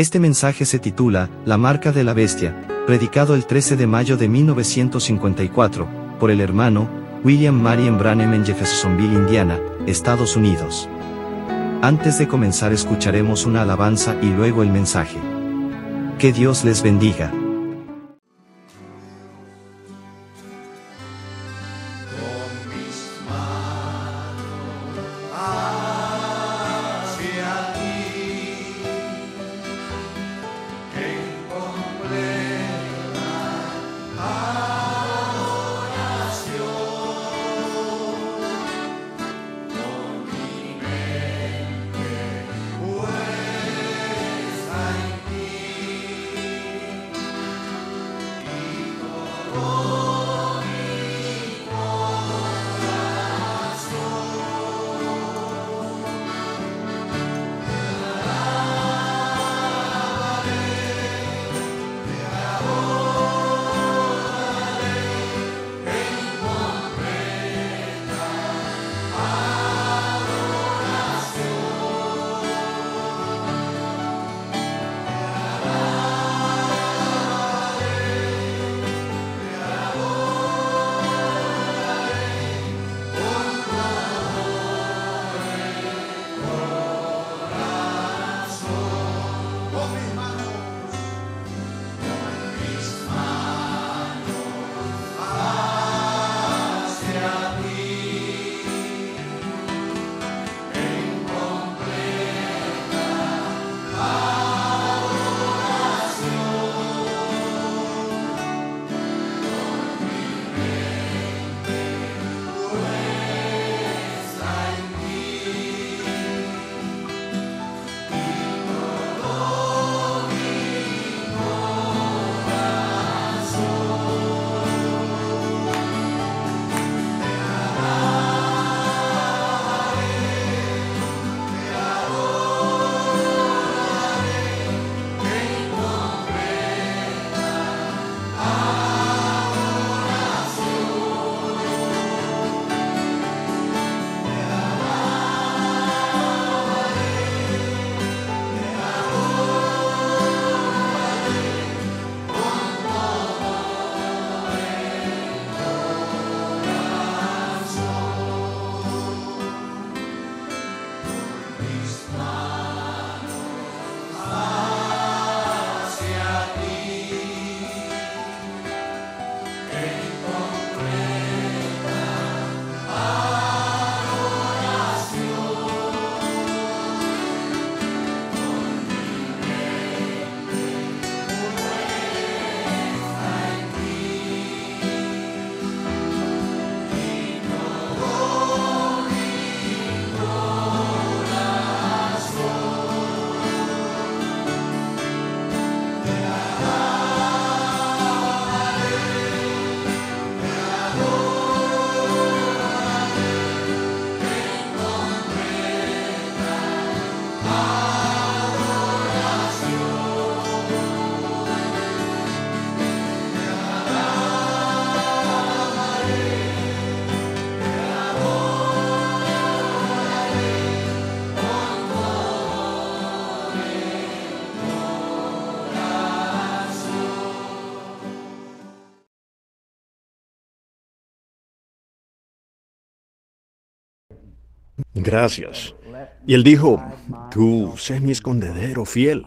Este mensaje se titula, La marca de la bestia, predicado el 13 de mayo de 1954, por el hermano, William Marion Branham en Jeffersonville, Indiana, Estados Unidos. Antes de comenzar escucharemos una alabanza y luego el mensaje. Que Dios les bendiga. gracias. Y él dijo, tú sé mi escondedero fiel.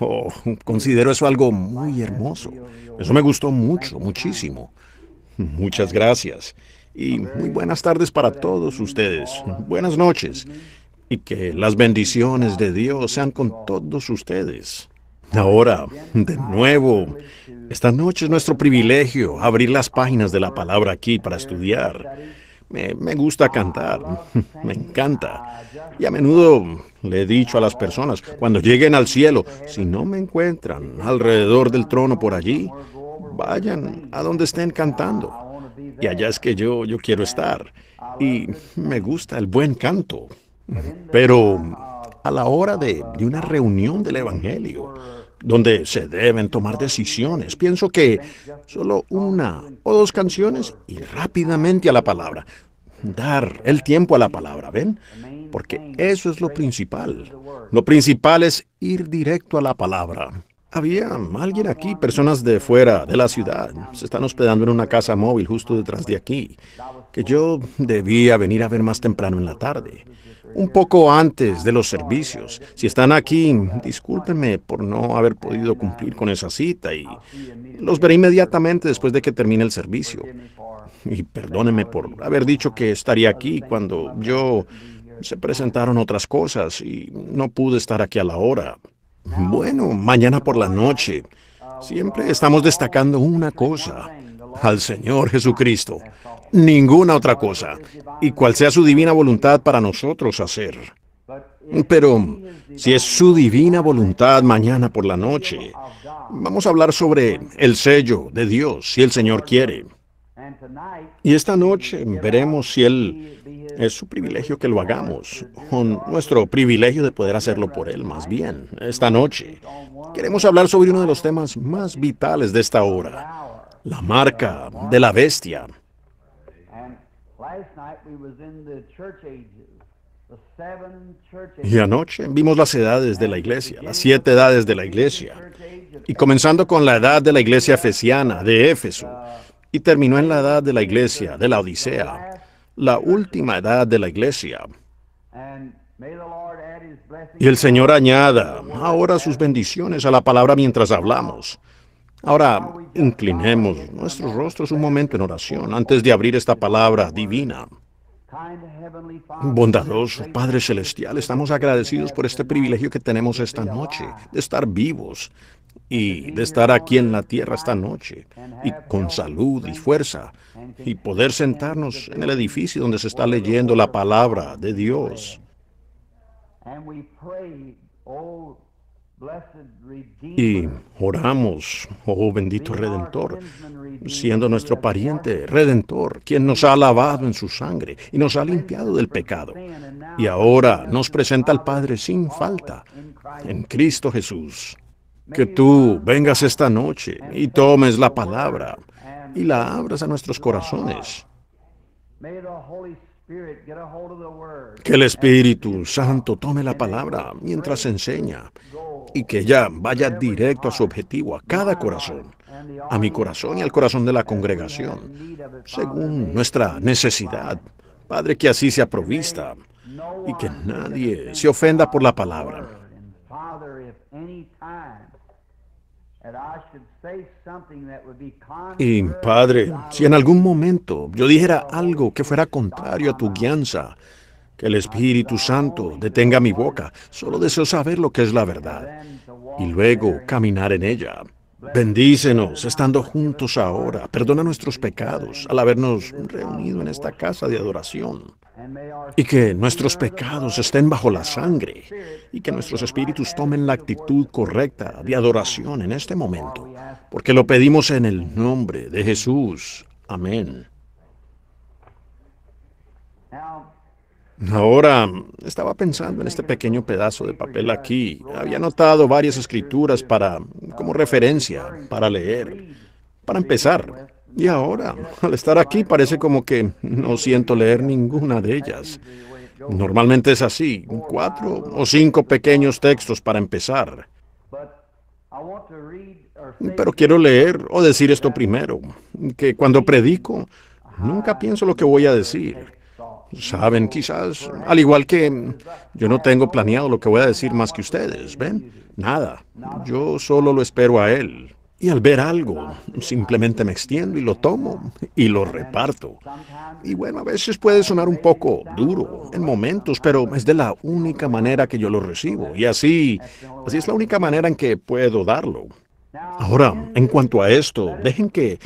Oh, considero eso algo muy hermoso. Eso me gustó mucho, muchísimo. Muchas gracias. Y muy buenas tardes para todos ustedes. Buenas noches. Y que las bendiciones de Dios sean con todos ustedes. Ahora, de nuevo, esta noche es nuestro privilegio abrir las páginas de la palabra aquí para estudiar. Me, gusta cantar, me encanta. Y a menudo le he dicho a las personas, cuando lleguen al cielo, si no me encuentran alrededor del trono por allí, vayan a donde estén cantando. Y allá es que yo, yo quiero estar. Y me gusta el buen canto. Pero a la hora de, de una reunión del Evangelio, donde se deben tomar decisiones. Pienso que solo una o dos canciones y rápidamente a la palabra. Dar el tiempo a la palabra, ¿ven? Porque eso es lo principal. Lo principal es ir directo a la palabra. Había alguien aquí, personas de fuera de la ciudad. Se están hospedando en una casa móvil justo detrás de aquí, que yo debía venir a ver más temprano en la tarde un poco antes de los servicios. Si están aquí, discúlpenme por no haber podido cumplir con esa cita y los veré inmediatamente después de que termine el servicio. Y perdónenme por haber dicho que estaría aquí cuando yo se presentaron otras cosas y no pude estar aquí a la hora. Bueno, mañana por la noche. Siempre estamos destacando una cosa al Señor Jesucristo, ninguna otra cosa, y cual sea su divina voluntad para nosotros hacer. Pero si es su divina voluntad mañana por la noche, vamos a hablar sobre el sello de Dios, si el Señor quiere. Y esta noche veremos si Él es su privilegio que lo hagamos, con nuestro privilegio de poder hacerlo por Él, más bien, esta noche. Queremos hablar sobre uno de los temas más vitales de esta hora, la marca de la bestia. Y anoche vimos las edades de la iglesia, las siete edades de la iglesia, y comenzando con la edad de la iglesia efesiana de Éfeso, y terminó en la edad de la iglesia de la Odisea, la última edad de la iglesia. Y el Señor añada ahora sus bendiciones a la palabra mientras hablamos. Ahora, inclinemos nuestros rostros un momento en oración antes de abrir esta palabra divina. Bondadoso Padre Celestial, estamos agradecidos por este privilegio que tenemos esta noche, de estar vivos y de estar aquí en la tierra esta noche, y con salud y fuerza, y poder sentarnos en el edificio donde se está leyendo la palabra de Dios. Y oramos, oh bendito Redentor, siendo nuestro pariente Redentor, quien nos ha lavado en su sangre y nos ha limpiado del pecado. Y ahora nos presenta al Padre sin falta, en Cristo Jesús. Que tú vengas esta noche y tomes la palabra y la abras a nuestros corazones. Que el Espíritu Santo tome la palabra mientras enseña y que ella vaya directo a su objetivo, a cada corazón, a mi corazón y al corazón de la congregación, según nuestra necesidad. Padre, que así sea provista y que nadie se ofenda por la palabra. Y Padre, si en algún momento yo dijera algo que fuera contrario a tu guianza, el Espíritu Santo detenga mi boca. Solo deseo saber lo que es la verdad y luego caminar en ella. Bendícenos estando juntos ahora. Perdona nuestros pecados al habernos reunido en esta casa de adoración. Y que nuestros pecados estén bajo la sangre. Y que nuestros espíritus tomen la actitud correcta de adoración en este momento. Porque lo pedimos en el nombre de Jesús. Amén. Ahora, estaba pensando en este pequeño pedazo de papel aquí. Había anotado varias escrituras para, como referencia, para leer, para empezar. Y ahora, al estar aquí, parece como que no siento leer ninguna de ellas. Normalmente es así, cuatro o cinco pequeños textos para empezar. Pero quiero leer o decir esto primero, que cuando predico, nunca pienso lo que voy a decir saben quizás, al igual que yo no tengo planeado lo que voy a decir más que ustedes, ¿ven? Nada, yo solo lo espero a él. Y al ver algo, simplemente me extiendo y lo tomo y lo reparto. Y bueno, a veces puede sonar un poco duro en momentos, pero es de la única manera que yo lo recibo. Y así, así es la única manera en que puedo darlo. Ahora, en cuanto a esto, dejen que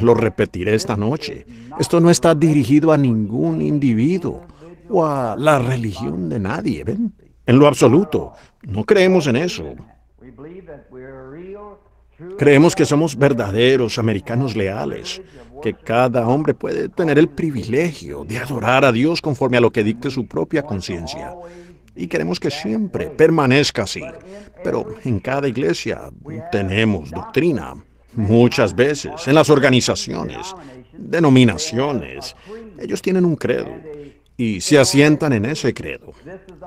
lo repetiré esta noche. Esto no está dirigido a ningún individuo o a la religión de nadie, ¿ven? En lo absoluto. No creemos en eso. Creemos que somos verdaderos americanos leales, que cada hombre puede tener el privilegio de adorar a Dios conforme a lo que dicte su propia conciencia y queremos que siempre permanezca así. Pero en cada iglesia tenemos doctrina, muchas veces, en las organizaciones, denominaciones. Ellos tienen un credo y se asientan en ese credo.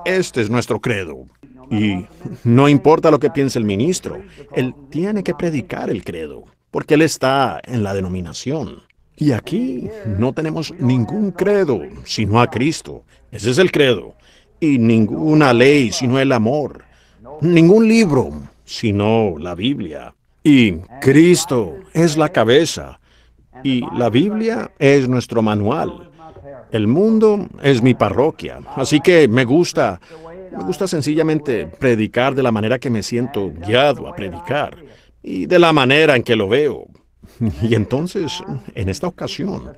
Este es nuestro credo. Y no importa lo que piense el ministro, él tiene que predicar el credo, porque él está en la denominación. Y aquí no tenemos ningún credo sino a Cristo. Ese es el credo. Y ninguna ley sino el amor. Ningún libro sino la Biblia. Y Cristo es la cabeza. Y la Biblia es nuestro manual. El mundo es mi parroquia. Así que me gusta, me gusta sencillamente predicar de la manera que me siento guiado a predicar y de la manera en que lo veo. Y entonces, en esta ocasión,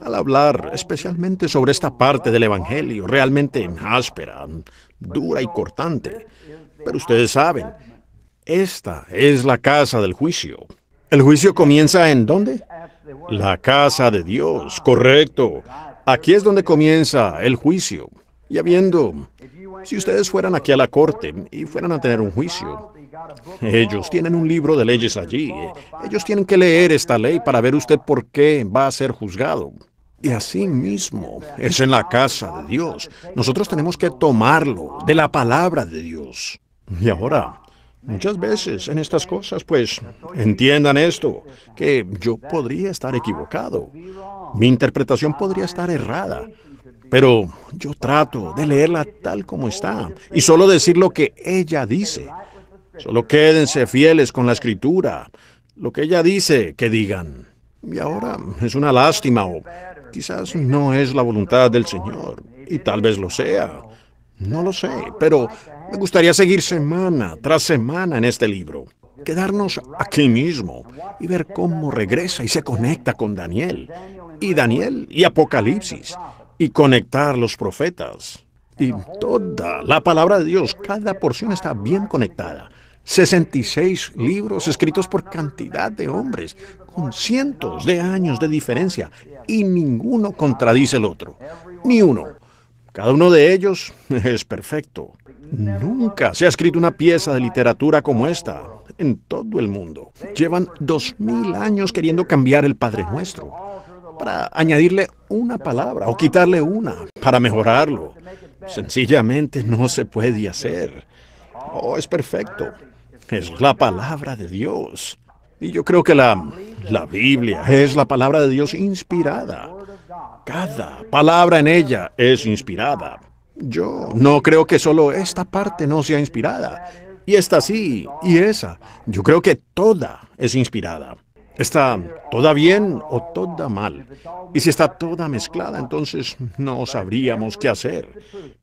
al hablar especialmente sobre esta parte del Evangelio, realmente áspera, dura y cortante, pero ustedes saben, esta es la casa del juicio. ¿El juicio comienza en dónde? La casa de Dios, correcto. Aquí es donde comienza el juicio. Y habiendo, si ustedes fueran aquí a la corte y fueran a tener un juicio, ellos tienen un libro de leyes allí. Ellos tienen que leer esta ley para ver usted por qué va a ser juzgado. Y así mismo es en la casa de Dios. Nosotros tenemos que tomarlo de la palabra de Dios. Y ahora, muchas veces en estas cosas, pues, entiendan esto, que yo podría estar equivocado. Mi interpretación podría estar errada. Pero yo trato de leerla tal como está y solo decir lo que ella dice. Solo quédense fieles con la escritura, lo que ella dice que digan. Y ahora es una lástima o quizás no es la voluntad del Señor, y tal vez lo sea. No lo sé, pero me gustaría seguir semana tras semana en este libro, quedarnos aquí mismo y ver cómo regresa y se conecta con Daniel, y Daniel y Apocalipsis, y conectar los profetas. Y toda la palabra de Dios, cada porción está bien conectada. 66 libros escritos por cantidad de hombres, con cientos de años de diferencia, y ninguno contradice el otro, ni uno. Cada uno de ellos es perfecto. Nunca se ha escrito una pieza de literatura como esta en todo el mundo. Llevan dos mil años queriendo cambiar el Padre Nuestro para añadirle una palabra o quitarle una para mejorarlo. Sencillamente no se puede hacer. Oh, es perfecto es la palabra de Dios. Y yo creo que la, la Biblia es la palabra de Dios inspirada. Cada palabra en ella es inspirada. Yo no creo que solo esta parte no sea inspirada. Y esta sí, y esa. Yo creo que toda es inspirada. ¿Está toda bien o toda mal? Y si está toda mezclada, entonces no sabríamos qué hacer.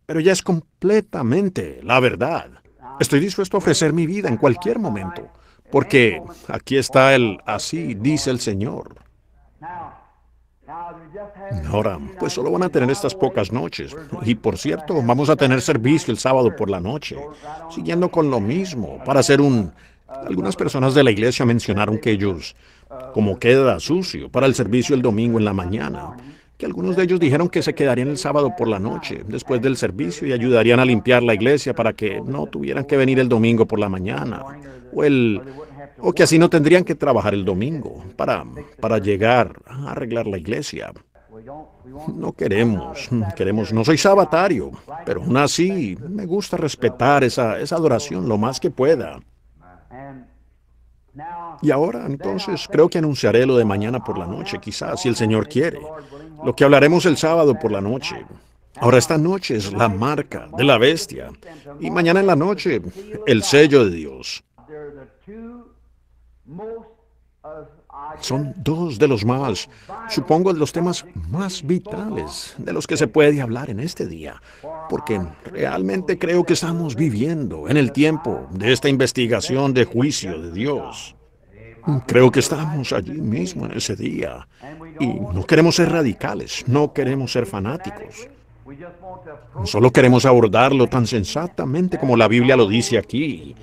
Pero ya es completamente la verdad. Estoy dispuesto a ofrecer mi vida en cualquier momento, porque aquí está el así, dice el Señor. Ahora, pues solo van a tener estas pocas noches. Y por cierto, vamos a tener servicio el sábado por la noche, siguiendo con lo mismo, para hacer un... Algunas personas de la iglesia mencionaron que ellos, como queda sucio, para el servicio el domingo en la mañana que algunos de ellos dijeron que se quedarían el sábado por la noche, después del servicio, y ayudarían a limpiar la iglesia para que no tuvieran que venir el domingo por la mañana, o, el, o que así no tendrían que trabajar el domingo para, para llegar a arreglar la iglesia. No queremos, queremos, no soy sabatario, pero aún así me gusta respetar esa, esa adoración lo más que pueda. Y ahora, entonces, creo que anunciaré lo de mañana por la noche, quizás, si el Señor quiere. Lo que hablaremos el sábado por la noche. Ahora esta noche es la marca de la bestia. Y mañana en la noche, el sello de Dios. Son dos de los más, supongo, de los temas más vitales de los que se puede hablar en este día, porque realmente creo que estamos viviendo en el tiempo de esta investigación de juicio de Dios. Creo que estamos allí mismo en ese día y no queremos ser radicales, no queremos ser fanáticos. Solo queremos abordarlo tan sensatamente como la Biblia lo dice aquí.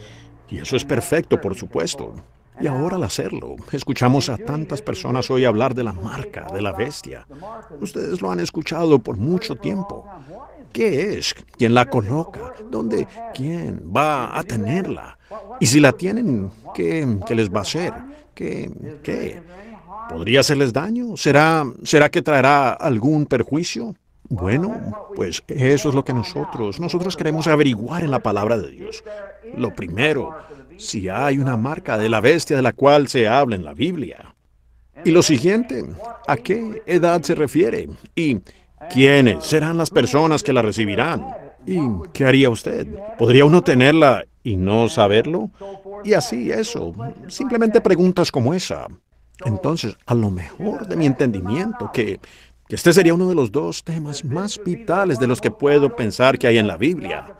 Y eso es perfecto, por supuesto. Y ahora al hacerlo, escuchamos a tantas personas hoy hablar de la marca, de la bestia. Ustedes lo han escuchado por mucho tiempo. ¿Qué es? ¿Quién la coloca? ¿Dónde? ¿Quién va a tenerla? Y si la tienen, ¿qué, les va a hacer? ¿Qué? ¿Qué? ¿Podría hacerles daño? ¿Será, ¿Será que traerá algún perjuicio? Bueno, pues eso es lo que nosotros, nosotros queremos averiguar en la palabra de Dios. Lo primero, si hay una marca de la bestia de la cual se habla en la Biblia. Y lo siguiente, ¿a qué edad se refiere? ¿Y quiénes serán las personas que la recibirán? ¿Y qué haría usted? ¿Podría uno tenerla y no saberlo? Y así eso, simplemente preguntas como esa. Entonces, a lo mejor de mi entendimiento, que, este sería uno de los dos temas más vitales de los que puedo pensar que hay en la Biblia.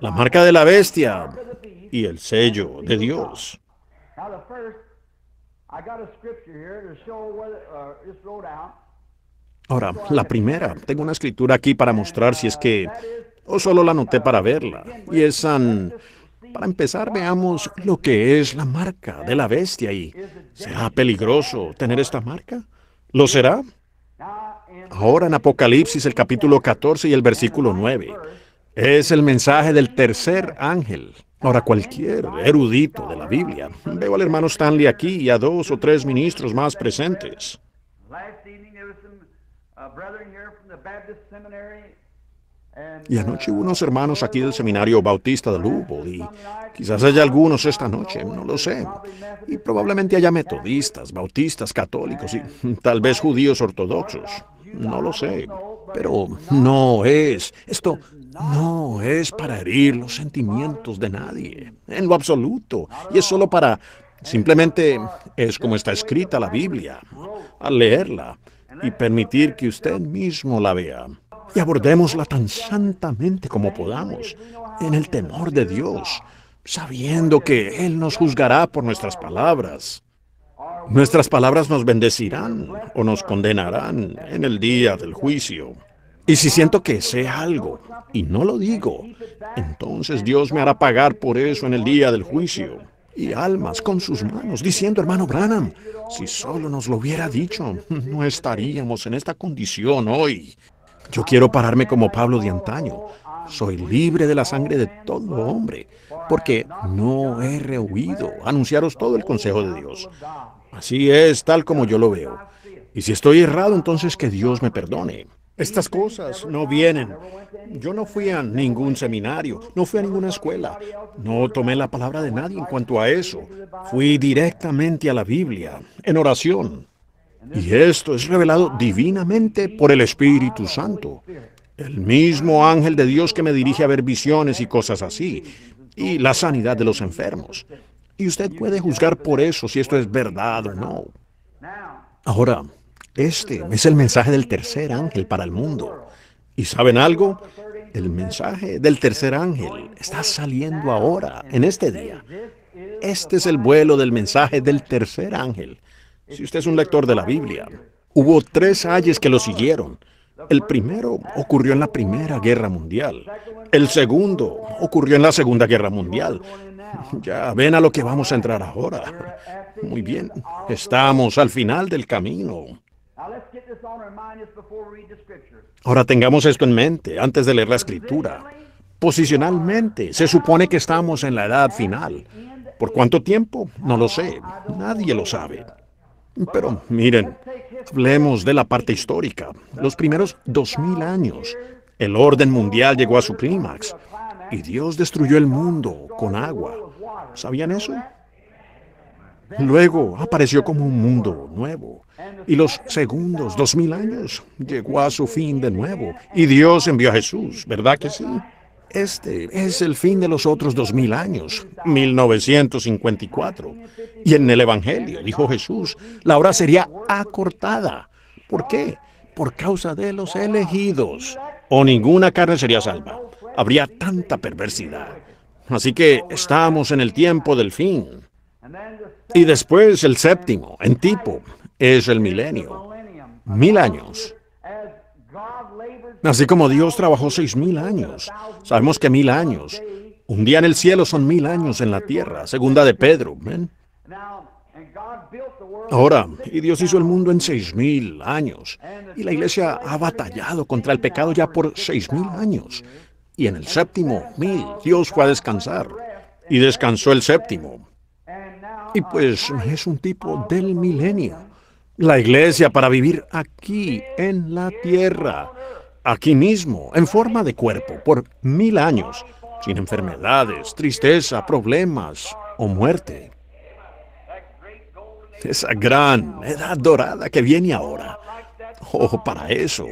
La marca de la bestia y el sello de Dios. Ahora, la primera, tengo una escritura aquí para mostrar si es que, uh, o solo la anoté para uh, verla, y es um, Para empezar, veamos lo que es la marca de la bestia y ¿será peligroso tener esta marca? ¿Lo será? Ahora en Apocalipsis el capítulo 14 y el versículo 9. Es el mensaje del tercer ángel. Ahora, cualquier erudito de la Biblia, veo al hermano Stanley aquí y a dos o tres ministros más presentes. Y anoche hubo unos hermanos aquí del Seminario Bautista de Lubo y quizás haya algunos esta noche, no lo sé. Y probablemente haya metodistas, bautistas, católicos y tal vez judíos ortodoxos, no lo sé. Pero no es, esto no es para herir los sentimientos de nadie, en lo absoluto. Y es solo para... Simplemente es como está escrita la Biblia, al leerla y permitir que usted mismo la vea. Y abordémosla tan santamente como podamos, en el temor de Dios, sabiendo que Él nos juzgará por nuestras palabras. Nuestras palabras nos bendecirán o nos condenarán en el día del juicio. Y si siento que sé algo y no lo digo, entonces Dios me hará pagar por eso en el día del juicio. Y almas con sus manos diciendo, hermano Branham, si solo nos lo hubiera dicho, no estaríamos en esta condición hoy. Yo quiero pararme como Pablo de antaño. Soy libre de la sangre de todo hombre, porque no he rehuido anunciaros todo el consejo de Dios. Así es, tal como yo lo veo. Y si estoy errado, entonces que Dios me perdone. Estas cosas no vienen. Yo no fui a ningún seminario, no fui a ninguna escuela, no tomé la palabra de nadie en cuanto a eso. Fui directamente a la Biblia, en oración. Y esto es revelado divinamente por el Espíritu Santo, el mismo ángel de Dios que me dirige a ver visiones y cosas así, y la sanidad de los enfermos. Y usted puede juzgar por eso si esto es verdad o no. Ahora, este es el mensaje del tercer ángel para el mundo. ¿Y saben algo? El mensaje del tercer ángel está saliendo ahora, en este día. Este es el vuelo del mensaje del tercer ángel. Si usted es un lector de la Biblia, hubo tres ayes que lo siguieron. El primero ocurrió en la Primera Guerra Mundial. El segundo ocurrió en la Segunda Guerra Mundial. Ya ven a lo que vamos a entrar ahora. Muy bien, estamos al final del camino. Ahora tengamos esto en mente antes de leer la escritura. Posicionalmente, se supone que estamos en la edad final. ¿Por cuánto tiempo? No lo sé. Nadie lo sabe. Pero miren, hablemos de la parte histórica. Los primeros 2000 años, el orden mundial llegó a su clímax y Dios destruyó el mundo con agua. ¿Sabían eso? Luego apareció como un mundo nuevo. Y los segundos, dos mil años, llegó a su fin de nuevo. Y Dios envió a Jesús, ¿verdad que sí? Este es el fin de los otros dos mil años, 1954. Y en el Evangelio, dijo Jesús, la hora sería acortada. ¿Por qué? Por causa de los elegidos. O ninguna carne sería salva. Habría tanta perversidad. Así que estamos en el tiempo del fin. Y después el séptimo, en tipo, es el milenio, mil años. Así como Dios trabajó seis mil años, sabemos que mil años, un día en el cielo son mil años en la tierra, segunda de Pedro. Ahora, y Dios hizo el mundo en seis mil años, y la iglesia ha batallado contra el pecado ya por seis mil años, y en el séptimo mil Dios fue a descansar, y descansó el séptimo. Y pues es un tipo del milenio. La iglesia para vivir aquí, en la tierra, aquí mismo, en forma de cuerpo, por mil años, sin enfermedades, tristeza, problemas o muerte. Esa gran edad dorada que viene ahora. Oh, para eso.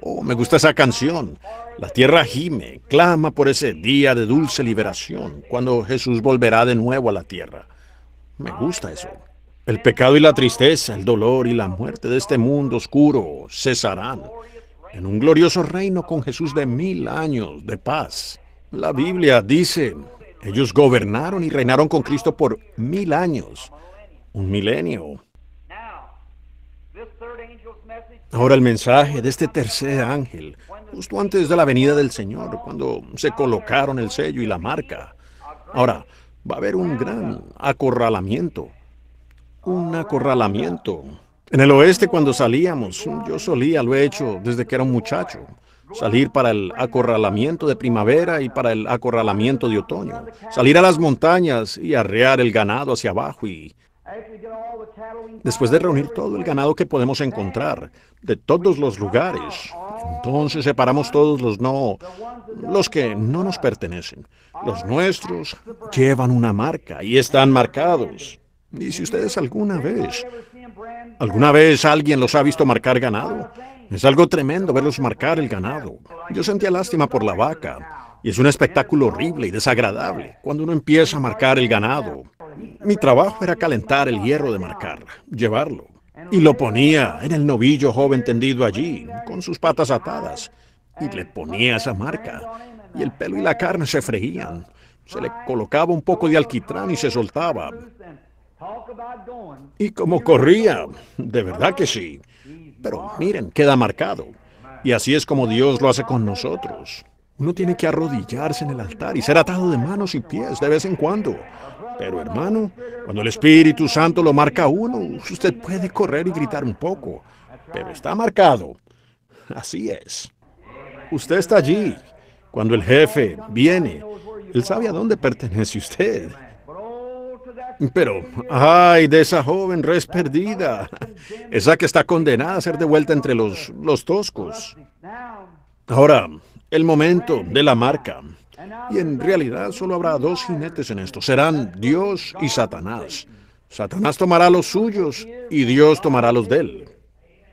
Oh, me gusta esa canción. La tierra gime, clama por ese día de dulce liberación, cuando Jesús volverá de nuevo a la tierra. Me gusta eso. El pecado y la tristeza, el dolor y la muerte de este mundo oscuro cesarán en un glorioso reino con Jesús de mil años de paz. La Biblia dice, ellos gobernaron y reinaron con Cristo por mil años, un milenio. Ahora el mensaje de este tercer ángel, justo antes de la venida del Señor, cuando se colocaron el sello y la marca. Ahora, va a haber un gran acorralamiento. Un acorralamiento. En el oeste cuando salíamos, yo solía, lo he hecho desde que era un muchacho, salir para el acorralamiento de primavera y para el acorralamiento de otoño, salir a las montañas y arrear el ganado hacia abajo y Después de reunir todo el ganado que podemos encontrar, de todos los lugares, entonces separamos todos los no, los que no nos pertenecen. Los nuestros llevan una marca y están marcados. Y si ustedes alguna vez, alguna vez alguien los ha visto marcar ganado, es algo tremendo verlos marcar el ganado. Yo sentía lástima por la vaca. Y es un espectáculo horrible y desagradable cuando uno empieza a marcar el ganado. Mi trabajo era calentar el hierro de marcar, llevarlo. Y lo ponía en el novillo joven tendido allí, con sus patas atadas. Y le ponía esa marca. Y el pelo y la carne se freían. Se le colocaba un poco de alquitrán y se soltaba. Y como corría, de verdad que sí. Pero miren, queda marcado. Y así es como Dios lo hace con nosotros. Uno tiene que arrodillarse en el altar y ser atado de manos y pies de vez en cuando. Pero hermano, cuando el Espíritu Santo lo marca a uno, usted puede correr y gritar un poco, pero está marcado. Así es. Usted está allí. Cuando el jefe viene, él sabe a dónde pertenece usted. Pero, ay, de esa joven res perdida, esa que está condenada a ser devuelta entre los, los toscos. Ahora, el momento de la marca. Y en realidad solo habrá dos jinetes en esto. Serán Dios y Satanás. Satanás tomará los suyos y Dios tomará los de él.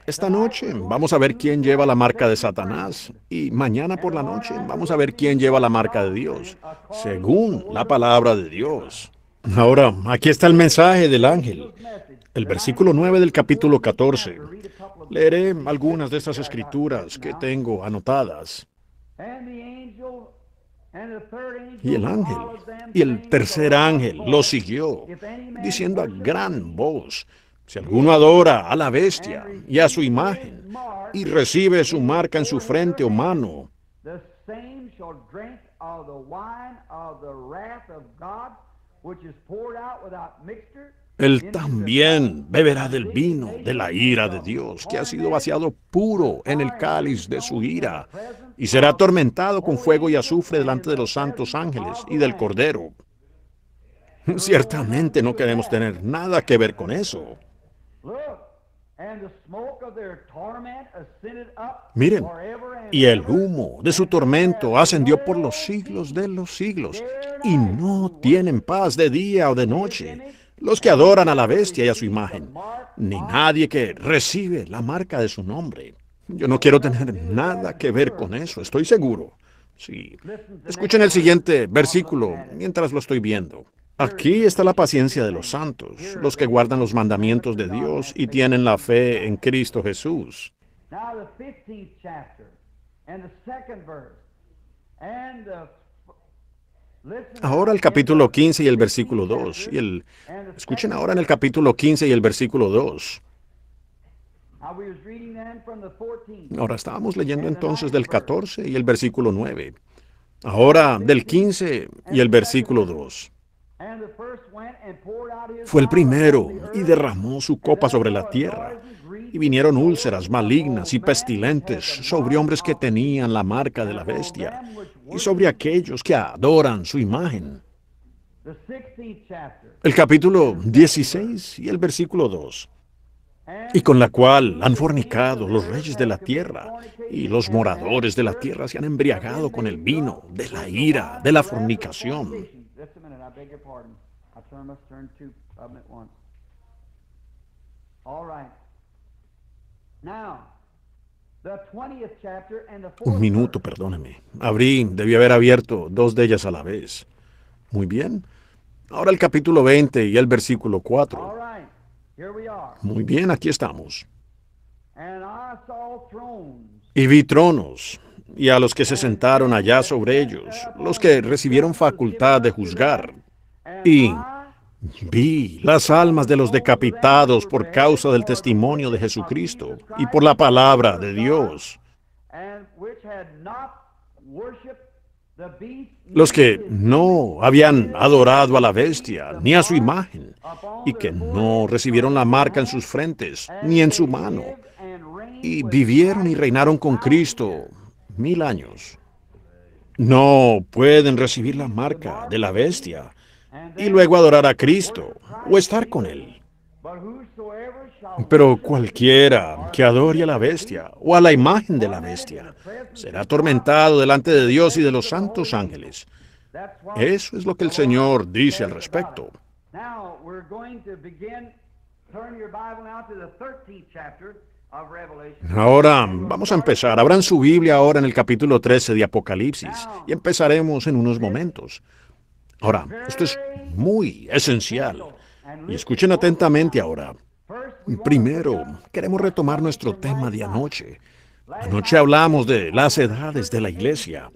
Esta noche vamos a ver quién lleva la marca de Satanás y mañana por la noche vamos a ver quién lleva la marca de Dios, según la palabra de Dios. Ahora, aquí está el mensaje del ángel, el versículo 9 del capítulo 14. Leeré algunas de estas escrituras que tengo anotadas. Y el ángel, y el tercer ángel lo siguió, diciendo a gran voz, si alguno adora a la bestia y a su imagen y recibe su marca en su frente o mano, él también beberá del vino de la ira de Dios, que ha sido vaciado puro en el cáliz de su ira, y será atormentado con fuego y azufre delante de los santos ángeles y del Cordero. Ciertamente no queremos tener nada que ver con eso. Miren, y el humo de su tormento ascendió por los siglos de los siglos, y no tienen paz de día o de noche los que adoran a la bestia y a su imagen, ni nadie que recibe la marca de su nombre. Yo no quiero tener nada que ver con eso, estoy seguro. Sí. Escuchen el siguiente versículo mientras lo estoy viendo. Aquí está la paciencia de los santos, los que guardan los mandamientos de Dios y tienen la fe en Cristo Jesús. Ahora el capítulo 15 y el versículo 2. escuchen ahora en el capítulo 15 y el versículo 2. Ahora estábamos leyendo entonces del 14 y el versículo 9. Ahora del 15 y el versículo 2. Fue el primero y derramó su copa sobre la tierra. Y vinieron úlceras malignas y pestilentes sobre hombres que tenían la marca de la bestia y sobre aquellos que adoran su imagen. El capítulo 16 y el versículo 2 y con la cual han fornicado los reyes de la tierra, y los moradores de la tierra se han embriagado con el vino, de la ira, de la fornicación. Un minuto, perdóneme. Abrí, debí haber abierto dos de ellas a la vez. Muy bien. Ahora el capítulo 20 y el versículo 4. Muy bien, aquí estamos. Y vi tronos, y a los que se sentaron allá sobre ellos, los que recibieron facultad de juzgar. Y vi las almas de los decapitados por causa del testimonio de Jesucristo y por la palabra de Dios los que no habían adorado a la bestia ni a su imagen y que no recibieron la marca en sus frentes ni en su mano y vivieron y reinaron con Cristo mil años, no pueden recibir la marca de la bestia y luego adorar a Cristo o estar con Él. Pero cualquiera que adore a la bestia o a la imagen de la bestia será atormentado delante de Dios y de los santos ángeles. Eso es lo que el Señor dice al respecto. Ahora vamos a empezar. Abran su Biblia ahora en el capítulo 13 de Apocalipsis y empezaremos en unos momentos. Ahora, esto es muy esencial. Y escuchen atentamente ahora. Primero, queremos retomar nuestro tema de anoche. Anoche hablamos de las edades de la iglesia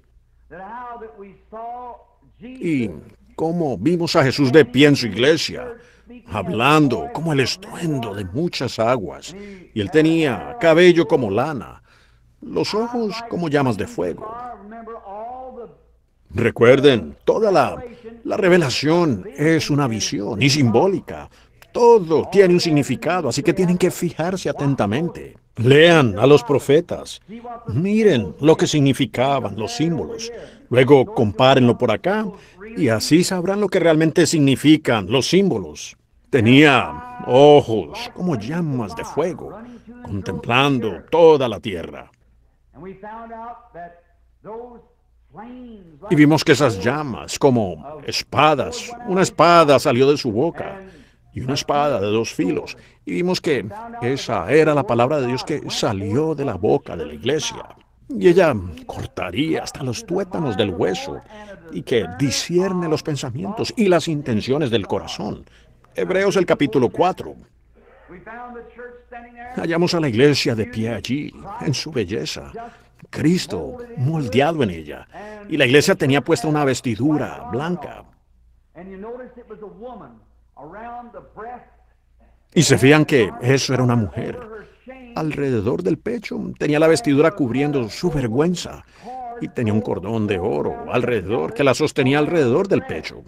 y cómo vimos a Jesús de pie en su iglesia, hablando como el estruendo de muchas aguas, y él tenía cabello como lana, los ojos como llamas de fuego. Recuerden, toda la, la revelación es una visión y simbólica. Todo tiene un significado, así que tienen que fijarse atentamente. Lean a los profetas. Miren lo que significaban los símbolos. Luego compárenlo por acá y así sabrán lo que realmente significan los símbolos. Tenía ojos como llamas de fuego, contemplando toda la tierra. Y vimos que esas llamas, como espadas, una espada salió de su boca y una espada de dos filos. Y vimos que esa era la palabra de Dios que salió de la boca de la iglesia. Y ella cortaría hasta los tuétanos del hueso y que discierne los pensamientos y las intenciones del corazón. Hebreos el capítulo 4. Hallamos a la iglesia de pie allí, en su belleza, Cristo moldeado en ella. Y la iglesia tenía puesta una vestidura blanca. Y se fían que eso era una mujer. Alrededor del pecho tenía la vestidura cubriendo su vergüenza y tenía un cordón de oro alrededor que la sostenía alrededor del pecho.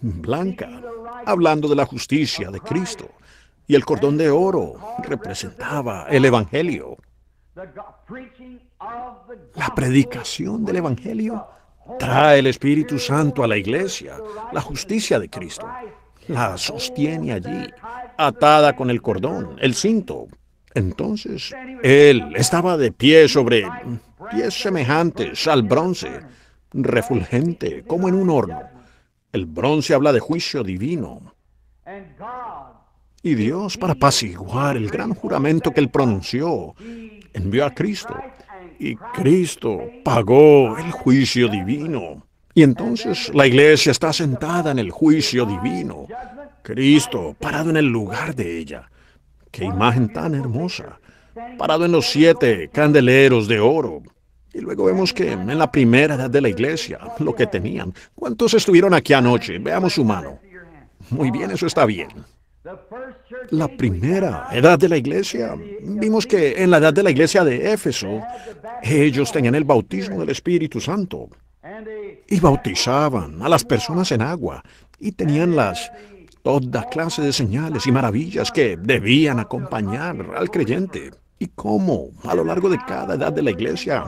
Blanca, hablando de la justicia de Cristo. Y el cordón de oro representaba el Evangelio. La predicación del Evangelio Trae el Espíritu Santo a la iglesia, la justicia de Cristo. La sostiene allí, atada con el cordón, el cinto. Entonces, él estaba de pie sobre pies semejantes al bronce, refulgente, como en un horno. El bronce habla de juicio divino. Y Dios, para apaciguar el gran juramento que él pronunció, envió a Cristo, y Cristo pagó el juicio divino. Y entonces la iglesia está sentada en el juicio divino. Cristo parado en el lugar de ella. Qué imagen tan hermosa. Parado en los siete candeleros de oro. Y luego vemos que en la primera edad de la iglesia, lo que tenían. ¿Cuántos estuvieron aquí anoche? Veamos su mano. Muy bien, eso está bien. La primera edad de la iglesia. Vimos que en la edad de la iglesia de Éfeso, ellos tenían el bautismo del Espíritu Santo y bautizaban a las personas en agua y tenían las toda clase de señales y maravillas que debían acompañar al creyente. Y cómo a lo largo de cada edad de la iglesia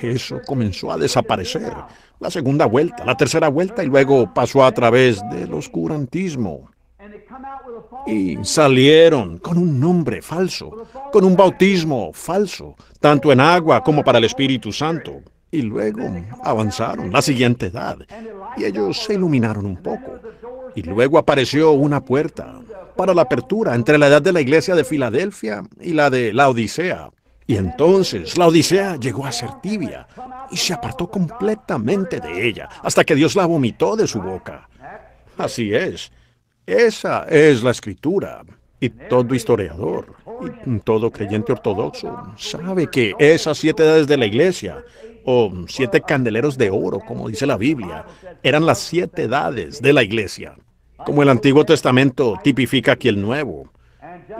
eso comenzó a desaparecer. La segunda vuelta, la tercera vuelta y luego pasó a través del oscurantismo y salieron con un nombre falso, con un bautismo falso, tanto en agua como para el Espíritu Santo. Y luego avanzaron la siguiente edad y ellos se iluminaron un poco. Y luego apareció una puerta para la apertura entre la edad de la iglesia de Filadelfia y la de la Odisea. Y entonces la Odisea llegó a ser tibia y se apartó completamente de ella hasta que Dios la vomitó de su boca. Así es. Esa es la escritura. Y todo historiador, y todo creyente ortodoxo, sabe que esas siete edades de la iglesia, o siete candeleros de oro, como dice la Biblia, eran las siete edades de la iglesia, como el Antiguo Testamento tipifica aquí el Nuevo.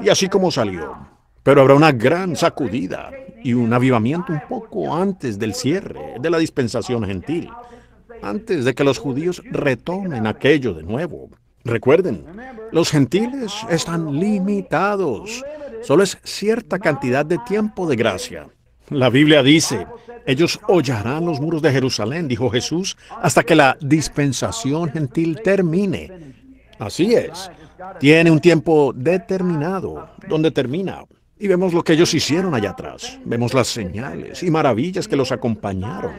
Y así como salió. Pero habrá una gran sacudida y un avivamiento un poco antes del cierre de la dispensación gentil, antes de que los judíos retomen aquello de nuevo. Recuerden, los gentiles están limitados. Solo es cierta cantidad de tiempo de gracia. La Biblia dice, ellos hollarán los muros de Jerusalén, dijo Jesús, hasta que la dispensación gentil termine. Así es, tiene un tiempo determinado, donde termina. Y vemos lo que ellos hicieron allá atrás. Vemos las señales y maravillas que los acompañaron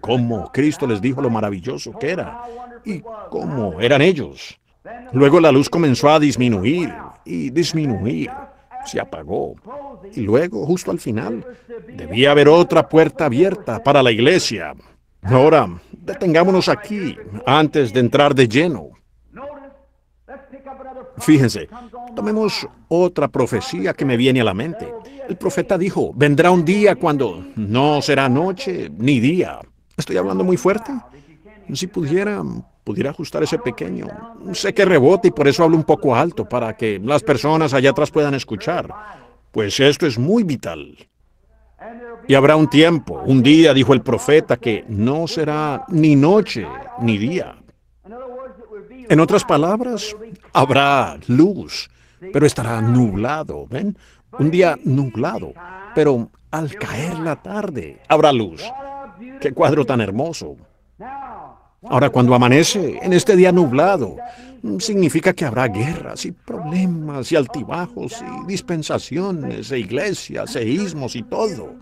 cómo Cristo les dijo lo maravilloso que era y cómo eran ellos. Luego la luz comenzó a disminuir y disminuir. Se apagó. Y luego, justo al final, debía haber otra puerta abierta para la iglesia. Ahora, detengámonos aquí antes de entrar de lleno. Fíjense, tomemos otra profecía que me viene a la mente. El profeta dijo, vendrá un día cuando no será noche ni día. ¿Estoy hablando muy fuerte? Si pudiera, pudiera ajustar ese pequeño. Sé que rebota y por eso hablo un poco alto, para que las personas allá atrás puedan escuchar. Pues esto es muy vital. Y habrá un tiempo, un día, dijo el profeta, que no será ni noche ni día. En otras palabras, habrá luz, pero estará nublado, ¿ven? un día nublado, pero al caer la tarde habrá luz. ¡Qué cuadro tan hermoso! Ahora cuando amanece, en este día nublado, significa que habrá guerras y problemas y altibajos y dispensaciones e iglesias e y todo.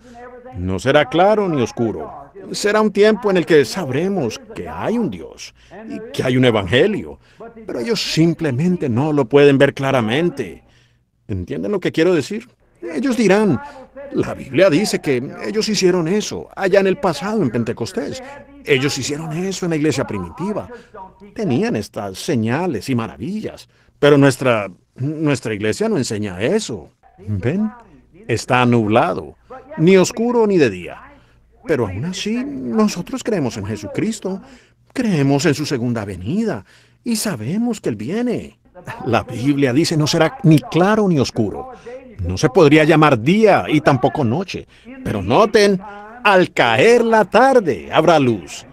No será claro ni oscuro. Será un tiempo en el que sabremos que hay un Dios y que hay un evangelio, pero ellos simplemente no lo pueden ver claramente. ¿Entienden lo que quiero decir? Ellos dirán, la Biblia dice que ellos hicieron eso allá en el pasado, en Pentecostés. Ellos hicieron eso en la iglesia primitiva. Tenían estas señales y maravillas. Pero nuestra, nuestra iglesia no enseña eso. ¿Ven? Está nublado, ni oscuro ni de día. Pero aún así, nosotros creemos en Jesucristo, creemos en su segunda venida y sabemos que Él viene. La Biblia dice no será ni claro ni oscuro. No se podría llamar día y tampoco noche. Pero noten, al caer la tarde habrá luz.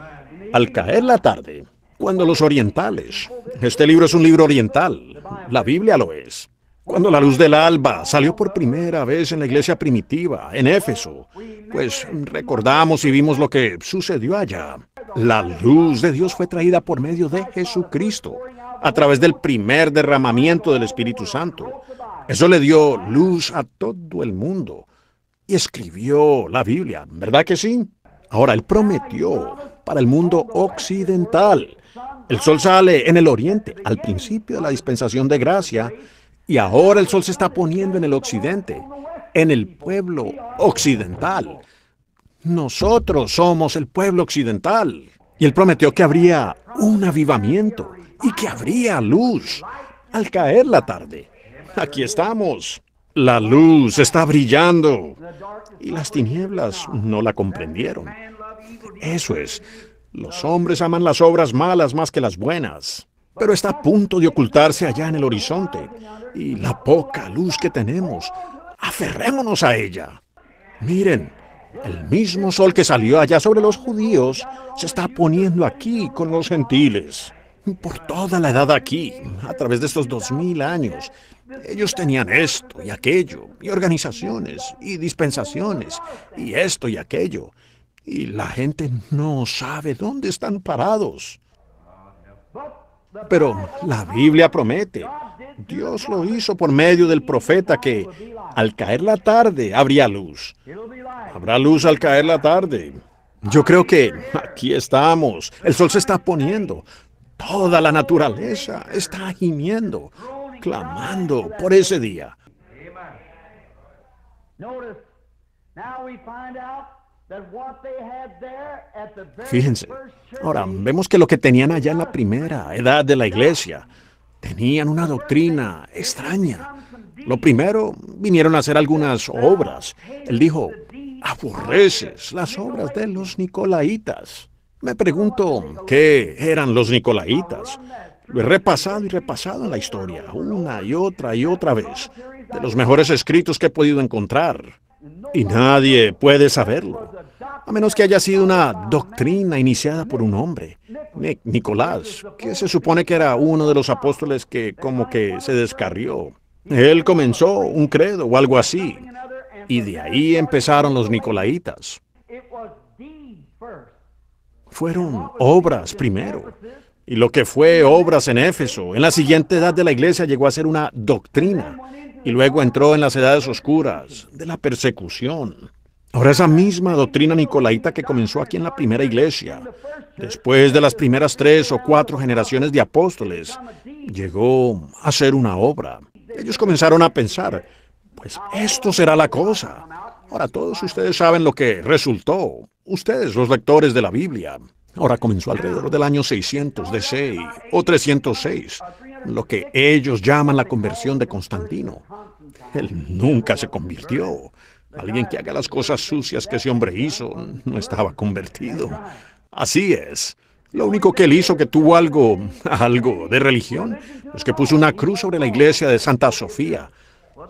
Al caer la tarde, cuando los orientales, este libro es un libro oriental, la Biblia lo es. Cuando la luz del alba salió por primera vez en la iglesia primitiva, en Éfeso, pues recordamos y vimos lo que sucedió allá. La luz de Dios fue traída por medio de Jesucristo a través del primer derramamiento del Espíritu Santo. Eso le dio luz a todo el mundo y escribió la Biblia, ¿verdad que sí? Ahora, él prometió para el mundo occidental. El sol sale en el oriente al principio de la dispensación de gracia y ahora el sol se está poniendo en el occidente, en el pueblo occidental. Nosotros somos el pueblo occidental. Y él prometió que habría un avivamiento y que habría luz al caer la tarde. Aquí estamos. La luz está brillando. Y las tinieblas no la comprendieron. Eso es. Los hombres aman las obras malas más que las buenas. Pero está a punto de ocultarse allá en el horizonte. Y la poca luz que tenemos, aferrémonos a ella. Miren, el mismo sol que salió allá sobre los judíos se está poniendo aquí con los gentiles por toda la edad aquí, a través de estos dos mil años. Ellos tenían esto y aquello, y organizaciones, y dispensaciones, y esto y aquello. Y la gente no sabe dónde están parados. Pero la Biblia promete, Dios lo hizo por medio del profeta que al caer la tarde habría luz. Habrá luz al caer la tarde. Yo creo que aquí estamos. El sol se está poniendo. Toda la naturaleza está gimiendo, clamando por ese día. Fíjense, ahora vemos que lo que tenían allá en la primera edad de la iglesia, tenían una doctrina extraña. Lo primero, vinieron a hacer algunas obras. Él dijo, aborreces las obras de los nicolaitas. Me pregunto qué eran los nicolaitas. Lo he repasado y repasado en la historia, una y otra y otra vez, de los mejores escritos que he podido encontrar. Y nadie puede saberlo, a menos que haya sido una doctrina iniciada por un hombre, Nicolás, que se supone que era uno de los apóstoles que como que se descarrió. Él comenzó un credo o algo así, y de ahí empezaron los nicolaitas fueron obras primero. Y lo que fue obras en Éfeso, en la siguiente edad de la iglesia llegó a ser una doctrina. Y luego entró en las edades oscuras de la persecución. Ahora esa misma doctrina nicolaita que comenzó aquí en la primera iglesia, después de las primeras tres o cuatro generaciones de apóstoles, llegó a ser una obra. Ellos comenzaron a pensar, pues esto será la cosa. Ahora todos ustedes saben lo que resultó. Ustedes, los lectores de la Biblia. Ahora comenzó alrededor del año 600 DC o 306, lo que ellos llaman la conversión de Constantino. Él nunca se convirtió. Alguien que haga las cosas sucias que ese hombre hizo no estaba convertido. Así es. Lo único que él hizo que tuvo algo, algo de religión, es que puso una cruz sobre la iglesia de Santa Sofía.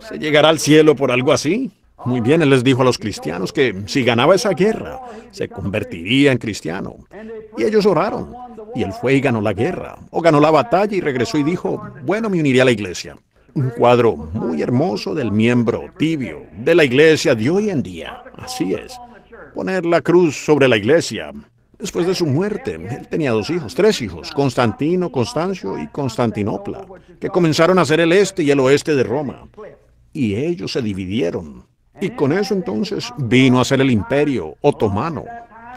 ¿Se llegará al cielo por algo así? Muy bien, él les dijo a los cristianos que si ganaba esa guerra, se convertiría en cristiano. Y ellos oraron. Y él fue y ganó la guerra, o ganó la batalla y regresó y dijo, bueno, me uniré a la iglesia. Un cuadro muy hermoso del miembro tibio de la iglesia de hoy en día. Así es. Poner la cruz sobre la iglesia. Después de su muerte, él tenía dos hijos, tres hijos, Constantino, Constancio y Constantinopla, que comenzaron a ser el este y el oeste de Roma. Y ellos se dividieron. Y con eso entonces vino a ser el imperio otomano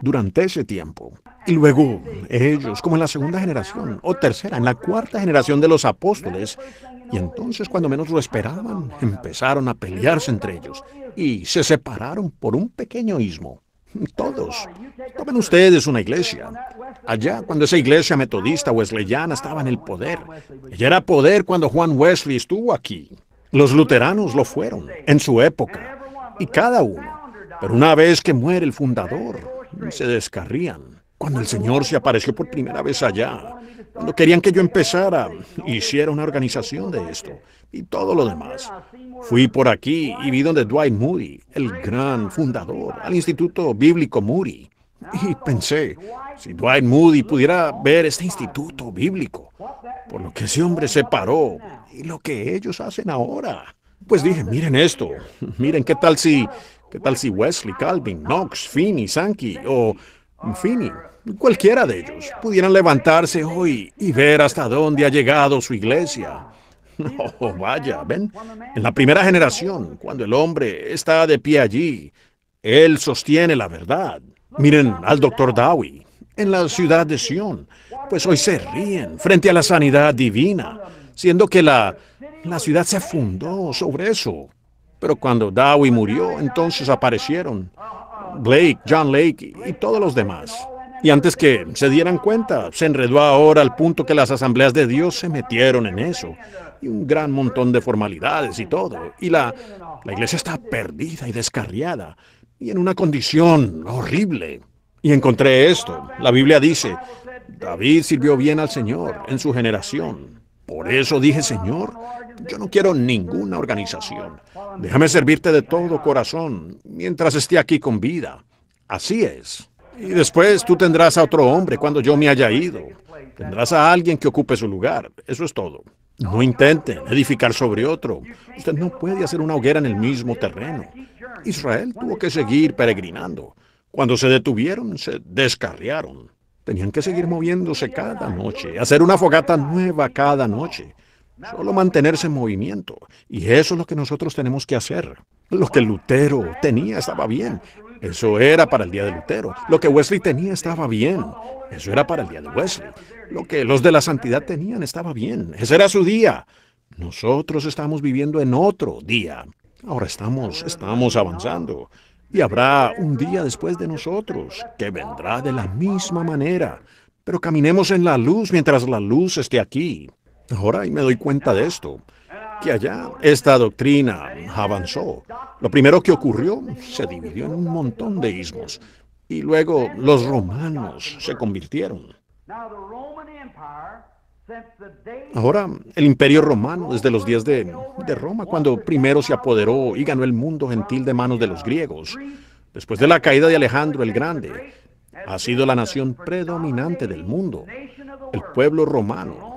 durante ese tiempo. Y luego ellos, como en la segunda generación, o tercera, en la cuarta generación de los apóstoles, y entonces cuando menos lo esperaban, empezaron a pelearse entre ellos y se separaron por un pequeño ismo. Todos. Tomen ustedes una iglesia. Allá, cuando esa iglesia metodista wesleyana estaba en el poder. Ella era poder cuando Juan Wesley estuvo aquí. Los luteranos lo fueron en su época y cada uno. Pero una vez que muere el fundador, se descarrían. Cuando el Señor se apareció por primera vez allá, cuando querían que yo empezara, hiciera una organización de esto y todo lo demás. Fui por aquí y vi donde Dwight Moody, el gran fundador, al Instituto Bíblico Moody. Y pensé, si Dwight Moody pudiera ver este instituto bíblico, por lo que ese hombre se paró y lo que ellos hacen ahora. Pues dije, miren esto, miren qué tal si, qué tal si Wesley, Calvin, Knox, Finney, Sankey o Finney, cualquiera de ellos, pudieran levantarse hoy y ver hasta dónde ha llegado su iglesia. No, oh, vaya, ven, en la primera generación, cuando el hombre está de pie allí, él sostiene la verdad. Miren al doctor Dowie, en la ciudad de Sion, pues hoy se ríen frente a la sanidad divina, siendo que la la ciudad se fundó sobre eso. Pero cuando Dowie murió, entonces aparecieron Blake, John Lake y todos los demás. Y antes que se dieran cuenta, se enredó ahora al punto que las asambleas de Dios se metieron en eso. Y un gran montón de formalidades y todo. Y la, la iglesia está perdida y descarriada. Y en una condición horrible. Y encontré esto. La Biblia dice, David sirvió bien al Señor en su generación. Por eso dije, Señor, yo no quiero ninguna organización. Déjame servirte de todo corazón mientras esté aquí con vida. Así es. Y después tú tendrás a otro hombre cuando yo me haya ido. Tendrás a alguien que ocupe su lugar. Eso es todo. No intenten edificar sobre otro. Usted no puede hacer una hoguera en el mismo terreno. Israel tuvo que seguir peregrinando. Cuando se detuvieron, se descarriaron. Tenían que seguir moviéndose cada noche, hacer una fogata nueva cada noche. Solo mantenerse en movimiento. Y eso es lo que nosotros tenemos que hacer. Lo que Lutero tenía estaba bien. Eso era para el día de Lutero. Lo que Wesley tenía estaba bien. Eso era para el día de Wesley. Lo que los de la santidad tenían estaba bien. Ese era su día. Nosotros estamos viviendo en otro día. Ahora estamos, estamos avanzando. Y habrá un día después de nosotros que vendrá de la misma manera. Pero caminemos en la luz mientras la luz esté aquí. Ahora y me doy cuenta de esto, que allá esta doctrina avanzó. Lo primero que ocurrió se dividió en un montón de ismos y luego los romanos se convirtieron. Ahora, el imperio romano, desde los días de, de, Roma, cuando primero se apoderó y ganó el mundo gentil de manos de los griegos, después de la caída de Alejandro el Grande, ha sido la nación predominante del mundo. El pueblo romano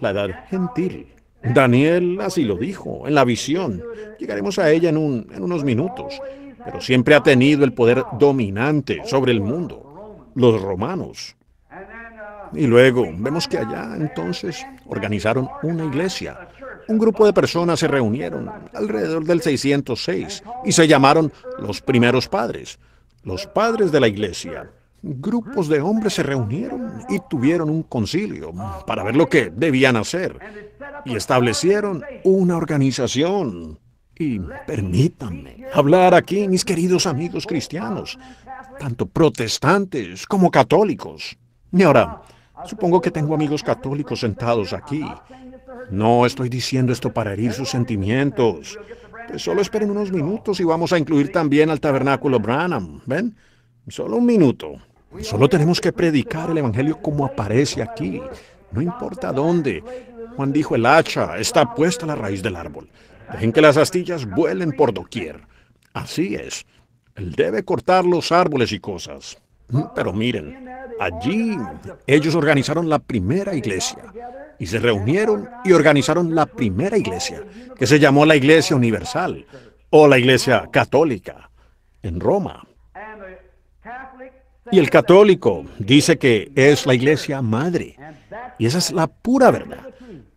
la edad gentil. Daniel así lo dijo en la visión. Llegaremos a ella en, unos minutos, pero siempre ha tenido el poder dominante sobre el mundo, los romanos. Y luego vemos que allá entonces organizaron una iglesia. Un grupo de personas se reunieron alrededor del 606 y se llamaron los primeros padres, los padres de la iglesia grupos de hombres se reunieron y tuvieron un concilio para ver lo que debían hacer y establecieron una organización. Y permítanme hablar aquí, mis queridos amigos cristianos, tanto protestantes como católicos. Y ahora, supongo que tengo amigos católicos sentados aquí. No estoy diciendo esto para herir sus sentimientos. Pues solo esperen unos minutos y vamos a incluir también al tabernáculo Branham. ¿Ven? Solo un minuto. Solo tenemos que predicar el Evangelio como aparece aquí, no importa dónde. Juan dijo, el hacha está puesta a la raíz del árbol. Dejen que las astillas vuelen por doquier. Así es. Él debe cortar los árboles y cosas. Mm, pero miren, allí ellos organizaron la primera iglesia y se reunieron y organizaron la primera iglesia, que se llamó la Iglesia Universal o la Iglesia Católica en Roma. Y el católico dice que es la iglesia madre. Y esa es la pura verdad.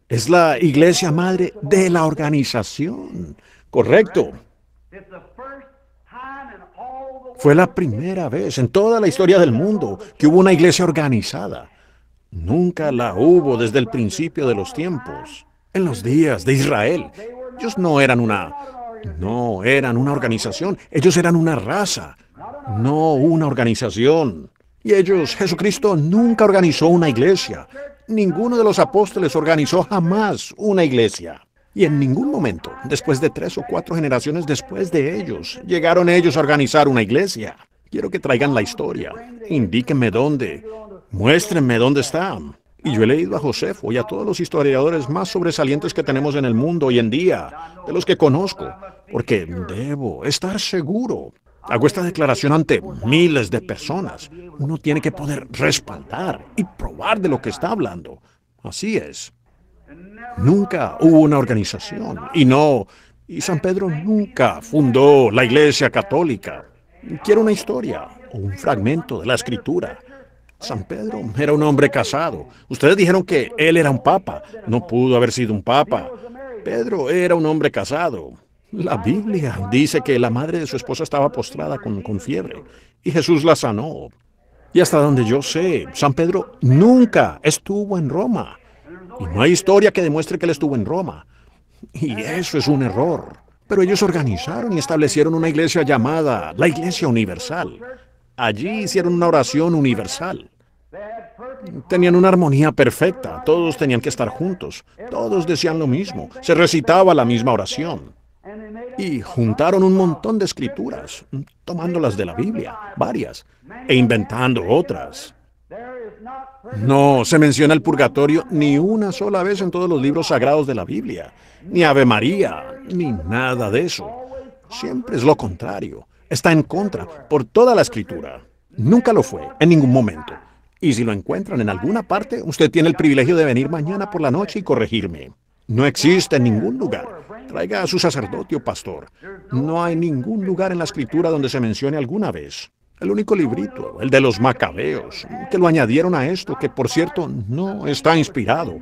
Es la iglesia madre de la organización. Correcto. Fue la primera vez en toda la historia del mundo que hubo una iglesia organizada. Nunca la hubo desde el principio de los tiempos. En los días de Israel, ellos no eran una no eran una organización, ellos eran una raza, no una organización. Y ellos, Jesucristo nunca organizó una iglesia. Ninguno de los apóstoles organizó jamás una iglesia. Y en ningún momento, después de tres o cuatro generaciones después de ellos, llegaron ellos a organizar una iglesia. Quiero que traigan la historia. Indíquenme dónde. Muéstrenme dónde están. Y yo he leído a Josefo y a todos los historiadores más sobresalientes que tenemos en el mundo hoy en día, de los que conozco, porque debo estar seguro Hago esta declaración ante miles de personas. Uno tiene que poder respaldar y probar de lo que está hablando. Así es. Nunca hubo una organización y no, y San Pedro nunca fundó la Iglesia Católica. Quiero una historia o un fragmento de la escritura. San Pedro era un hombre casado. Ustedes dijeron que él era un papa. No pudo haber sido un papa. Pedro era un hombre casado. La Biblia dice que la madre de su esposa estaba postrada con, fiebre y Jesús la sanó. Y hasta donde yo sé, San Pedro nunca estuvo en Roma. Y no hay historia que demuestre que él estuvo en Roma. Y eso es un error. Pero ellos organizaron y establecieron una iglesia llamada la Iglesia Universal. Allí hicieron una oración universal. Tenían una armonía perfecta, todos tenían que estar juntos, todos decían lo mismo, se recitaba la misma oración. Y juntaron un montón de escrituras, tomándolas de la Biblia, varias, e inventando otras. No se menciona el purgatorio ni una sola vez en todos los libros sagrados de la Biblia, ni Ave María, ni nada de eso. Siempre es lo contrario. Está en contra por toda la escritura. Nunca lo fue, en ningún momento. Y si lo encuentran en alguna parte, usted tiene el privilegio de venir mañana por la noche y corregirme. No existe en ningún lugar. Traiga a su sacerdote o pastor. No hay ningún lugar en la escritura donde se mencione alguna vez. El único librito, el de los macabeos, que lo añadieron a esto, que por cierto no está inspirado.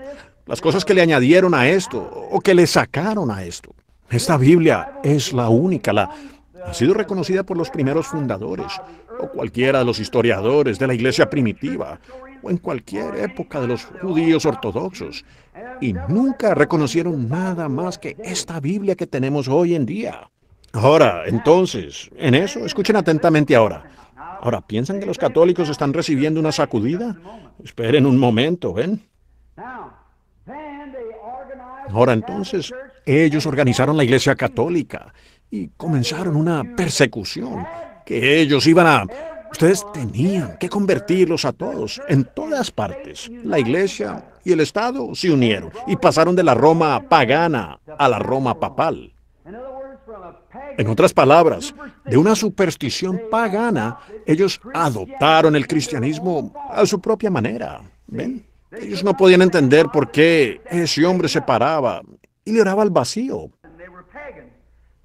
Las cosas que le añadieron a esto o que le sacaron a esto. Esta Biblia es la única, la, ha sido reconocida por los primeros fundadores o cualquiera de los historiadores de la iglesia primitiva en cualquier época de los judíos ortodoxos y nunca reconocieron nada más que esta Biblia que tenemos hoy en día. Ahora, entonces, en eso, escuchen atentamente ahora. Ahora, ¿piensan que los católicos están recibiendo una sacudida? Esperen un momento, ¿ven? Ahora entonces, ellos organizaron la Iglesia Católica y comenzaron una persecución que ellos iban a Ustedes tenían que convertirlos a todos, en todas partes. La iglesia y el Estado se unieron y pasaron de la Roma pagana a la Roma papal. En otras palabras, de una superstición pagana, ellos adoptaron el cristianismo a su propia manera. ¿Ven? Ellos no podían entender por qué ese hombre se paraba y le oraba al vacío.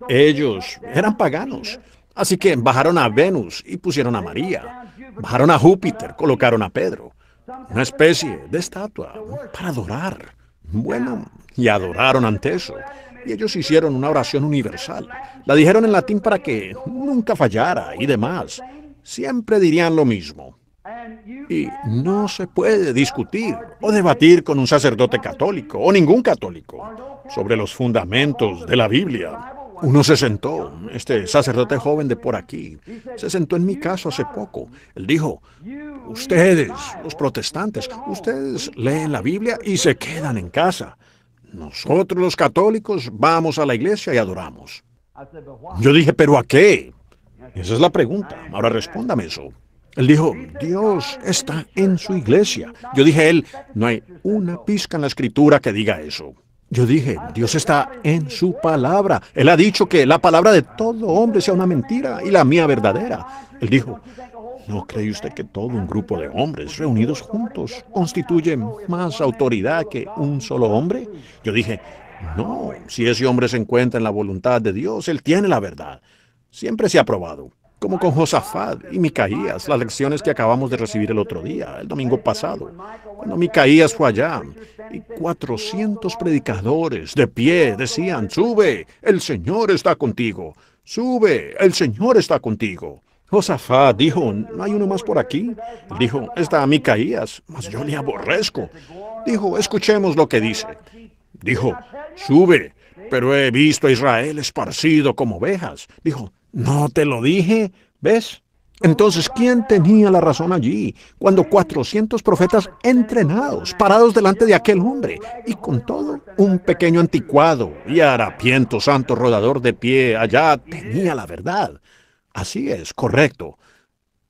Ellos eran paganos. Así que bajaron a Venus y pusieron a María. Bajaron a Júpiter, colocaron a Pedro. Una especie de estatua para adorar. Bueno, y adoraron ante eso. Y ellos hicieron una oración universal. La dijeron en latín para que nunca fallara y demás. Siempre dirían lo mismo. Y no se puede discutir o debatir con un sacerdote católico o ningún católico sobre los fundamentos de la Biblia uno se sentó, este sacerdote joven de por aquí, se sentó en mi casa hace poco. Él dijo, ustedes, los protestantes, ustedes leen la Biblia y se quedan en casa. Nosotros los católicos vamos a la iglesia y adoramos. Yo dije, ¿pero a qué? Esa es la pregunta. Ahora respóndame eso. Él dijo, Dios está en su iglesia. Yo dije a él, no hay una pizca en la escritura que diga eso. Yo dije, Dios está en su palabra. Él ha dicho que la palabra de todo hombre sea una mentira y la mía verdadera. Él dijo, ¿no cree usted que todo un grupo de hombres reunidos juntos constituye más autoridad que un solo hombre? Yo dije, no, si ese hombre se encuentra en la voluntad de Dios, él tiene la verdad. Siempre se ha probado como con Josafat y Micaías, las lecciones que acabamos de recibir el otro día, el domingo pasado, cuando Micaías fue allá y 400 predicadores de pie decían, sube, el Señor está contigo, sube, el Señor está contigo. Josafat dijo, ¿no hay uno más por aquí? Dijo, está Micaías, mas yo le aborrezco. Dijo, escuchemos lo que dice. Dijo, sube, pero he visto a Israel esparcido como ovejas. Dijo, no te lo dije, ¿ves? Entonces, ¿quién tenía la razón allí? Cuando 400 profetas entrenados, parados delante de aquel hombre, y con todo, un pequeño anticuado y harapiento santo rodador de pie allá tenía la verdad. Así es, correcto.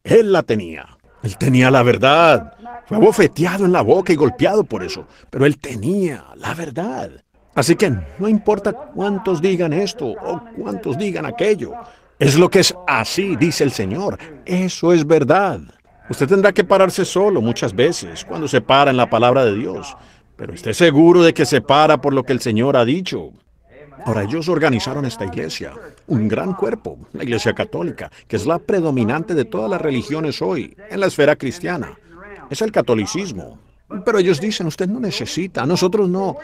Él la tenía. Él tenía la verdad. Fue bofeteado en la boca y golpeado por eso, pero él tenía la verdad. Así que no importa cuántos digan esto o cuántos digan aquello, es lo que es así, dice el Señor. Eso es verdad. Usted tendrá que pararse solo muchas veces cuando se para en la palabra de Dios, pero esté seguro de que se para por lo que el Señor ha dicho. Ahora, ellos organizaron esta iglesia, un gran cuerpo, la iglesia católica, que es la predominante de todas las religiones hoy en la esfera cristiana. Es el catolicismo. Pero ellos dicen, usted no necesita, nosotros no.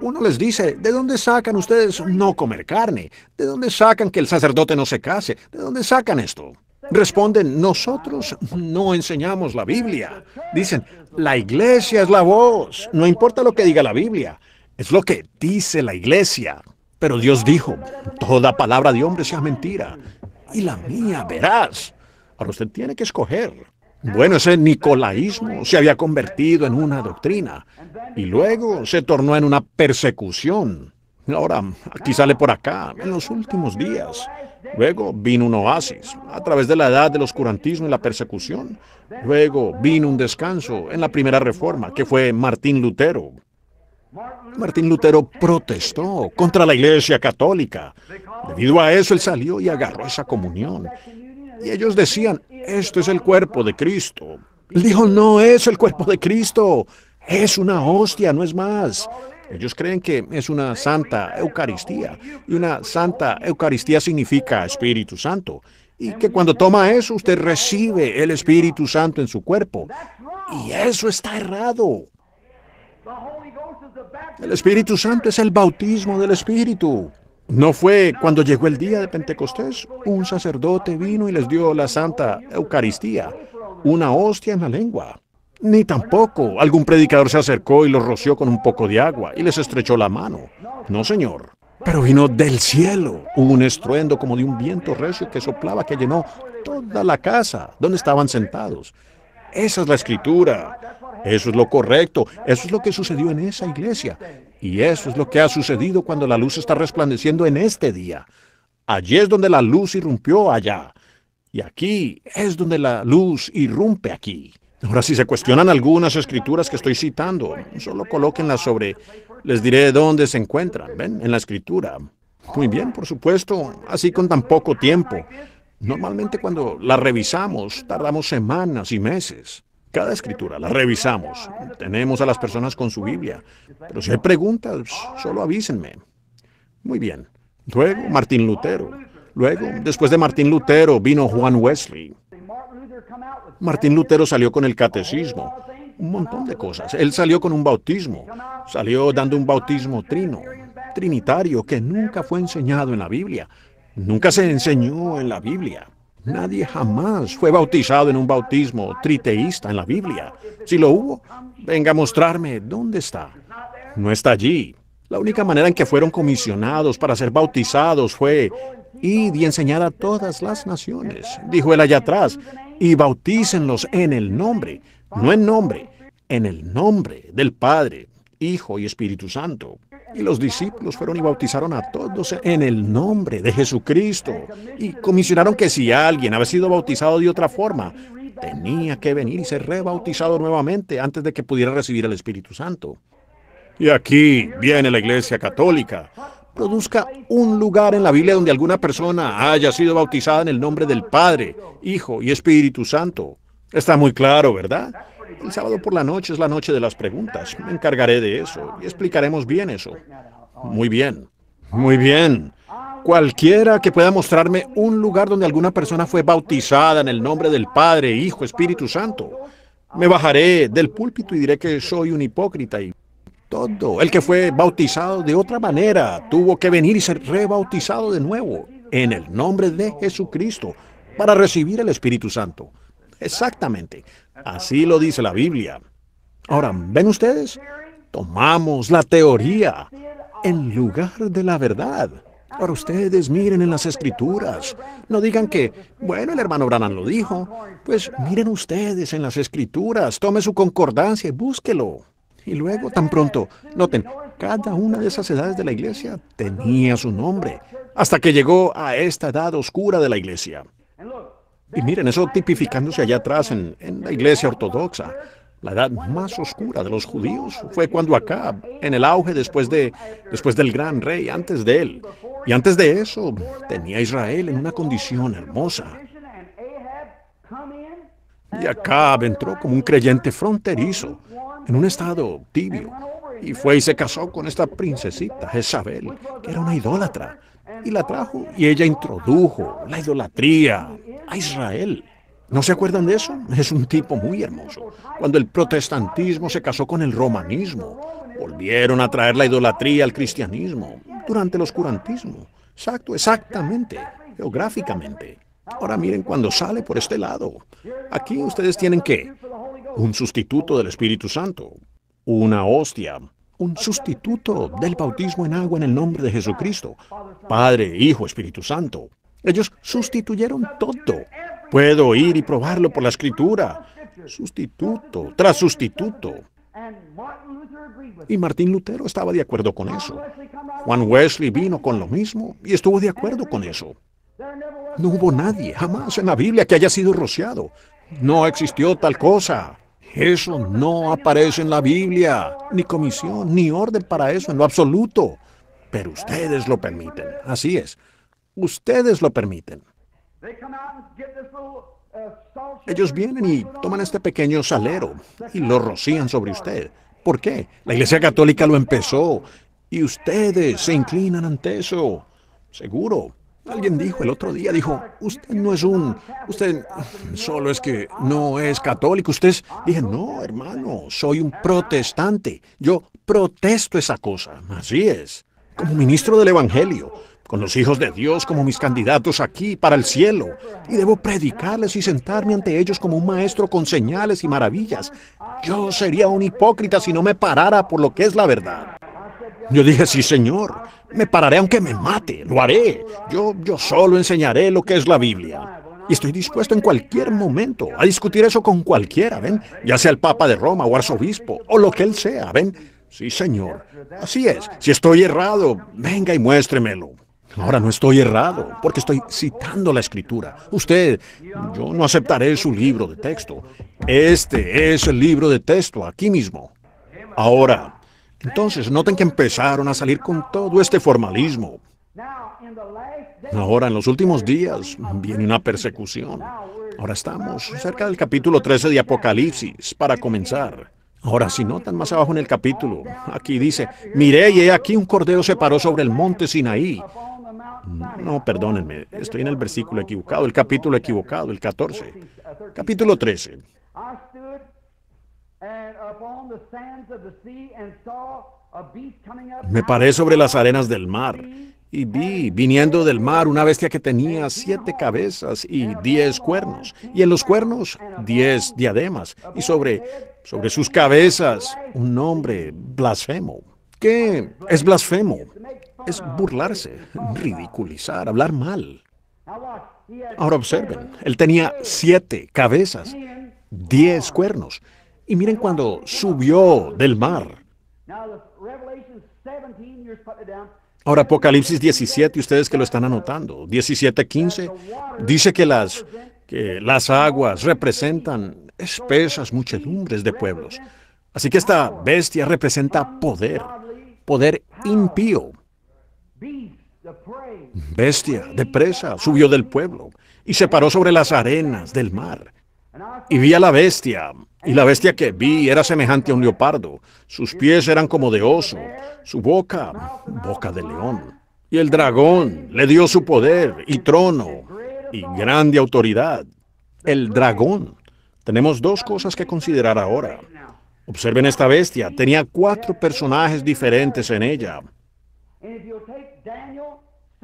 Uno les dice, ¿de dónde sacan ustedes no comer carne? ¿De dónde sacan que el sacerdote no se case? ¿De dónde sacan esto? Responden, nosotros no enseñamos la Biblia. Dicen, la iglesia es la voz, no importa lo que diga la Biblia, es lo que dice la iglesia. Pero Dios dijo, toda palabra de hombre sea mentira, y la mía verás. Ahora usted tiene que escoger. Bueno, ese nicolaísmo se había convertido en una doctrina y luego se tornó en una persecución. Ahora, aquí sale por acá, en los últimos días. Luego vino un oasis a través de la edad del oscurantismo y la persecución. Luego vino un descanso en la primera reforma, que fue Martín Lutero. Martín Lutero protestó contra la Iglesia Católica. Debido a eso, él salió y agarró esa comunión. Y ellos decían, esto es el cuerpo de Cristo. Él dijo, no es el cuerpo de Cristo, es una hostia, no es más. Ellos creen que es una santa Eucaristía. Y una santa Eucaristía significa Espíritu Santo. Y que cuando toma eso, usted recibe el Espíritu Santo en su cuerpo. Y eso está errado. El Espíritu Santo es el bautismo del Espíritu. No fue cuando llegó el día de Pentecostés, un sacerdote vino y les dio la Santa Eucaristía, una hostia en la lengua. Ni tampoco algún predicador se acercó y los roció con un poco de agua y les estrechó la mano. No, señor. Pero vino del cielo. un estruendo como de un viento recio que soplaba que llenó toda la casa donde estaban sentados. Esa es la escritura. Eso es lo correcto. Eso es lo que sucedió en esa iglesia. Y eso es lo que ha sucedido cuando la luz está resplandeciendo en este día. Allí es donde la luz irrumpió allá. Y aquí es donde la luz irrumpe aquí. Ahora, si se cuestionan algunas escrituras que estoy citando, solo colóquenlas sobre... Les diré dónde se encuentran, ¿ven? En la escritura. Muy bien, por supuesto, así con tan poco tiempo. Normalmente cuando la revisamos tardamos semanas y meses. Cada escritura la revisamos. Tenemos a las personas con su Biblia. Pero si hay preguntas, solo avísenme. Muy bien. Luego Martín Lutero. Luego, después de Martín Lutero, vino Juan Wesley. Martín Lutero salió con el catecismo, un montón de cosas. Él salió con un bautismo, salió dando un bautismo trino, trinitario, que nunca fue enseñado en la Biblia. Nunca se enseñó en la Biblia. Nadie jamás fue bautizado en un bautismo triteísta en la Biblia. Si lo hubo, venga a mostrarme dónde está. No está allí. La única manera en que fueron comisionados para ser bautizados fue id y enseñar a todas las naciones, dijo él allá atrás, y bautícenlos en el nombre, no en nombre, en el nombre del Padre, Hijo y Espíritu Santo. Y los discípulos fueron y bautizaron a todos en el nombre de Jesucristo. Y comisionaron que si alguien había sido bautizado de otra forma, tenía que venir y ser rebautizado nuevamente antes de que pudiera recibir el Espíritu Santo. Y aquí viene la Iglesia Católica. Produzca un lugar en la Biblia donde alguna persona haya sido bautizada en el nombre del Padre, Hijo y Espíritu Santo. Está muy claro, ¿verdad? El sábado por la noche es la noche de las preguntas. Me encargaré de eso y explicaremos bien eso. Muy bien. Muy bien. Cualquiera que pueda mostrarme un lugar donde alguna persona fue bautizada en el nombre del Padre, Hijo, Espíritu Santo, me bajaré del púlpito y diré que soy un hipócrita y todo. El que fue bautizado de otra manera tuvo que venir y ser rebautizado de nuevo en el nombre de Jesucristo para recibir el Espíritu Santo. Exactamente. Así lo dice la Biblia. Ahora, ¿ven ustedes? Tomamos la teoría en lugar de la verdad. Ahora ustedes miren en las escrituras. No digan que, bueno, el hermano Branham lo dijo. Pues miren ustedes en las escrituras, tome su concordancia y búsquelo. Y luego, tan pronto, noten, cada una de esas edades de la iglesia tenía su nombre, hasta que llegó a esta edad oscura de la iglesia. Y miren, eso tipificándose allá atrás en, la iglesia ortodoxa. La edad más oscura de los judíos fue cuando Acab, en el auge después, de, después del gran rey, antes de él. Y antes de eso, tenía Israel en una condición hermosa. Y Acab entró como un creyente fronterizo, en un estado tibio, y fue y se casó con esta princesita, Jezabel, que era una idólatra y la trajo y ella introdujo la idolatría a Israel. ¿No se acuerdan de eso? Es un tipo muy hermoso. Cuando el protestantismo se casó con el romanismo, volvieron a traer la idolatría al cristianismo durante el oscurantismo. Exacto, exactamente, geográficamente. Ahora miren cuando sale por este lado. Aquí ustedes tienen que un sustituto del Espíritu Santo, una hostia, un sustituto del bautismo en agua en el nombre de Jesucristo. Padre, Hijo, Espíritu Santo. Ellos sustituyeron todo. Puedo ir y probarlo por la escritura. Sustituto tras sustituto. Y Martín Lutero estaba de acuerdo con eso. Juan Wesley vino con lo mismo y estuvo de acuerdo con eso. No hubo nadie, jamás en la Biblia, que haya sido rociado. No existió tal cosa. Eso no aparece en la Biblia, ni comisión, ni orden para eso en lo absoluto. Pero ustedes lo permiten. Así es. Ustedes lo permiten. Ellos vienen y toman este pequeño salero y lo rocían sobre usted. ¿Por qué? La Iglesia Católica lo empezó y ustedes se inclinan ante eso. Seguro. Alguien dijo el otro día, dijo, usted no es un, usted solo es que no es católico, usted es, dije, no, hermano, soy un protestante, yo protesto esa cosa, así es, como ministro del Evangelio, con los hijos de Dios como mis candidatos aquí para el cielo, y debo predicarles y sentarme ante ellos como un maestro con señales y maravillas. Yo sería un hipócrita si no me parara por lo que es la verdad. Yo dije, sí, señor, me pararé aunque me mate, lo haré. Yo, yo solo enseñaré lo que es la Biblia. Y estoy dispuesto en cualquier momento a discutir eso con cualquiera, ¿ven? Ya sea el Papa de Roma o arzobispo o lo que él sea, ¿ven? Sí, señor. Así es. Si estoy errado, venga y muéstremelo. Ahora no estoy errado, porque estoy citando la escritura. Usted, yo no aceptaré su libro de texto. Este es el libro de texto, aquí mismo. Ahora, entonces, noten que empezaron a salir con todo este formalismo. Ahora, en los últimos días, viene una persecución. Ahora estamos cerca del capítulo 13 de Apocalipsis, para comenzar. Ahora, si notan más abajo en el capítulo, aquí dice, miré y he aquí un cordeo se paró sobre el monte Sinaí. No, perdónenme, estoy en el versículo equivocado, el capítulo equivocado, el 14. Capítulo 13. Me paré sobre las arenas del mar y vi viniendo del mar una bestia que tenía siete cabezas y diez cuernos, y en los cuernos diez diademas, y sobre, sobre sus cabezas un nombre blasfemo. ¿Qué es blasfemo? Es burlarse, ridiculizar, hablar mal. Ahora observen, él tenía siete cabezas, diez cuernos. Y miren cuando subió del mar. Ahora Apocalipsis 17, ustedes que lo están anotando, 17, 15, dice que las, que las aguas representan espesas muchedumbres de pueblos. Así que esta bestia representa poder, poder impío. Bestia de presa subió del pueblo y se paró sobre las arenas del mar. Y vi a la bestia y la bestia que vi era semejante a un leopardo. Sus pies eran como de oso, su boca, boca de león. Y el dragón le dio su poder y trono y grande autoridad. El dragón. Tenemos dos cosas que considerar ahora. Observen esta bestia. Tenía cuatro personajes diferentes en ella.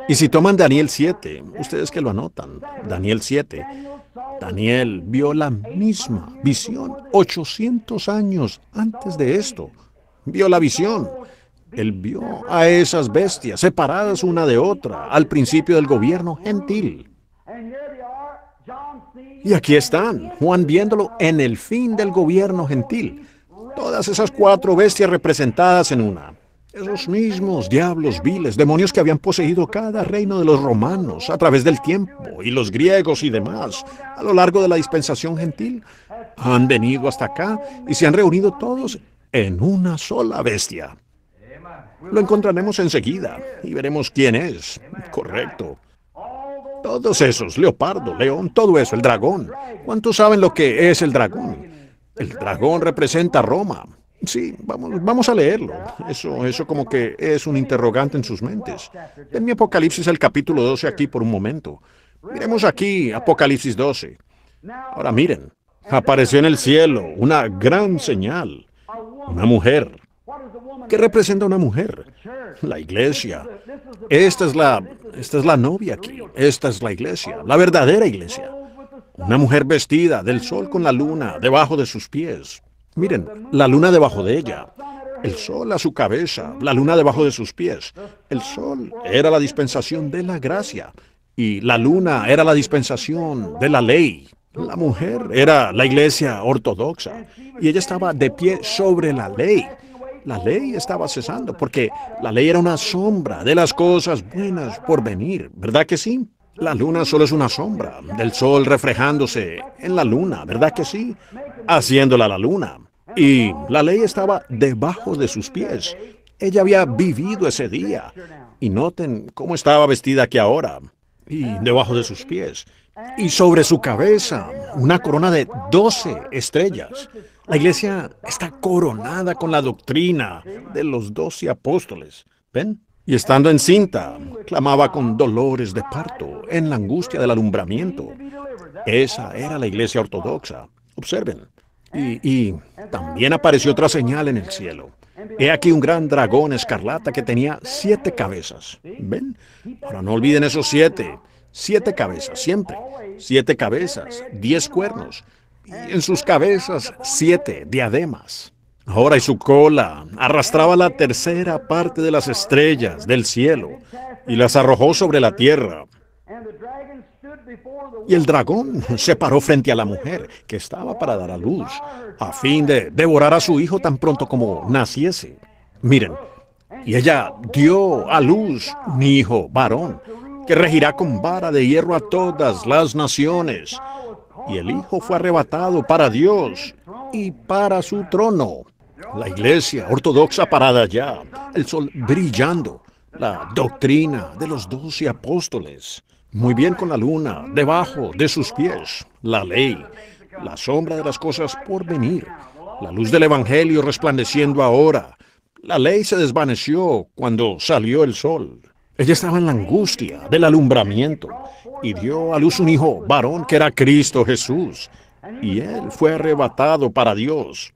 Y si toman Daniel 7, ustedes que lo anotan, Daniel 7, Daniel vio la misma visión 800 años antes de esto. Vio la visión. Él vio a esas bestias separadas una de otra al principio del gobierno gentil. Y aquí están, Juan viéndolo en el fin del gobierno gentil. Todas esas cuatro bestias representadas en una. Esos mismos diablos viles, demonios que habían poseído cada reino de los romanos a través del tiempo, y los griegos y demás, a lo largo de la dispensación gentil, han venido hasta acá y se han reunido todos en una sola bestia. Lo encontraremos enseguida y veremos quién es. Correcto. Todos esos, leopardo, león, todo eso, el dragón. ¿Cuántos saben lo que es el dragón? El dragón representa a Roma, Sí, vamos, vamos a leerlo. Eso, eso como que es un interrogante en sus mentes. mi Apocalipsis el capítulo 12 aquí por un momento. Miremos aquí Apocalipsis 12. Ahora miren, apareció en el cielo una gran señal, una mujer. ¿Qué representa una mujer? La iglesia. Esta es la, esta es la novia aquí. Esta es la iglesia, la verdadera iglesia. Una mujer vestida del sol con la luna debajo de sus pies Miren, la luna debajo de ella, el sol a su cabeza, la luna debajo de sus pies. El sol era la dispensación de la gracia y la luna era la dispensación de la ley. La mujer era la iglesia ortodoxa y ella estaba de pie sobre la ley. La ley estaba cesando porque la ley era una sombra de las cosas buenas por venir, ¿verdad que sí? La luna solo es una sombra del sol reflejándose en la luna, ¿verdad que sí? Haciéndola la luna. Y la ley estaba debajo de sus pies. Ella había vivido ese día. Y noten cómo estaba vestida aquí ahora. Y debajo de sus pies. Y sobre su cabeza, una corona de doce estrellas. La iglesia está coronada con la doctrina de los doce apóstoles. ¿Ven? y estando encinta, clamaba con dolores de parto, en la angustia del alumbramiento. Esa era la iglesia ortodoxa. Observen. Y, y, también apareció otra señal en el cielo. He aquí un gran dragón escarlata que tenía siete cabezas. ¿Ven? Ahora no olviden esos siete. Siete cabezas, siempre. Siete cabezas, diez cuernos. Y en sus cabezas, siete diademas. Ahora y su cola arrastraba la tercera parte de las estrellas del cielo y las arrojó sobre la tierra. Y el dragón se paró frente a la mujer que estaba para dar a luz, a fin de devorar a su hijo tan pronto como naciese. Miren, y ella dio a luz un hijo varón, que regirá con vara de hierro a todas las naciones. Y el hijo fue arrebatado para Dios y para su trono. La iglesia ortodoxa parada ya, el sol brillando, la doctrina de los doce apóstoles, muy bien con la luna, debajo de sus pies, la ley, la sombra de las cosas por venir, la luz del Evangelio resplandeciendo ahora. La ley se desvaneció cuando salió el sol. Ella estaba en la angustia del alumbramiento y dio a luz un hijo varón que era Cristo Jesús. Y él fue arrebatado para Dios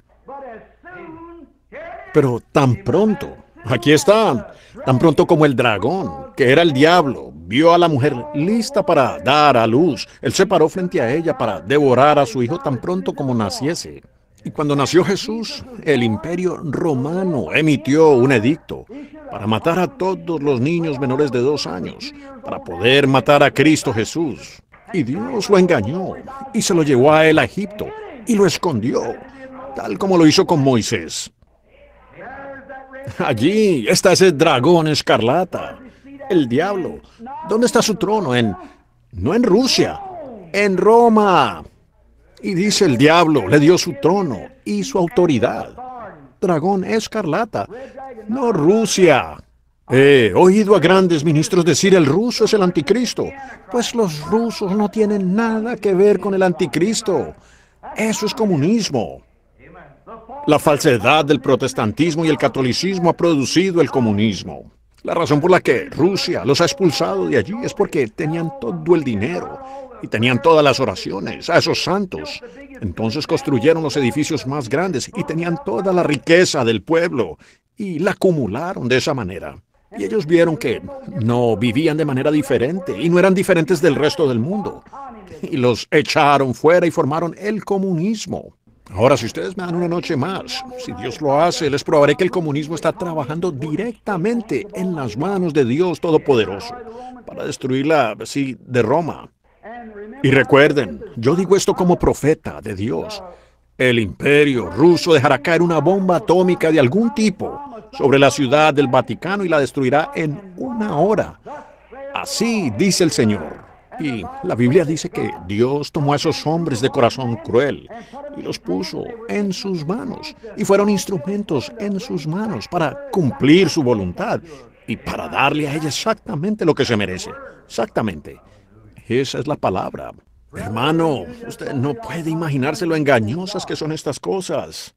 pero tan pronto, aquí está, tan pronto como el dragón, que era el diablo, vio a la mujer lista para dar a luz, él se paró frente a ella para devorar a su hijo tan pronto como naciese. Y cuando nació Jesús, el imperio romano emitió un edicto para matar a todos los niños menores de dos años, para poder matar a Cristo Jesús. Y Dios lo engañó y se lo llevó a él a Egipto y lo escondió, tal como lo hizo con Moisés. Allí, está ese dragón escarlata, el diablo. ¿Dónde está su trono? En, no en Rusia, en Roma. Y dice el diablo, le dio su trono y su autoridad. Dragón escarlata, no Rusia. He oído a grandes ministros decir el ruso es el anticristo. Pues los rusos no tienen nada que ver con el anticristo. Eso es comunismo. La falsedad del protestantismo y el catolicismo ha producido el comunismo. La razón por la que Rusia los ha expulsado de allí es porque tenían todo el dinero y tenían todas las oraciones a esos santos. Entonces construyeron los edificios más grandes y tenían toda la riqueza del pueblo y la acumularon de esa manera. Y ellos vieron que no vivían de manera diferente y no eran diferentes del resto del mundo. Y los echaron fuera y formaron el comunismo. Ahora, si ustedes me dan una noche más, si Dios lo hace, les probaré que el comunismo está trabajando directamente en las manos de Dios Todopoderoso para destruir la, sí, de Roma. Y recuerden, yo digo esto como profeta de Dios. El imperio ruso dejará caer una bomba atómica de algún tipo sobre la ciudad del Vaticano y la destruirá en una hora. Así dice el Señor. Y la Biblia dice que Dios tomó a esos hombres de corazón cruel y los puso en sus manos y fueron instrumentos en sus manos para cumplir su voluntad y para darle a ella exactamente lo que se merece. Exactamente. Esa es la palabra. Hermano, usted no puede imaginarse lo engañosas que son estas cosas.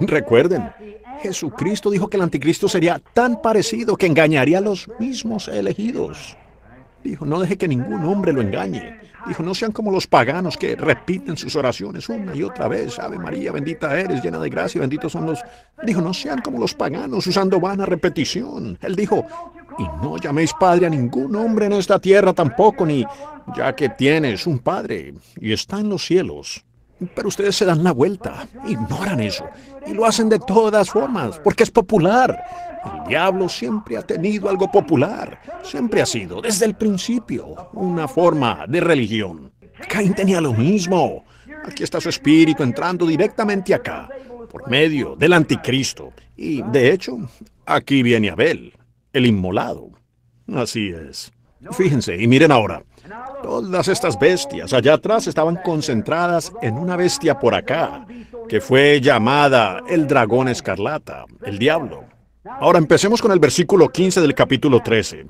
Recuerden, Jesucristo dijo que el anticristo sería tan parecido que engañaría a los mismos elegidos. Dijo, no deje que ningún hombre lo engañe. Dijo, no sean como los paganos que repiten sus oraciones una y otra vez. Ave María, bendita eres, llena de gracia, benditos son los... Dijo, no sean como los paganos usando vana repetición. Él dijo, y no llaméis padre a ningún hombre en esta tierra tampoco, ni ya que tienes un padre y está en los cielos. Pero ustedes se dan la vuelta, ignoran eso y lo hacen de todas formas, porque es popular. El diablo siempre ha tenido algo popular, siempre ha sido, desde el principio, una forma de religión. Caín tenía lo mismo. Aquí está su espíritu entrando directamente acá, por medio del anticristo. Y, de hecho, aquí viene Abel, el inmolado. Así es. Fíjense y miren ahora. Todas estas bestias allá atrás estaban concentradas en una bestia por acá, que fue llamada el dragón escarlata, el diablo. Ahora empecemos con el versículo 15 del capítulo 13.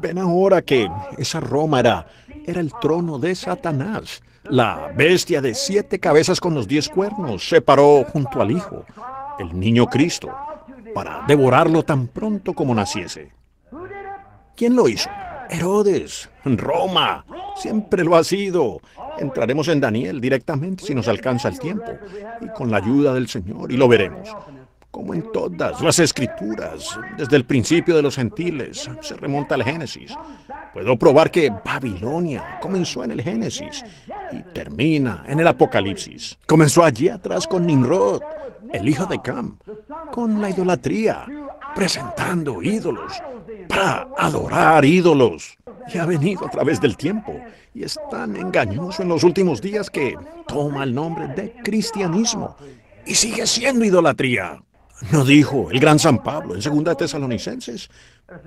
Ven ahora que esa Roma era, el trono de Satanás. La bestia de siete cabezas con los diez cuernos se paró junto al Hijo, el niño Cristo, para devorarlo tan pronto como naciese. ¿Quién lo hizo? Herodes, Roma, siempre lo ha sido. Entraremos en Daniel directamente si nos alcanza el tiempo y con la ayuda del Señor y lo veremos. Como en todas las escrituras, desde el principio de los gentiles, se remonta al Génesis. Puedo probar que Babilonia comenzó en el Génesis y termina en el Apocalipsis. Comenzó allí atrás con Nimrod el hijo de Cam, con la idolatría, presentando ídolos para adorar ídolos. Y ha venido a través del tiempo y es tan engañoso en los últimos días que toma el nombre de cristianismo y sigue siendo idolatría. No dijo el gran San Pablo en Segunda Tesalonicenses.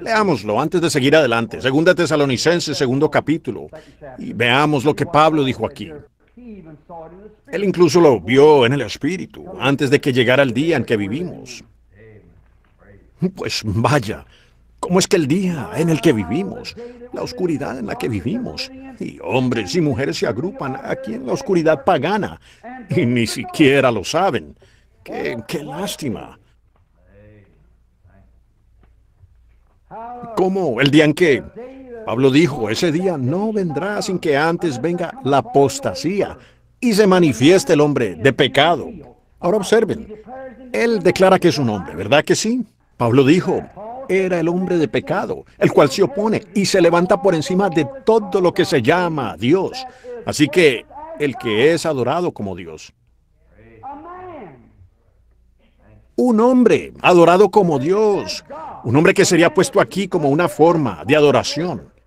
Leámoslo antes de seguir adelante. Segunda Tesalonicenses, segundo capítulo. Y veamos lo que Pablo dijo aquí. Él incluso lo vio en el Espíritu antes de que llegara el día en que vivimos. Pues vaya, ¿cómo es que el día en el que vivimos, la oscuridad en la que vivimos, y hombres y mujeres se agrupan aquí en la oscuridad pagana y ni siquiera lo saben? ¡Qué, lástima! ¿Cómo el día en que Pablo dijo, ese día no vendrá sin que antes venga la apostasía y se manifieste el hombre de pecado. Ahora observen, él declara que es un hombre, ¿verdad que sí? Pablo dijo, era el hombre de pecado, el cual se opone y se levanta por encima de todo lo que se llama Dios. Así que el que es adorado como Dios. Un hombre adorado como Dios. Un hombre que sería puesto aquí como una forma de adoración.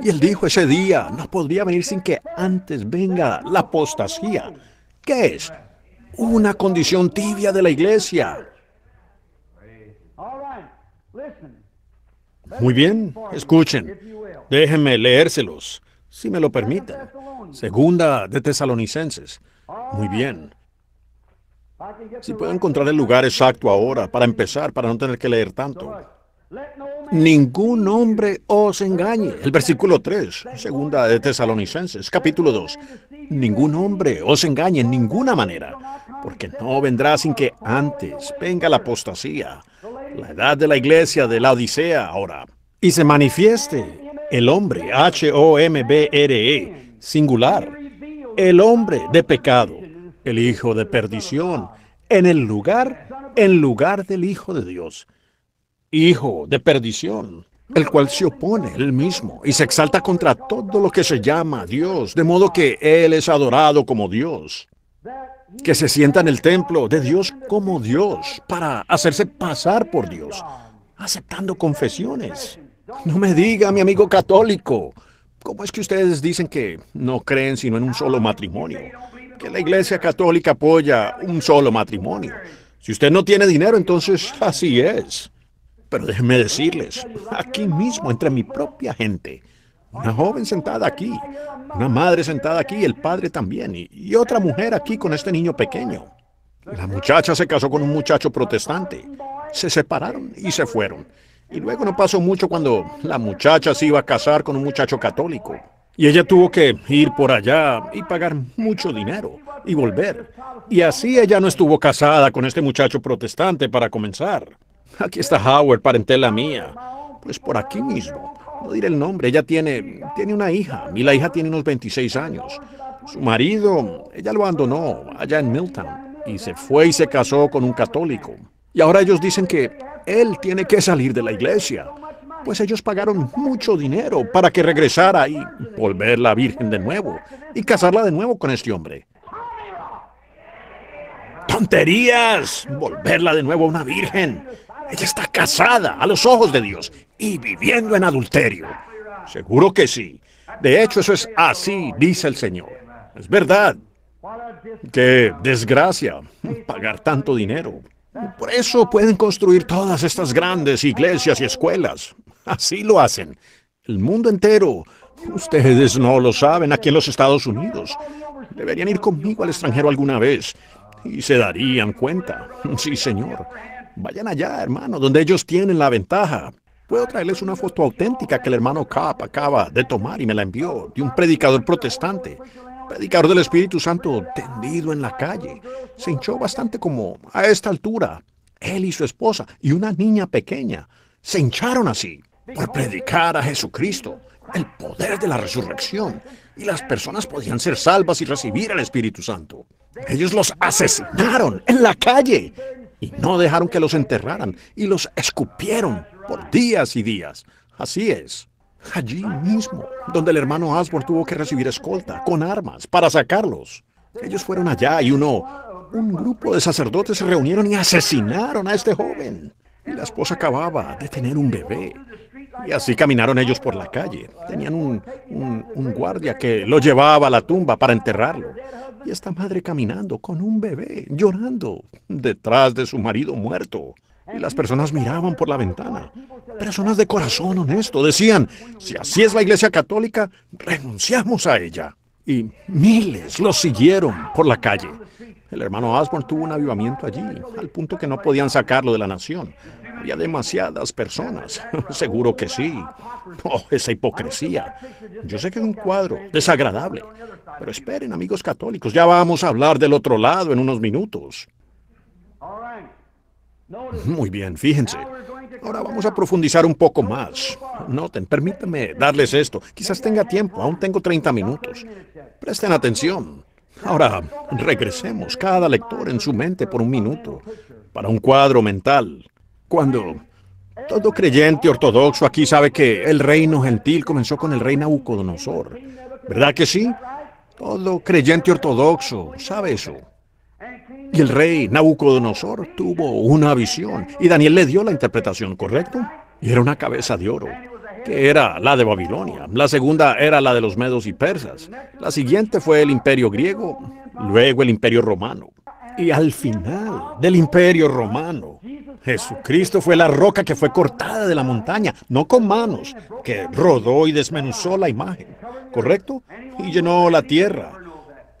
Y él dijo ese día, no podría venir sin que antes venga la apostasía. ¿Qué es? Una condición tibia de la iglesia. Muy bien, escuchen. Déjenme leérselos, si me lo permiten. Segunda de Tesalonicenses. Muy bien. Si puedo encontrar el lugar exacto ahora, para empezar, para no tener que leer tanto. Ningún hombre os engañe. El versículo 3, segunda de Tesalonicenses, capítulo 2. Ningún hombre os engañe en ninguna manera, porque no vendrá sin que antes venga la apostasía, la edad de la iglesia de la Odisea ahora, y se manifieste el hombre, H-O-M-B-R-E, singular, el hombre de pecado, el hijo de perdición, en el lugar, en lugar del hijo de Dios hijo de perdición, el cual se opone él mismo y se exalta contra todo lo que se llama Dios, de modo que él es adorado como Dios. Que se sienta en el templo de Dios como Dios, para hacerse pasar por Dios, aceptando confesiones. No me diga, mi amigo católico, ¿cómo es que ustedes dicen que no creen sino en un solo matrimonio? Que la Iglesia Católica apoya un solo matrimonio. Si usted no tiene dinero, entonces así es. Pero déjenme decirles, aquí mismo, entre mi propia gente, una joven sentada aquí, una madre sentada aquí, el padre también, y, y, otra mujer aquí con este niño pequeño. La muchacha se casó con un muchacho protestante. Se separaron y se fueron. Y luego no pasó mucho cuando la muchacha se iba a casar con un muchacho católico. Y ella tuvo que ir por allá y pagar mucho dinero y volver. Y así ella no estuvo casada con este muchacho protestante para comenzar. Aquí está Howard, parentela mía. Pues por aquí mismo. No diré el nombre. Ella tiene, tiene una hija. Mi la hija tiene unos 26 años. Su marido, ella lo abandonó allá en Milton y se fue y se casó con un católico. Y ahora ellos dicen que él tiene que salir de la iglesia. Pues ellos pagaron mucho dinero para que regresara y volverla virgen de nuevo y casarla de nuevo con este hombre. ¡Tonterías! Volverla de nuevo a una virgen. Ella está casada a los ojos de Dios y viviendo en adulterio. Seguro que sí. De hecho, eso es así, dice el Señor. Es verdad. Qué desgracia pagar tanto dinero. Por eso pueden construir todas estas grandes iglesias y escuelas. Así lo hacen. El mundo entero. Ustedes no lo saben aquí en los Estados Unidos. Deberían ir conmigo al extranjero alguna vez y se darían cuenta. Sí, señor. Vayan allá, hermano, donde ellos tienen la ventaja. Puedo traerles una foto auténtica que el hermano Cap acaba de tomar y me la envió, de un predicador protestante, predicador del Espíritu Santo tendido en la calle. Se hinchó bastante como a esta altura. Él y su esposa y una niña pequeña se hincharon así por predicar a Jesucristo, el poder de la resurrección, y las personas podían ser salvas y recibir el Espíritu Santo. Ellos los asesinaron en la calle y no dejaron que los enterraran y los escupieron por días y días. Así es. Allí mismo, donde el hermano Asbor tuvo que recibir escolta con armas para sacarlos. Ellos fueron allá y uno, un grupo de sacerdotes se reunieron y asesinaron a este joven. Y la esposa acababa de tener un bebé. Y así caminaron ellos por la calle. Tenían un, guardia que lo llevaba a la tumba para enterrarlo. Y esta madre caminando con un bebé, llorando, detrás de su marido muerto. Y las personas miraban por la ventana. Personas de corazón honesto decían, si así es la Iglesia Católica, renunciamos a ella. Y miles los siguieron por la calle. El hermano Asborn tuvo un avivamiento allí, al punto que no podían sacarlo de la nación. Había demasiadas personas. Seguro que sí. Oh, esa hipocresía. Yo sé que es un cuadro desagradable. Pero esperen, amigos católicos, ya vamos a hablar del otro lado en unos minutos. Muy bien, fíjense. Ahora vamos a profundizar un poco más. Noten, permítanme darles esto. Quizás tenga tiempo, aún tengo 30 minutos. Presten atención. Ahora, regresemos cada lector en su mente por un minuto, para un cuadro mental, cuando todo creyente ortodoxo aquí sabe que el reino gentil comenzó con el rey Nabucodonosor. ¿Verdad que sí? Todo creyente ortodoxo sabe eso. Y el rey Nabucodonosor tuvo una visión y Daniel le dio la interpretación, ¿correcto? Y era una cabeza de oro que era la de Babilonia. La segunda era la de los medos y persas. La siguiente fue el imperio griego, luego el imperio romano. Y al final del imperio romano, Jesucristo fue la roca que fue cortada de la montaña, no con manos, que rodó y desmenuzó la imagen, ¿correcto? Y llenó la tierra.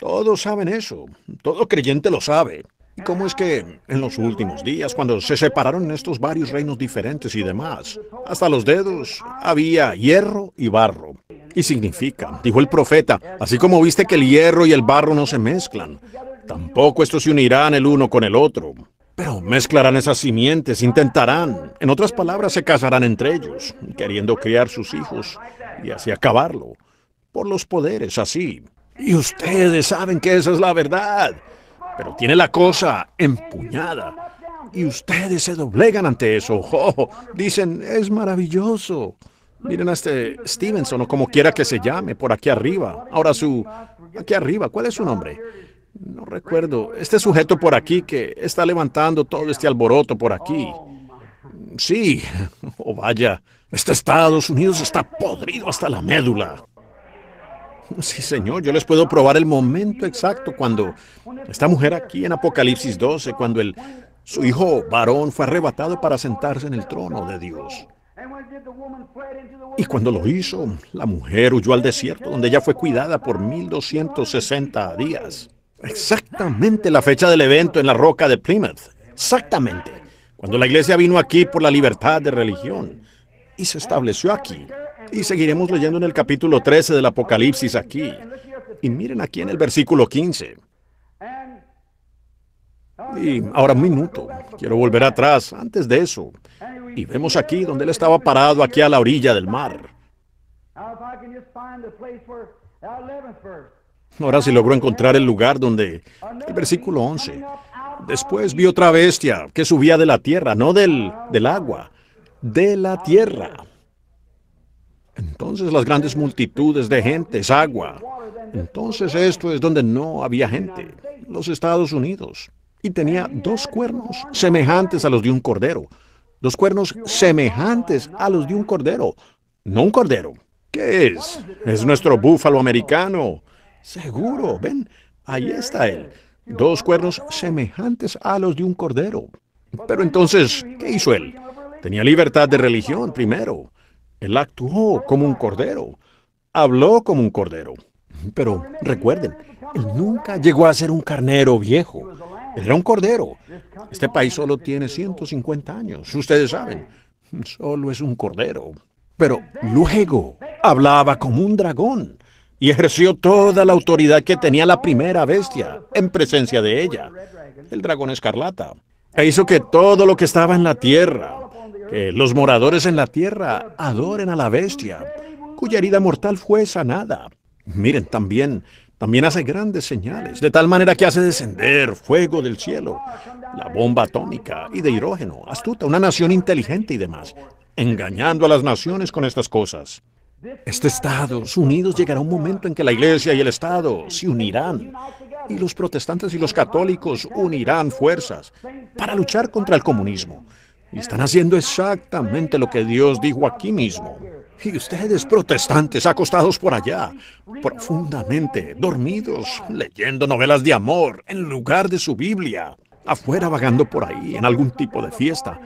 Todos saben eso, todo creyente lo sabe cómo es que en los últimos días, cuando se separaron estos varios reinos diferentes y demás, hasta los dedos había hierro y barro. Y significa, dijo el profeta, así como viste que el hierro y el barro no se mezclan, tampoco estos se unirán el uno con el otro. Pero mezclarán esas simientes, intentarán, en otras palabras, se casarán entre ellos, queriendo criar sus hijos y así acabarlo, por los poderes así. Y ustedes saben que esa es la verdad pero tiene la cosa empuñada. Y ustedes se doblegan ante eso. Oh, dicen, es maravilloso. Miren a este Stevenson o como quiera que se llame, por aquí arriba. Ahora su... Aquí arriba, ¿cuál es su nombre? No recuerdo. Este sujeto por aquí que está levantando todo este alboroto por aquí. Sí, O oh, vaya, este Estados Unidos está podrido hasta la médula. Sí, Señor, yo les puedo probar el momento exacto cuando esta mujer aquí en Apocalipsis 12, cuando el, su hijo varón fue arrebatado para sentarse en el trono de Dios. Y cuando lo hizo, la mujer huyó al desierto, donde ya fue cuidada por 1260 días. Exactamente la fecha del evento en la roca de Plymouth. Exactamente. Cuando la iglesia vino aquí por la libertad de religión y se estableció aquí. Y seguiremos leyendo en el capítulo 13 del Apocalipsis aquí. Y miren aquí en el versículo 15. Y ahora un minuto, quiero volver atrás, antes de eso. Y vemos aquí donde él estaba parado, aquí a la orilla del mar. Ahora sí logró encontrar el lugar donde, el versículo 11, después vi otra bestia que subía de la tierra, no del, del agua, de la tierra entonces las grandes multitudes de gente es agua. Entonces esto es donde no había gente, los Estados Unidos. Y tenía dos cuernos semejantes a los de un cordero. Dos cuernos semejantes a los de un cordero. No un cordero. ¿Qué es? Es nuestro búfalo americano. Seguro, ven, ahí está él. Dos cuernos semejantes a los de un cordero. Pero entonces, ¿qué hizo él? Tenía libertad de religión primero. Él actuó como un cordero, habló como un cordero. Pero recuerden, él nunca llegó a ser un carnero viejo. Él era un cordero. Este país solo tiene 150 años, ustedes saben. Solo es un cordero. Pero luego hablaba como un dragón y ejerció toda la autoridad que tenía la primera bestia en presencia de ella, el dragón escarlata. E hizo que todo lo que estaba en la tierra, que los moradores en la tierra adoren a la bestia, cuya herida mortal fue sanada. Miren, también, también hace grandes señales, de tal manera que hace descender fuego del cielo, la bomba atómica y de hidrógeno, astuta, una nación inteligente y demás, engañando a las naciones con estas cosas. Este Estados Unidos llegará un momento en que la Iglesia y el Estado se unirán y los protestantes y los católicos unirán fuerzas para luchar contra el comunismo. Y están haciendo exactamente lo que Dios dijo aquí mismo. Y ustedes protestantes acostados por allá, profundamente, dormidos, leyendo novelas de amor en lugar de su Biblia, afuera vagando por ahí en algún tipo de fiesta,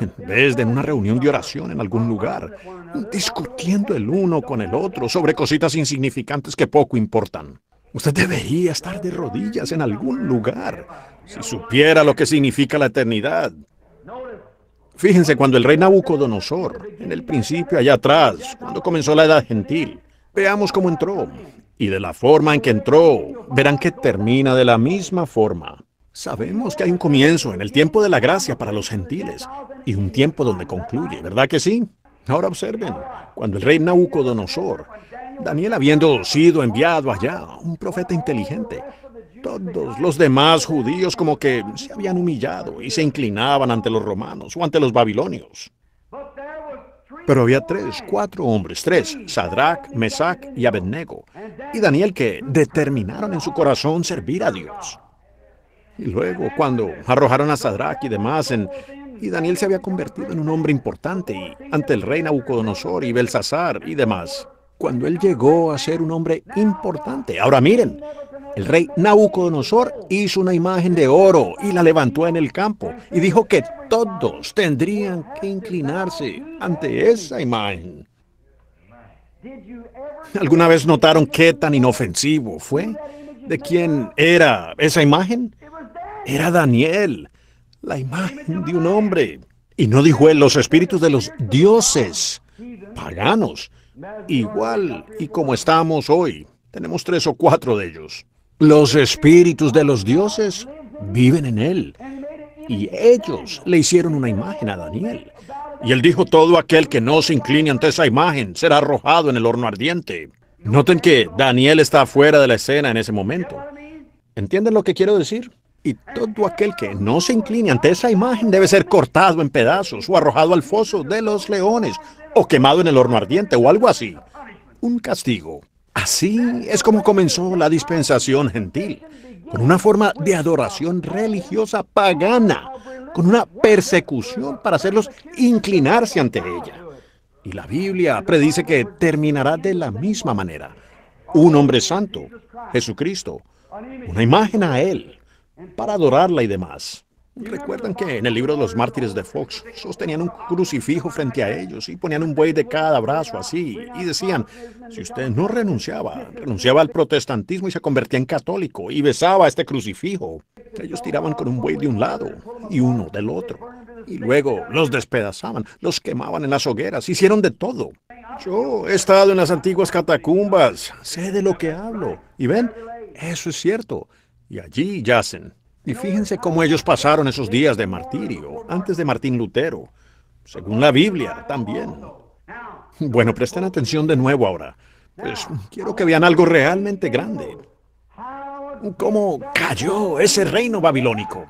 en vez de en una reunión de oración en algún lugar, discutiendo el uno con el otro sobre cositas insignificantes que poco importan. Usted debería estar de rodillas en algún lugar, si supiera lo que significa la eternidad. Fíjense, cuando el rey Nabucodonosor, en el principio allá atrás, cuando comenzó la edad gentil, veamos cómo entró. Y de la forma en que entró, verán que termina de la misma forma. Sabemos que hay un comienzo en el tiempo de la gracia para los gentiles y un tiempo donde concluye, ¿verdad que sí? Ahora observen, cuando el rey Nabucodonosor, Daniel habiendo sido enviado allá, un profeta inteligente, todos los demás judíos como que se habían humillado y se inclinaban ante los romanos o ante los babilonios. Pero había tres, cuatro hombres, tres, Sadrach, Mesach y Abednego, y Daniel que determinaron en su corazón servir a Dios. Y luego, cuando arrojaron a Sadrach y demás, y Daniel se había convertido en un hombre importante y, ante el rey Nabucodonosor y Belsasar y demás, cuando él llegó a ser un hombre importante. Ahora miren, el rey Nabucodonosor hizo una imagen de oro y la levantó en el campo y dijo que todos tendrían que inclinarse ante esa imagen. ¿Alguna vez notaron qué tan inofensivo fue? ¿De quién era esa imagen? Era Daniel, la imagen de un hombre. Y no dijo él los espíritus de los dioses paganos, igual y como estamos hoy. Tenemos tres o cuatro de ellos. Los espíritus de los dioses viven en él. Y ellos le hicieron una imagen a Daniel. Y él dijo, todo aquel que no se incline ante esa imagen será arrojado en el horno ardiente. Noten que Daniel está fuera de la escena en ese momento. ¿Entienden lo que quiero decir? Y todo aquel que no se incline ante esa imagen debe ser cortado en pedazos o arrojado al foso de los leones o quemado en el horno ardiente o algo así. Un castigo. Así es como comenzó la dispensación gentil, con una forma de adoración religiosa pagana, con una persecución para hacerlos inclinarse ante ella. Y la Biblia predice que terminará de la misma manera. Un hombre santo, Jesucristo, una imagen a Él, para adorarla y demás. Recuerdan que en el libro de los mártires de Fox sostenían un crucifijo frente a ellos y ponían un buey de cada brazo así y decían, si usted no renunciaba, renunciaba al protestantismo y se convertía en católico y besaba este crucifijo. Ellos tiraban con un buey de un lado y uno del otro. Y luego los despedazaban, los quemaban en las hogueras, hicieron de todo. Yo he estado en las antiguas catacumbas, sé de lo que hablo. Y ven, eso es cierto. Y allí yacen y fíjense cómo ellos pasaron esos días de martirio, antes de Martín Lutero, según la Biblia también. Bueno, presten atención de nuevo ahora. Pues quiero que vean algo realmente grande. Cómo cayó ese reino babilónico.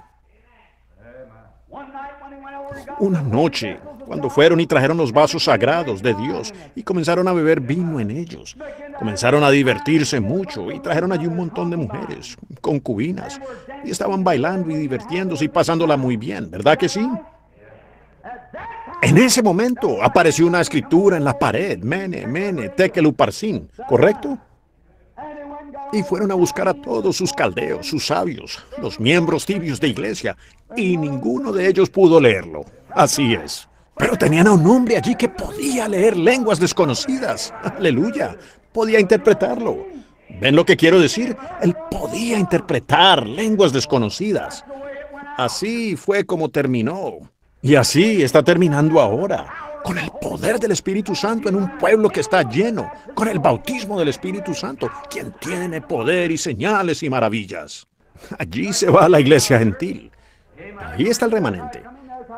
Una noche, cuando fueron y trajeron los vasos sagrados de Dios y comenzaron a beber vino en ellos. Comenzaron a divertirse mucho y trajeron allí un montón de mujeres, concubinas, y estaban bailando y divirtiéndose y pasándola muy bien, ¿verdad que sí? En ese momento apareció una escritura en la pared, Mene, Mene, Tekeluparsin, ¿correcto? Y fueron a buscar a todos sus caldeos, sus sabios, los miembros tibios de iglesia, y ninguno de ellos pudo leerlo. Así es. Pero tenían a un hombre allí que podía leer lenguas desconocidas. Aleluya. Podía interpretarlo. ¿Ven lo que quiero decir? Él podía interpretar lenguas desconocidas. Así fue como terminó. Y así está terminando ahora, con el poder del Espíritu Santo en un pueblo que está lleno, con el bautismo del Espíritu Santo, quien tiene poder y señales y maravillas. Allí se va a la iglesia gentil. Ahí está el remanente.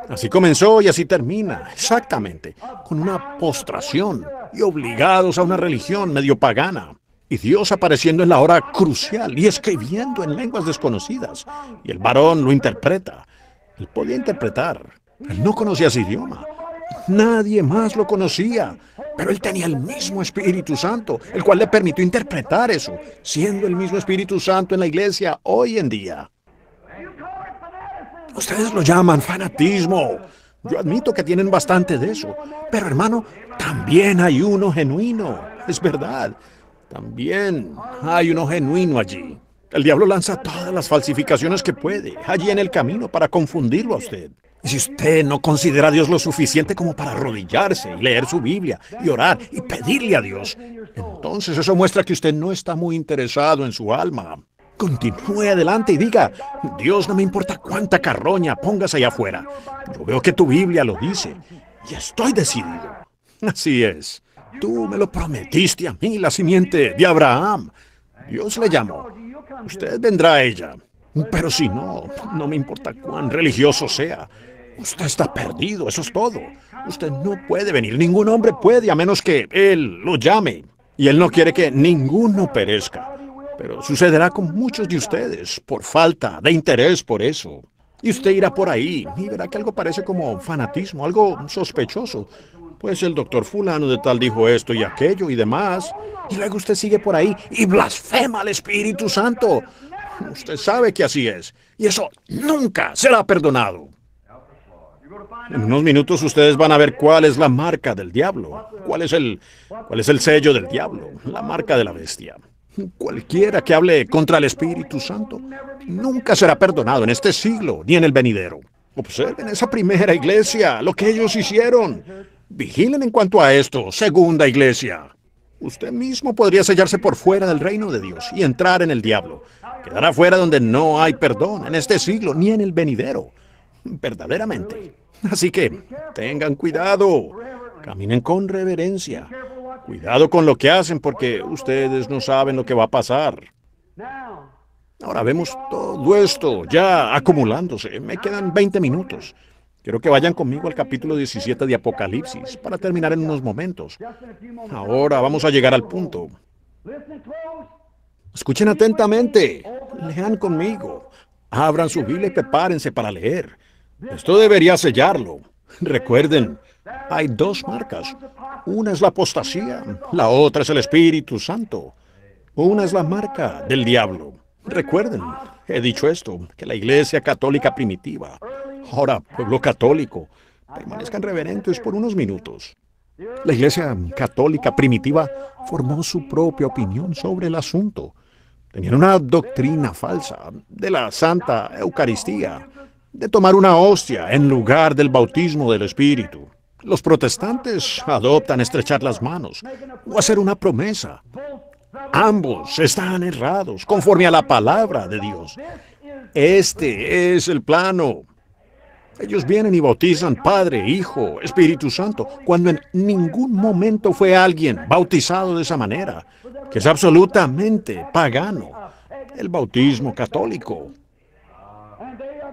Así comenzó y así termina, exactamente, con una postración y obligados a una religión medio pagana y Dios apareciendo en la hora crucial y escribiendo en lenguas desconocidas. Y el varón lo interpreta. Él podía interpretar. Él no conocía ese idioma. Nadie más lo conocía. Pero él tenía el mismo Espíritu Santo, el cual le permitió interpretar eso, siendo el mismo Espíritu Santo en la iglesia hoy en día. Ustedes lo llaman fanatismo. Yo admito que tienen bastante de eso. Pero hermano, también hay uno genuino. Es verdad. También hay uno genuino allí. El diablo lanza todas las falsificaciones que puede allí en el camino para confundirlo a usted. Y si usted no considera a Dios lo suficiente como para arrodillarse y leer su Biblia y orar y pedirle a Dios, entonces eso muestra que usted no está muy interesado en su alma. Continúe adelante y diga, Dios no me importa cuánta carroña pongas allá afuera. Yo veo que tu Biblia lo dice y estoy decidido. Así es. Tú me lo prometiste a mí, la simiente de Abraham. Dios le llamó. Usted vendrá a ella. Pero si no, no me importa cuán religioso sea. Usted está perdido, eso es todo. Usted no puede venir, ningún hombre puede, a menos que Él lo llame. Y Él no quiere que ninguno perezca. Pero sucederá con muchos de ustedes, por falta de interés por eso. Y usted irá por ahí y verá que algo parece como fanatismo, algo sospechoso. Pues el doctor fulano de tal dijo esto y aquello y demás. Y luego usted sigue por ahí y blasfema al Espíritu Santo. Usted sabe que así es. Y eso nunca será perdonado. En unos minutos ustedes van a ver cuál es la marca del diablo, cuál es el, cuál es el sello del diablo, la marca de la bestia. Cualquiera que hable contra el Espíritu Santo nunca será perdonado en este siglo ni en el venidero. Observen esa primera iglesia, lo que ellos hicieron. Vigilen en cuanto a esto, segunda iglesia. Usted mismo podría sellarse por fuera del reino de Dios y entrar en el diablo. Quedará fuera donde no hay perdón, en este siglo ni en el venidero. Verdaderamente. Así que tengan cuidado. Caminen con reverencia. Cuidado con lo que hacen porque ustedes no saben lo que va a pasar. Ahora vemos todo esto ya acumulándose. Me quedan 20 minutos. Quiero que vayan conmigo al capítulo 17 de Apocalipsis para terminar en unos momentos. Ahora vamos a llegar al punto. Escuchen atentamente, lean conmigo, abran su Biblia y prepárense para leer. Esto debería sellarlo. Recuerden, hay dos marcas. Una es la apostasía, la otra es el Espíritu Santo. Una es la marca del diablo. Recuerden, he dicho esto, que la Iglesia Católica Primitiva Ahora, pueblo católico, permanezcan reverentes por unos minutos. La Iglesia católica primitiva formó su propia opinión sobre el asunto. Tenían una doctrina falsa de la Santa Eucaristía, de tomar una hostia en lugar del bautismo del Espíritu. Los protestantes adoptan estrechar las manos o hacer una promesa. Ambos están errados conforme a la palabra de Dios. Este es el plano ellos vienen y bautizan Padre, Hijo, Espíritu Santo, cuando en ningún momento fue alguien bautizado de esa manera, que es absolutamente pagano, el bautismo católico.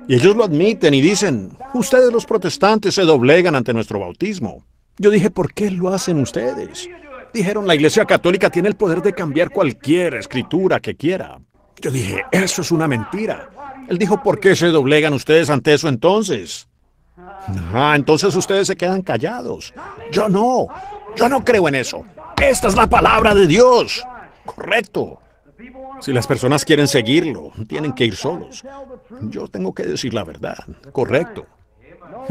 Y ellos lo admiten y dicen, ustedes los protestantes se doblegan ante nuestro bautismo. Yo dije, ¿por qué lo hacen ustedes? Dijeron, la Iglesia Católica tiene el poder de cambiar cualquier escritura que quiera. Yo dije, eso es una mentira. Él dijo, ¿por qué se doblegan ustedes ante eso entonces? Ah, entonces ustedes se quedan callados. Yo no, yo no creo en eso. Esta es la palabra de Dios. Correcto. Si las personas quieren seguirlo, tienen que ir solos. Yo tengo que decir la verdad. Correcto.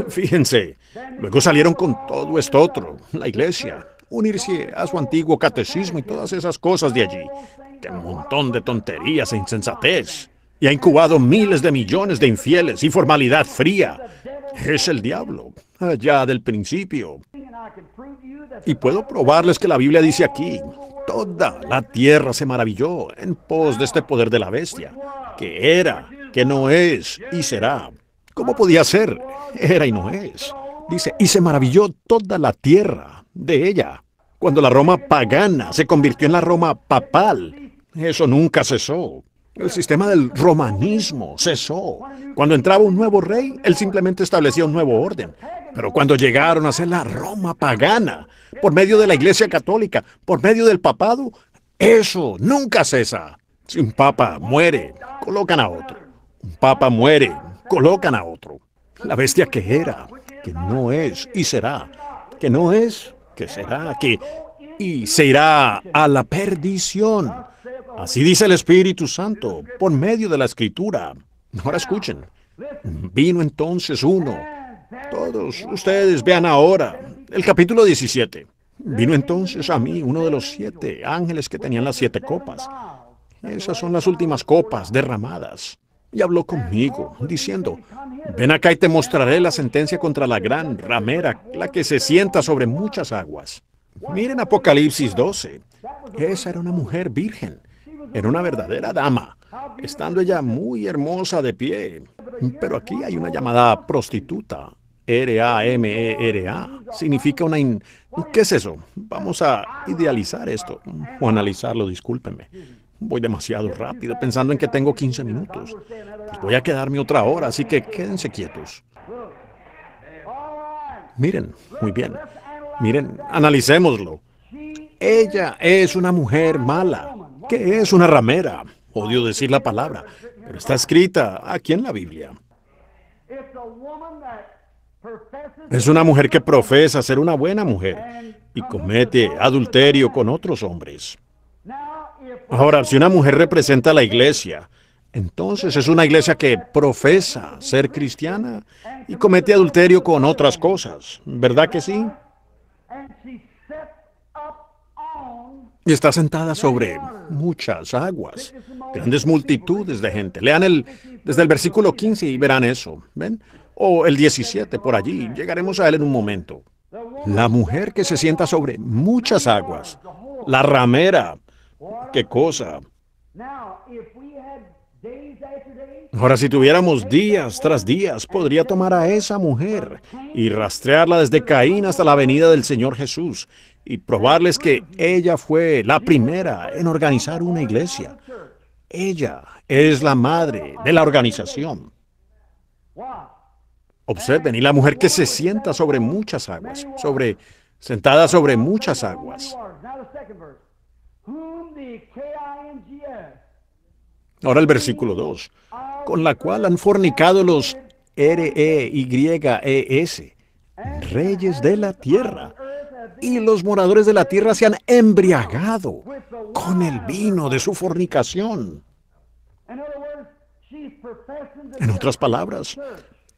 Fíjense, luego salieron con todo esto otro, la iglesia, unirse a su antiguo catecismo y todas esas cosas de allí. un montón de tonterías e insensatez y ha incubado miles de millones de infieles y formalidad fría. Es el diablo, allá del principio. Y puedo probarles que la Biblia dice aquí, toda la tierra se maravilló en pos de este poder de la bestia, que era, que no es y será. ¿Cómo podía ser? Era y no es. Dice, y se maravilló toda la tierra de ella. Cuando la Roma pagana se convirtió en la Roma papal, eso nunca cesó. El sistema del romanismo cesó. Cuando entraba un nuevo rey, él simplemente establecía un nuevo orden. Pero cuando llegaron a ser la Roma pagana, por medio de la Iglesia Católica, por medio del papado, eso nunca cesa. Si un papa muere, colocan a otro. Un papa muere, colocan a otro. La bestia que era, que no es y será, que no es, que será, que y se irá a la perdición. Así dice el Espíritu Santo por medio de la Escritura. Ahora escuchen. Vino entonces uno. Todos ustedes vean ahora el capítulo 17. Vino entonces a mí uno de los siete ángeles que tenían las siete copas. Esas son las últimas copas derramadas. Y habló conmigo, diciendo, ven acá y te mostraré la sentencia contra la gran ramera, la que se sienta sobre muchas aguas. Miren Apocalipsis 12. Esa era una mujer virgen era una verdadera dama, estando ella muy hermosa de pie. Pero aquí hay una llamada prostituta. R-A-M-E-R-A. E significa una... In... ¿Qué es eso? Vamos a idealizar esto, o analizarlo, discúlpenme. Voy demasiado rápido pensando en que tengo 15 minutos. Pues voy a quedarme otra hora, así que quédense quietos. Miren, muy bien. Miren, analicémoslo. Ella es una mujer mala que es una ramera. Odio decir la palabra, pero está escrita aquí en la Biblia. Es una mujer que profesa ser una buena mujer y comete adulterio con otros hombres. Ahora, si una mujer representa la iglesia, entonces es una iglesia que profesa ser cristiana y comete adulterio con otras cosas, ¿verdad que sí? y está sentada sobre muchas aguas, grandes multitudes de gente. Lean el, desde el versículo 15 y verán eso, ¿ven? O el 17, por allí, llegaremos a él en un momento. La mujer que se sienta sobre muchas aguas, la ramera, qué cosa. Ahora, si tuviéramos días tras días, podría tomar a esa mujer y rastrearla desde Caín hasta la venida del Señor Jesús y probarles que ella fue la primera en organizar una iglesia. Ella es la madre de la organización. Observen, y la mujer que se sienta sobre muchas aguas, sobre sentada sobre muchas aguas. Ahora el versículo 2, con la cual han fornicado los R-E-Y-E-S, reyes de la tierra, y los moradores de la tierra se han embriagado con el vino de su fornicación. En otras palabras,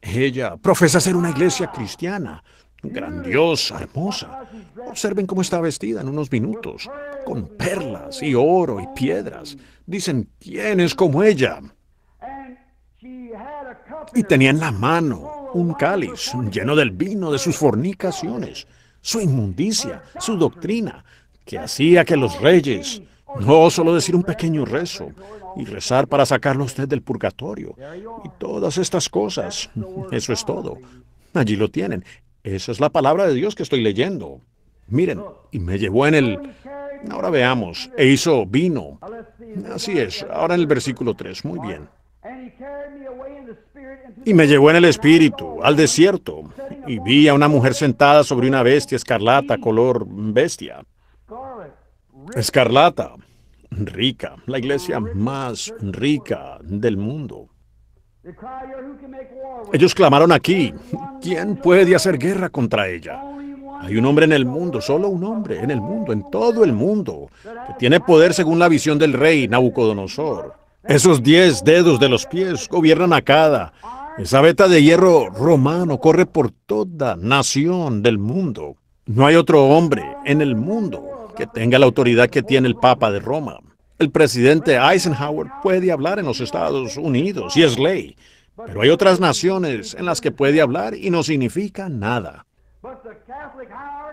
ella profesa ser una iglesia cristiana, grandiosa, hermosa. Observen cómo está vestida en unos minutos, con perlas y oro y piedras. Dicen, ¿quién es como ella? Y tenía en la mano un cáliz lleno del vino de sus fornicaciones su inmundicia, su doctrina, que hacía que los reyes, no solo decir un pequeño rezo y rezar para sacarlo usted del purgatorio y todas estas cosas, eso es todo. Allí lo tienen. Esa es la palabra de Dios que estoy leyendo. Miren, y me llevó en el... Ahora veamos, e hizo vino. Así es, ahora en el versículo 3, muy bien. Y me llevó en el espíritu al desierto y vi a una mujer sentada sobre una bestia escarlata, color bestia. Escarlata, rica, la iglesia más rica del mundo. Ellos clamaron aquí, ¿quién puede hacer guerra contra ella? Hay un hombre en el mundo, solo un hombre en el mundo, en todo el mundo, que tiene poder según la visión del rey Nabucodonosor esos diez dedos de los pies gobiernan a cada. Esa veta de hierro romano corre por toda nación del mundo. No hay otro hombre en el mundo que tenga la autoridad que tiene el Papa de Roma. El presidente Eisenhower puede hablar en los Estados Unidos y es ley, pero hay otras naciones en las que puede hablar y no significa nada.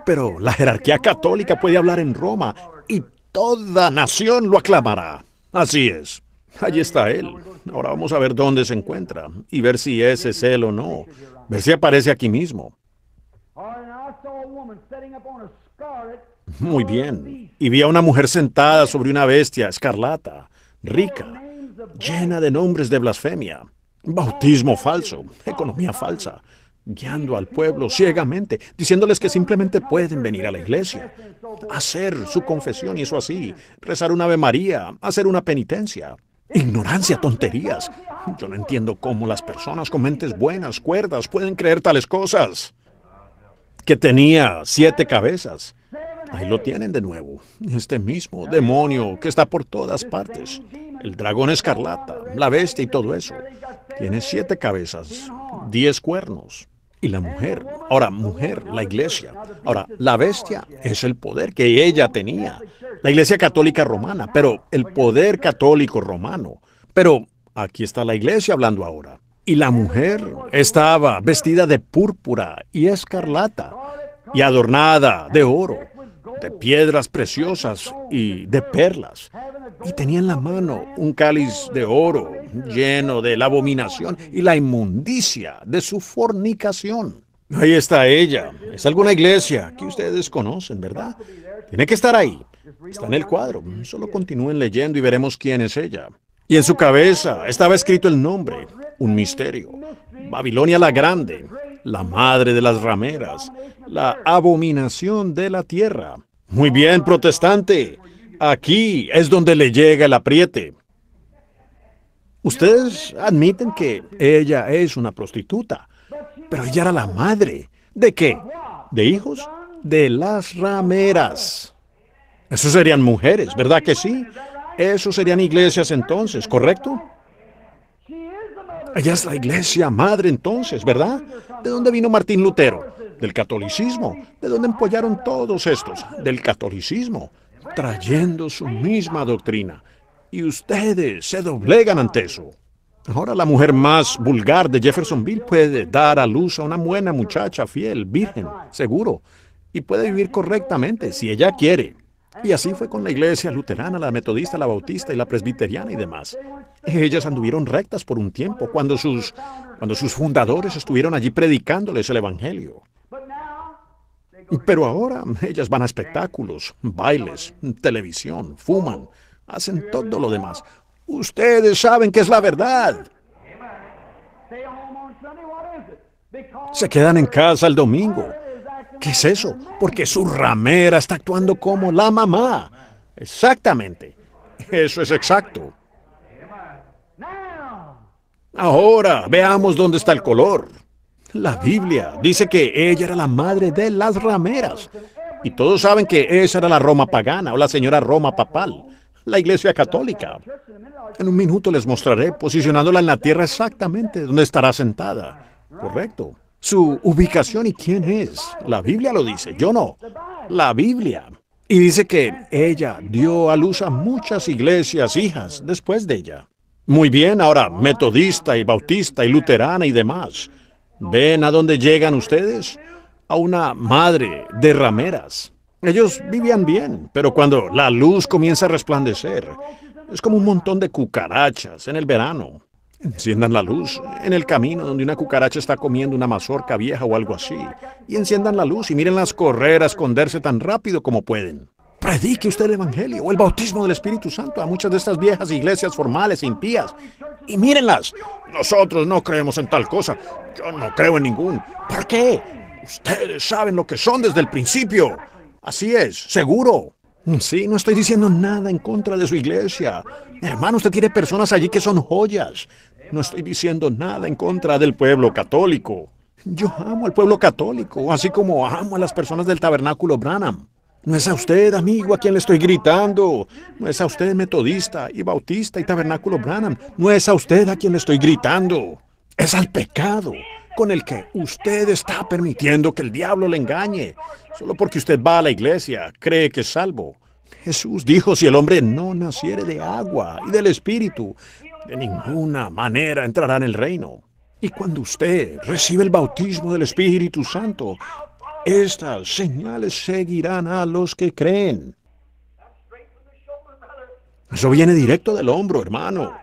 Pero la jerarquía católica puede hablar en Roma y toda nación lo aclamará. Así es. Allí está él. Ahora vamos a ver dónde se encuentra y ver si ese es él o no. Ver si aparece aquí mismo. Muy bien. Y vi a una mujer sentada sobre una bestia escarlata, rica, llena de nombres de blasfemia, bautismo falso, economía falsa, guiando al pueblo ciegamente, diciéndoles que simplemente pueden venir a la iglesia, hacer su confesión y eso así, rezar una Ave María, hacer una penitencia. Ignorancia, tonterías. Yo no entiendo cómo las personas con mentes buenas, cuerdas, pueden creer tales cosas. Que tenía siete cabezas. Ahí lo tienen de nuevo. Este mismo demonio que está por todas partes. El dragón escarlata, la bestia y todo eso. Tiene siete cabezas, diez cuernos, y la mujer. Ahora, mujer, la iglesia. Ahora, la bestia es el poder que ella tenía. La iglesia católica romana, pero el poder católico romano. Pero aquí está la iglesia hablando ahora. Y la mujer estaba vestida de púrpura y escarlata y adornada de oro de piedras preciosas y de perlas, y tenía en la mano un cáliz de oro lleno de la abominación y la inmundicia de su fornicación. Ahí está ella. Es alguna iglesia que ustedes conocen, ¿verdad? Tiene que estar ahí. Está en el cuadro. Solo continúen leyendo y veremos quién es ella. Y en su cabeza estaba escrito el nombre, un misterio. Babilonia la Grande, la madre de las rameras, la abominación de la tierra. Muy bien, protestante. Aquí es donde le llega el apriete. Ustedes admiten que ella es una prostituta, pero ella era la madre. ¿De qué? ¿De hijos? De las rameras. Esas serían mujeres, ¿verdad que sí? Eso serían iglesias entonces, ¿correcto? Ella es la iglesia madre entonces, ¿verdad? ¿De dónde vino Martín Lutero? del catolicismo. ¿De dónde empollaron todos estos? Del catolicismo, trayendo su misma doctrina. Y ustedes se doblegan ante eso. Ahora la mujer más vulgar de Jeffersonville puede dar a luz a una buena muchacha fiel, virgen, seguro, y puede vivir correctamente si ella quiere. Y así fue con la iglesia luterana, la metodista, la bautista y la presbiteriana y demás. Ellas anduvieron rectas por un tiempo cuando sus, cuando sus fundadores estuvieron allí predicándoles el Evangelio. Pero ahora ellas van a espectáculos, bailes, televisión, fuman, hacen todo lo demás. Ustedes saben que es la verdad. Se quedan en casa el domingo. ¿Qué es eso? Porque su ramera está actuando como la mamá. Exactamente. Eso es exacto. Ahora, veamos dónde está el color. La Biblia dice que ella era la madre de las rameras. Y todos saben que esa era la Roma pagana o la señora Roma papal, la iglesia católica. En un minuto les mostraré posicionándola en la tierra exactamente donde estará sentada. Correcto. Su ubicación y quién es. La Biblia lo dice, yo no. La Biblia. Y dice que ella dio a luz a muchas iglesias hijas después de ella. Muy bien, ahora metodista y bautista y luterana y demás. ¿Ven a dónde llegan ustedes? A una madre de rameras. Ellos vivían bien, pero cuando la luz comienza a resplandecer, es como un montón de cucarachas en el verano. Enciendan la luz en el camino donde una cucaracha está comiendo una mazorca vieja o algo así. Y enciendan la luz y las correr a esconderse tan rápido como pueden. Predique usted el Evangelio o el bautismo del Espíritu Santo a muchas de estas viejas iglesias formales, impías. Y mírenlas, nosotros no creemos en tal cosa. Yo no creo en ningún. ¿Por qué? Ustedes saben lo que son desde el principio. Así es, seguro. Sí, no estoy diciendo nada en contra de su iglesia. Hermano, usted tiene personas allí que son joyas. No estoy diciendo nada en contra del pueblo católico. Yo amo al pueblo católico, así como amo a las personas del tabernáculo Branham. No es a usted, amigo, a quien le estoy gritando. No es a usted, metodista y bautista y tabernáculo Branham. No es a usted a quien le estoy gritando. Es al pecado con el que usted está permitiendo que el diablo le engañe. Solo porque usted va a la iglesia, cree que es salvo. Jesús dijo, si el hombre no naciere de agua y del Espíritu, de ninguna manera entrará en el reino. Y cuando usted recibe el bautismo del Espíritu Santo, estas señales seguirán a los que creen. Eso viene directo del hombro, hermano.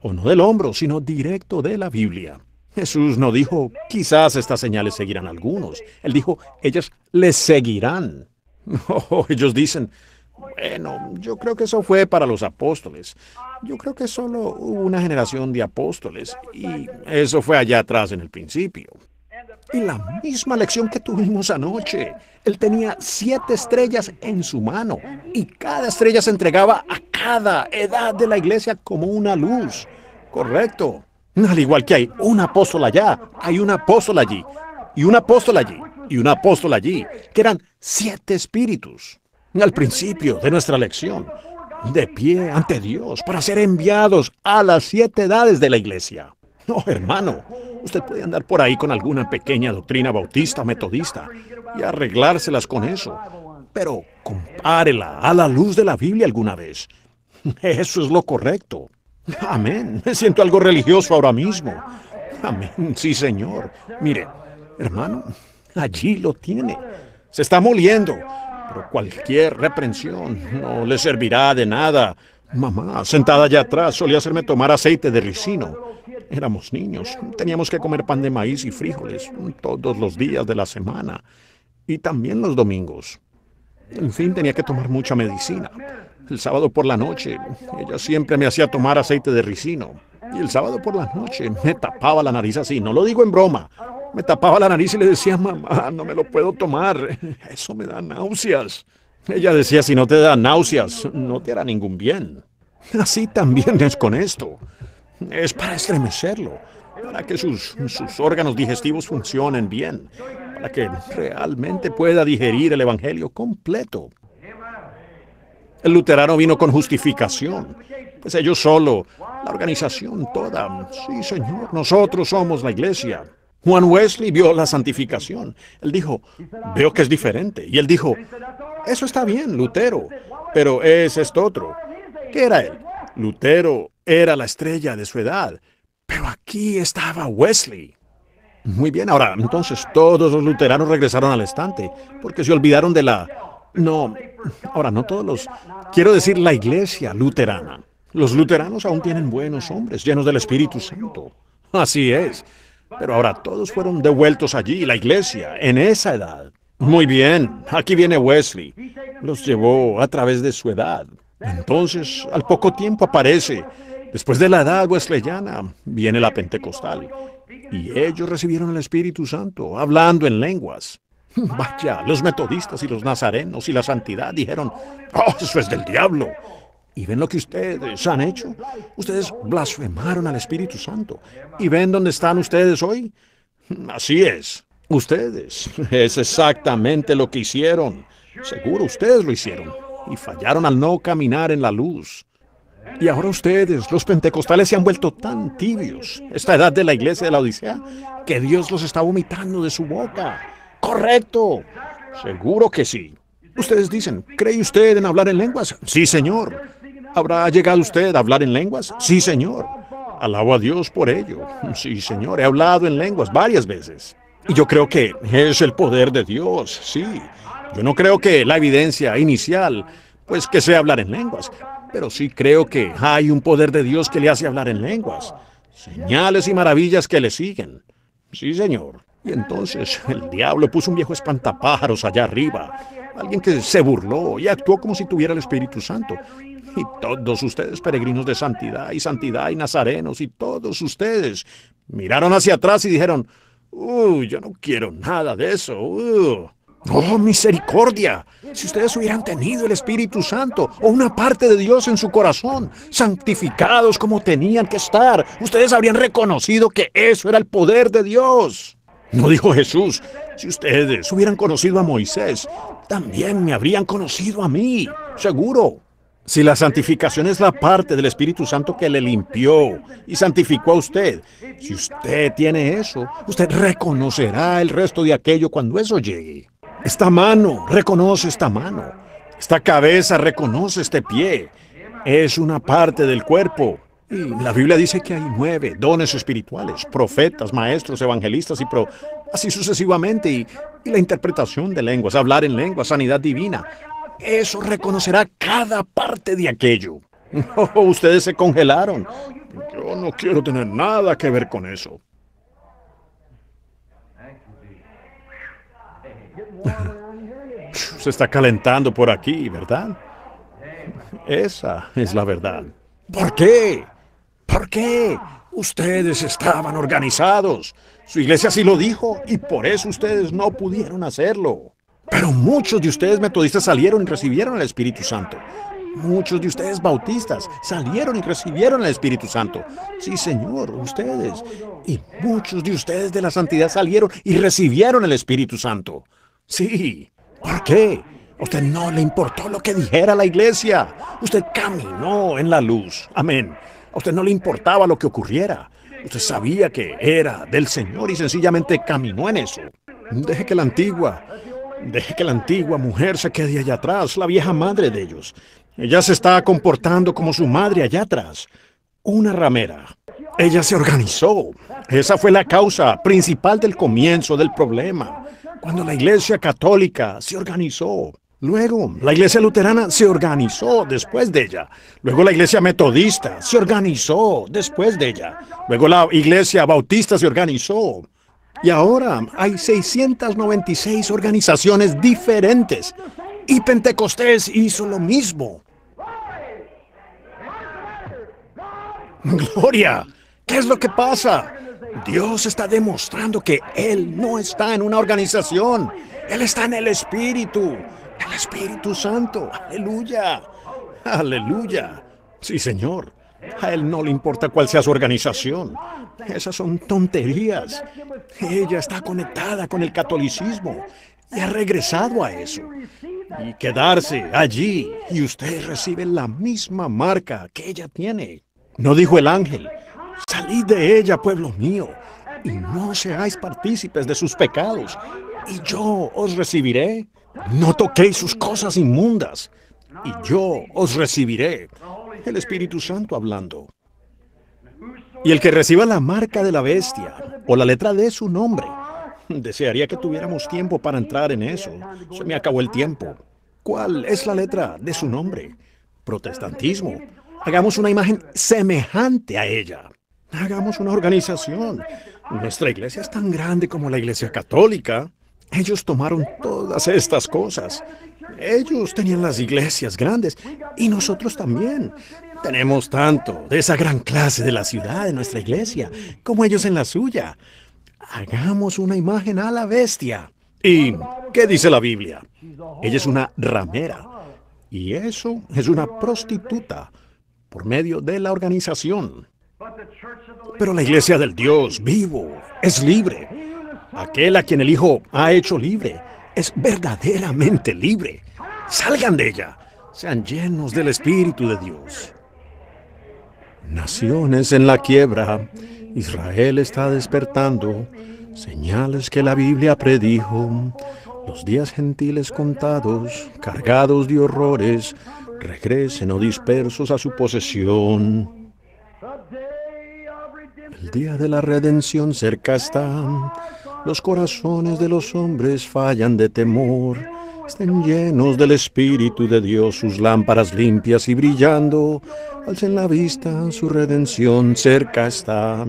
O no del hombro, sino directo de la Biblia. Jesús no dijo, quizás estas señales seguirán a algunos. Él dijo, ellas les seguirán. Oh, ellos dicen, bueno, yo creo que eso fue para los apóstoles. Yo creo que solo hubo una generación de apóstoles y eso fue allá atrás en el principio. Y la misma lección que tuvimos anoche. Él tenía siete estrellas en su mano y cada estrella se entregaba a cada edad de la iglesia como una luz. Correcto. Al igual que hay un apóstol allá, hay un apóstol allí, y un apóstol allí, y un apóstol allí, que eran siete espíritus. Al principio de nuestra lección, de pie ante Dios, para ser enviados a las siete edades de la iglesia. No, hermano, usted puede andar por ahí con alguna pequeña doctrina bautista o metodista y arreglárselas con eso. Pero compárela a la luz de la Biblia alguna vez. Eso es lo correcto. Amén. Me siento algo religioso ahora mismo. Amén. Sí, Señor. Mire, hermano, allí lo tiene. Se está moliendo. Pero cualquier reprensión no le servirá de nada. Mamá, sentada allá atrás, solía hacerme tomar aceite de ricino. Éramos niños, teníamos que comer pan de maíz y frijoles todos los días de la semana y también los domingos. En fin, tenía que tomar mucha medicina. El sábado por la noche, ella siempre me hacía tomar aceite de ricino. Y el sábado por la noche me tapaba la nariz así, no lo digo en broma. Me tapaba la nariz y le decía, mamá, no me lo puedo tomar. Eso me da náuseas. Ella decía, si no te da náuseas, no te hará ningún bien. Así también es con esto. Es para estremecerlo, para que sus, órganos digestivos funcionen bien, para que realmente pueda digerir el Evangelio completo. El luterano vino con justificación, pues ellos solo, la organización toda. Sí, Señor, nosotros somos la iglesia. Juan Wesley vio la santificación. Él dijo, veo que es diferente. Y él dijo, eso está bien, Lutero, pero es esto otro. ¿Qué era él? Lutero era la estrella de su edad. Pero aquí estaba Wesley. Muy bien, ahora entonces todos los luteranos regresaron al estante, porque se olvidaron de la... No, ahora no todos los... Quiero decir la iglesia luterana. Los luteranos aún tienen buenos hombres, llenos del Espíritu Santo. Así es. Pero ahora todos fueron devueltos allí, la iglesia, en esa edad. Muy bien, aquí viene Wesley. Los llevó a través de su edad. Entonces, al poco tiempo aparece Después de la edad wesleyana pues, viene la pentecostal. Y ellos recibieron el Espíritu Santo, hablando en lenguas. Vaya, los metodistas y los nazarenos y la santidad dijeron, oh, eso es del diablo. Y ven lo que ustedes han hecho. Ustedes blasfemaron al Espíritu Santo. ¿Y ven dónde están ustedes hoy? Así es. Ustedes. Es exactamente lo que hicieron. Seguro ustedes lo hicieron. Y fallaron al no caminar en la luz. Y ahora ustedes, los pentecostales, se han vuelto tan tibios, esta edad de la iglesia de la Odisea, que Dios los está vomitando de su boca. Correcto. Seguro que sí. Ustedes dicen, ¿cree usted en hablar en lenguas? Sí, señor. ¿Habrá llegado usted a hablar en lenguas? Sí, señor. Alabo a Dios por ello. Sí, señor. He hablado en lenguas varias veces. Y yo creo que es el poder de Dios, sí. Yo no creo que la evidencia inicial, pues que sea hablar en lenguas pero sí creo que hay un poder de Dios que le hace hablar en lenguas, señales y maravillas que le siguen. Sí, señor. Y entonces el diablo puso un viejo espantapájaros allá arriba, alguien que se burló y actuó como si tuviera el Espíritu Santo. Y todos ustedes, peregrinos de santidad y santidad y nazarenos, y todos ustedes miraron hacia atrás y dijeron, ¡Uy, yo no quiero nada de eso! Uh. Oh, misericordia. Si ustedes hubieran tenido el Espíritu Santo o una parte de Dios en su corazón, santificados como tenían que estar, ustedes habrían reconocido que eso era el poder de Dios. No dijo Jesús, si ustedes hubieran conocido a Moisés, también me habrían conocido a mí, seguro. Si la santificación es la parte del Espíritu Santo que le limpió y santificó a usted, si usted tiene eso, usted reconocerá el resto de aquello cuando eso llegue. Esta mano, reconoce esta mano. Esta cabeza, reconoce este pie. Es una parte del cuerpo. Y la Biblia dice que hay nueve dones espirituales, profetas, maestros, evangelistas y pro, así sucesivamente. Y, la interpretación de lenguas, hablar en lenguas, sanidad divina. Eso reconocerá cada parte de aquello. ustedes se congelaron. Yo no quiero tener nada que ver con eso. Se está calentando por aquí, ¿verdad? Esa es la verdad. ¿Por qué? ¿Por qué? Ustedes estaban organizados. Su iglesia sí lo dijo y por eso ustedes no pudieron hacerlo. Pero muchos de ustedes metodistas salieron y recibieron el Espíritu Santo. Muchos de ustedes bautistas salieron y recibieron el Espíritu Santo. Sí, Señor, ustedes. Y muchos de ustedes de la santidad salieron y recibieron el Espíritu Santo. Sí. ¿Por qué? Usted no le importó lo que dijera la iglesia. Usted caminó en la luz. Amén. A usted no le importaba lo que ocurriera. Usted sabía que era del Señor y sencillamente caminó en eso. Deje que la antigua, deje que la antigua mujer se quede allá atrás, la vieja madre de ellos. Ella se está comportando como su madre allá atrás, una ramera. Ella se organizó. Esa fue la causa principal del comienzo del problema cuando la Iglesia Católica se organizó. Luego, la Iglesia Luterana se organizó después de ella. Luego la Iglesia Metodista se organizó después de ella. Luego la Iglesia Bautista se organizó. Y ahora hay 696 organizaciones diferentes. Y Pentecostés hizo lo mismo. Gloria, ¿qué es lo que pasa? Dios está demostrando que Él no está en una organización. Él está en el Espíritu. El Espíritu Santo. Aleluya. Aleluya. Sí, Señor. A Él no le importa cuál sea su organización. Esas son tonterías. Ella está conectada con el catolicismo y ha regresado a eso. Y quedarse allí. Y usted recibe la misma marca que ella tiene. No dijo el ángel. Salid de ella, pueblo mío, y no seáis partícipes de sus pecados, y yo os recibiré. No toquéis sus cosas inmundas, y yo os recibiré. El Espíritu Santo hablando. Y el que reciba la marca de la bestia o la letra de su nombre, desearía que tuviéramos tiempo para entrar en eso. Se me acabó el tiempo. ¿Cuál es la letra de su nombre? Protestantismo. Hagamos una imagen semejante a ella. Hagamos una organización. Nuestra iglesia es tan grande como la iglesia católica. Ellos tomaron todas estas cosas. Ellos tenían las iglesias grandes y nosotros también. Tenemos tanto de esa gran clase de la ciudad, de nuestra iglesia, como ellos en la suya. Hagamos una imagen a la bestia. ¿Y qué dice la Biblia? Ella es una ramera y eso es una prostituta por medio de la organización. Pero la iglesia del Dios vivo es libre. Aquel a quien el Hijo ha hecho libre es verdaderamente libre. Salgan de ella. Sean llenos del Espíritu de Dios. Naciones en la quiebra. Israel está despertando. Señales que la Biblia predijo. Los días gentiles contados, cargados de horrores, regresen o dispersos a su posesión. El día de la redención cerca está. Los corazones de los hombres fallan de temor. Estén llenos del Espíritu de Dios, sus lámparas limpias y brillando. Alcen la vista, su redención cerca está.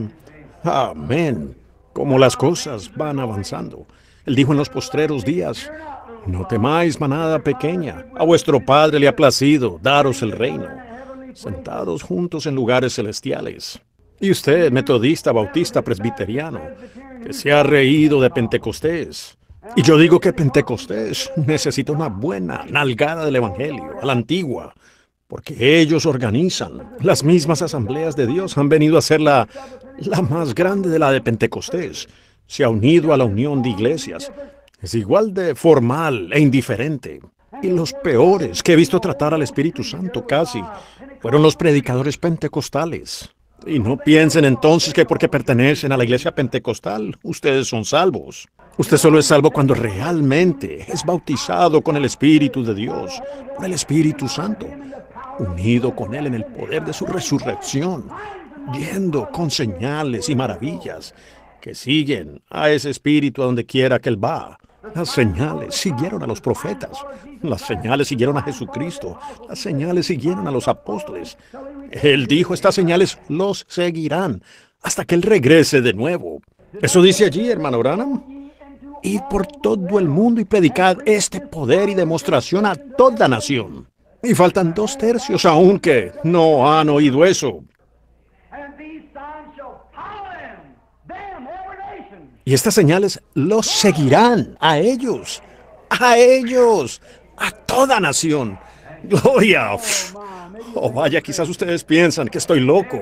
Amén. Como las cosas van avanzando. Él dijo en los postreros días, no temáis manada pequeña, a vuestro Padre le ha placido daros el reino, sentados juntos en lugares celestiales. Y usted, metodista, bautista, presbiteriano, que se ha reído de Pentecostés. Y yo digo que Pentecostés necesita una buena nalgada del Evangelio, a la antigua, porque ellos organizan. Las mismas asambleas de Dios han venido a ser la, la más grande de la de Pentecostés. Se ha unido a la unión de iglesias. Es igual de formal e indiferente. Y los peores que he visto tratar al Espíritu Santo casi fueron los predicadores pentecostales. Y no piensen entonces que porque pertenecen a la iglesia pentecostal, ustedes son salvos. Usted solo es salvo cuando realmente es bautizado con el Espíritu de Dios, con el Espíritu Santo, unido con Él en el poder de su resurrección, yendo con señales y maravillas que siguen a ese Espíritu a donde quiera que Él va. Las señales siguieron a los profetas, las señales siguieron a Jesucristo, las señales siguieron a los apóstoles, él dijo, estas señales los seguirán hasta que Él regrese de nuevo. Eso dice allí, hermano Branham. Id por todo el mundo y predicad este poder y demostración a toda nación. Y faltan dos tercios aunque no han oído eso. Y estas señales los seguirán a ellos, a ellos, a toda nación. Gloria. Oh, oh vaya, quizás ustedes piensan que estoy loco.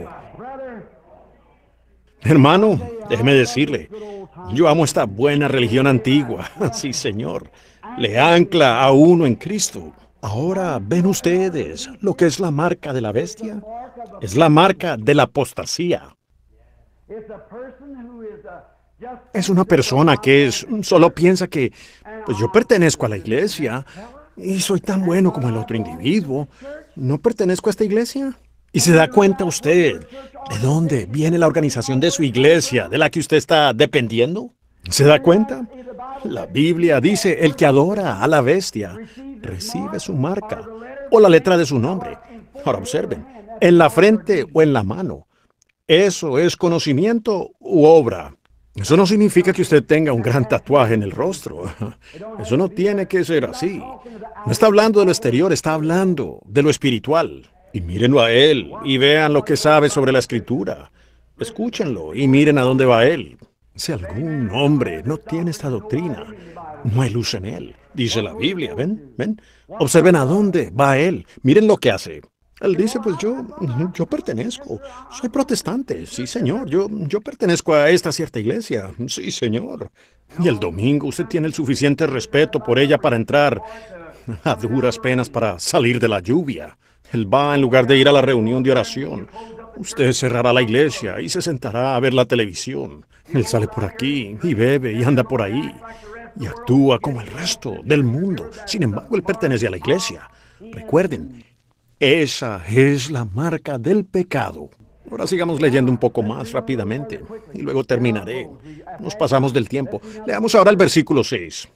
Hermano, déjeme decirle, yo amo esta buena religión antigua. Sí, Señor. Le ancla a uno en Cristo. Ahora ven ustedes lo que es la marca de la bestia. Es la marca de la apostasía. Es una persona que es, solo piensa que, pues yo pertenezco a la iglesia, y soy tan bueno como el otro individuo. No pertenezco a esta iglesia. Y se da cuenta usted de dónde viene la organización de su iglesia, de la que usted está dependiendo. ¿Se da cuenta? La Biblia dice, el que adora a la bestia recibe su marca o la letra de su nombre. Ahora observen, en la frente o en la mano. ¿Eso es conocimiento u obra? Eso no significa que usted tenga un gran tatuaje en el rostro. Eso no tiene que ser así. No está hablando de lo exterior, está hablando de lo espiritual. Y mírenlo a él y vean lo que sabe sobre la escritura. Escúchenlo y miren a dónde va él. Si algún hombre no tiene esta doctrina, no hay luz en él. Dice la Biblia, ven, ven. Observen a dónde va él. Miren lo que hace. Él dice, pues yo, yo pertenezco, soy protestante, sí señor, yo, yo pertenezco a esta cierta iglesia, sí señor. Y el domingo usted tiene el suficiente respeto por ella para entrar a duras penas para salir de la lluvia. Él va en lugar de ir a la reunión de oración. Usted cerrará la iglesia y se sentará a ver la televisión. Él sale por aquí y bebe y anda por ahí y actúa como el resto del mundo. Sin embargo, él pertenece a la iglesia. Recuerden, esa es la marca del pecado. Ahora sigamos leyendo un poco más rápidamente y luego terminaré. Nos pasamos del tiempo. Leamos ahora el versículo 6.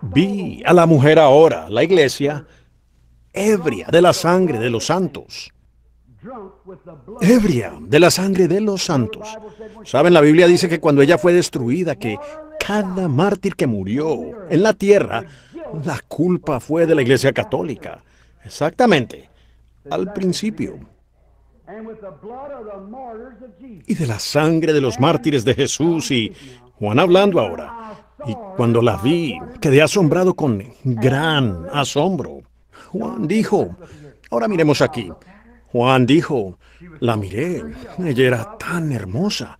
Vi a la mujer ahora, la iglesia, ebria de la sangre de los santos. Ebria de la sangre de los santos. Saben, la Biblia dice que cuando ella fue destruida, que cada mártir que murió en la tierra, la culpa fue de la iglesia católica. Exactamente al principio. Y de la sangre de los mártires de Jesús y Juan hablando ahora. Y cuando la vi, quedé asombrado con gran asombro. Juan dijo, ahora miremos aquí. Juan dijo, la miré, ella era tan hermosa,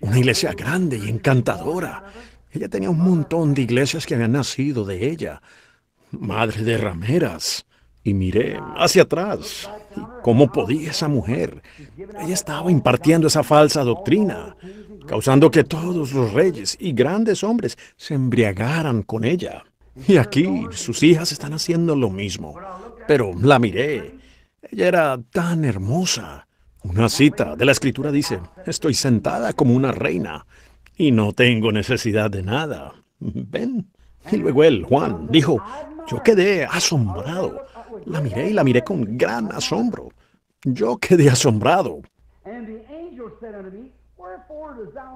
una iglesia grande y encantadora. Ella tenía un montón de iglesias que habían nacido de ella, madre de rameras y miré hacia atrás. ¿Cómo podía esa mujer? Ella estaba impartiendo esa falsa doctrina, causando que todos los reyes y grandes hombres se embriagaran con ella. Y aquí sus hijas están haciendo lo mismo. Pero la miré. Ella era tan hermosa. Una cita de la escritura dice, estoy sentada como una reina y no tengo necesidad de nada. Ven. Y luego él, Juan, dijo, yo quedé asombrado la miré y la miré con gran asombro. Yo quedé asombrado.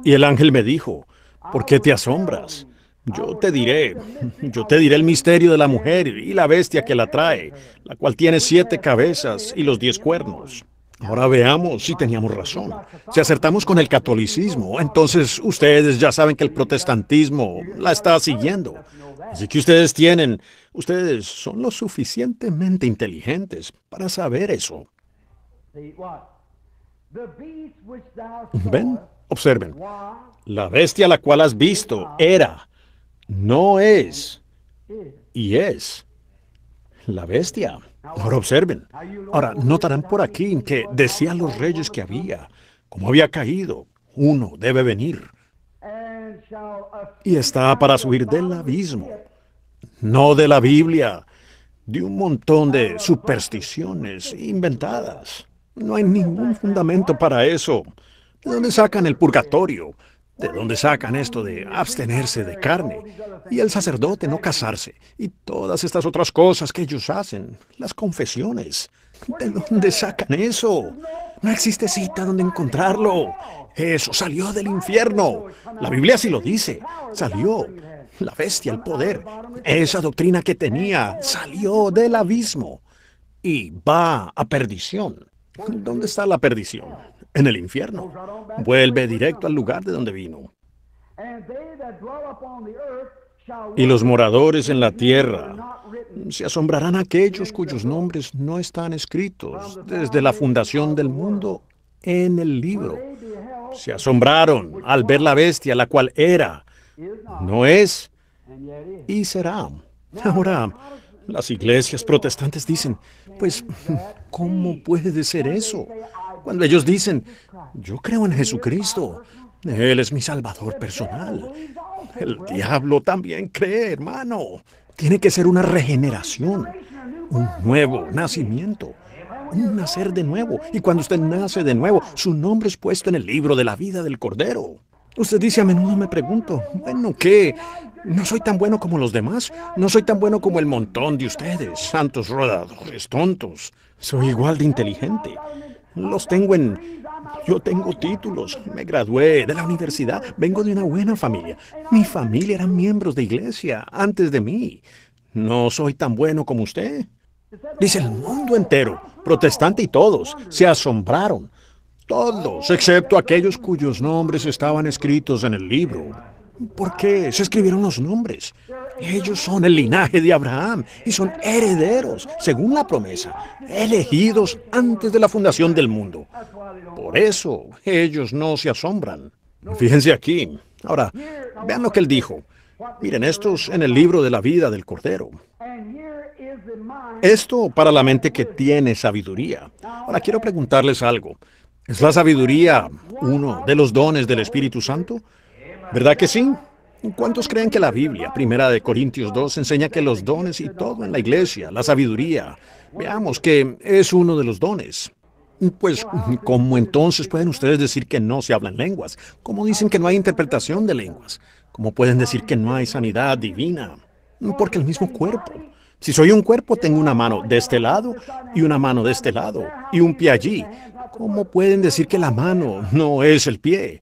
Y el ángel me dijo, ¿por qué te asombras? Yo te diré, yo te diré el misterio de la mujer y la bestia que la trae, la cual tiene siete cabezas y los diez cuernos. Ahora veamos si teníamos razón. Si acertamos con el catolicismo, entonces ustedes ya saben que el protestantismo la está siguiendo. Así que ustedes tienen Ustedes son lo suficientemente inteligentes para saber eso. ¿Ven? Observen. La bestia la cual has visto era, no es, y es la bestia. Ahora observen. Ahora, notarán por aquí que decían los reyes que había, como había caído, uno debe venir. Y está para subir del abismo no de la Biblia, de un montón de supersticiones inventadas. No hay ningún fundamento para eso. ¿De dónde sacan el purgatorio? ¿De dónde sacan esto de abstenerse de carne? Y el sacerdote no casarse. Y todas estas otras cosas que ellos hacen. Las confesiones. ¿De dónde sacan eso? No existe cita donde encontrarlo. Eso salió del infierno. La Biblia sí lo dice. Salió la bestia, el poder, esa doctrina que tenía salió del abismo y va a perdición. ¿Dónde está la perdición? En el infierno. Vuelve directo al lugar de donde vino. Y los moradores en la tierra se asombrarán aquellos cuyos nombres no están escritos desde la fundación del mundo en el libro. Se asombraron al ver la bestia, la cual era, no es y será. Ahora, las iglesias protestantes dicen, pues, ¿cómo puede ser eso? Cuando ellos dicen, yo creo en Jesucristo, Él es mi Salvador personal. El diablo también cree, hermano. Tiene que ser una regeneración, un nuevo nacimiento, un nacer de nuevo. Y cuando usted nace de nuevo, su nombre es puesto en el libro de la vida del Cordero. Usted dice, a menudo me pregunto, bueno, ¿qué? No soy tan bueno como los demás. No soy tan bueno como el montón de ustedes, santos rodadores, tontos. Soy igual de inteligente. Los tengo en... Yo tengo títulos, me gradué de la universidad, vengo de una buena familia. Mi familia eran miembros de iglesia antes de mí. No soy tan bueno como usted. Dice el mundo entero, protestante y todos, se asombraron. Todos, excepto aquellos cuyos nombres estaban escritos en el libro. ¿Por qué? Se escribieron los nombres. Ellos son el linaje de Abraham y son herederos, según la promesa, elegidos antes de la fundación del mundo. Por eso ellos no se asombran. Fíjense aquí. Ahora, vean lo que él dijo. Miren, esto es en el libro de la vida del Cordero. Esto para la mente que tiene sabiduría. Ahora quiero preguntarles algo. ¿Es la sabiduría uno de los dones del Espíritu Santo? ¿Verdad que sí? ¿Cuántos creen que la Biblia, primera de Corintios 2, enseña que los dones y todo en la iglesia, la sabiduría, veamos que es uno de los dones? Pues, ¿cómo entonces pueden ustedes decir que no se hablan lenguas? ¿Cómo dicen que no hay interpretación de lenguas? ¿Cómo pueden decir que no hay sanidad divina? Porque el mismo cuerpo. Si soy un cuerpo, tengo una mano de este lado y una mano de este lado y un pie allí. ¿Cómo pueden decir que la mano no es el pie?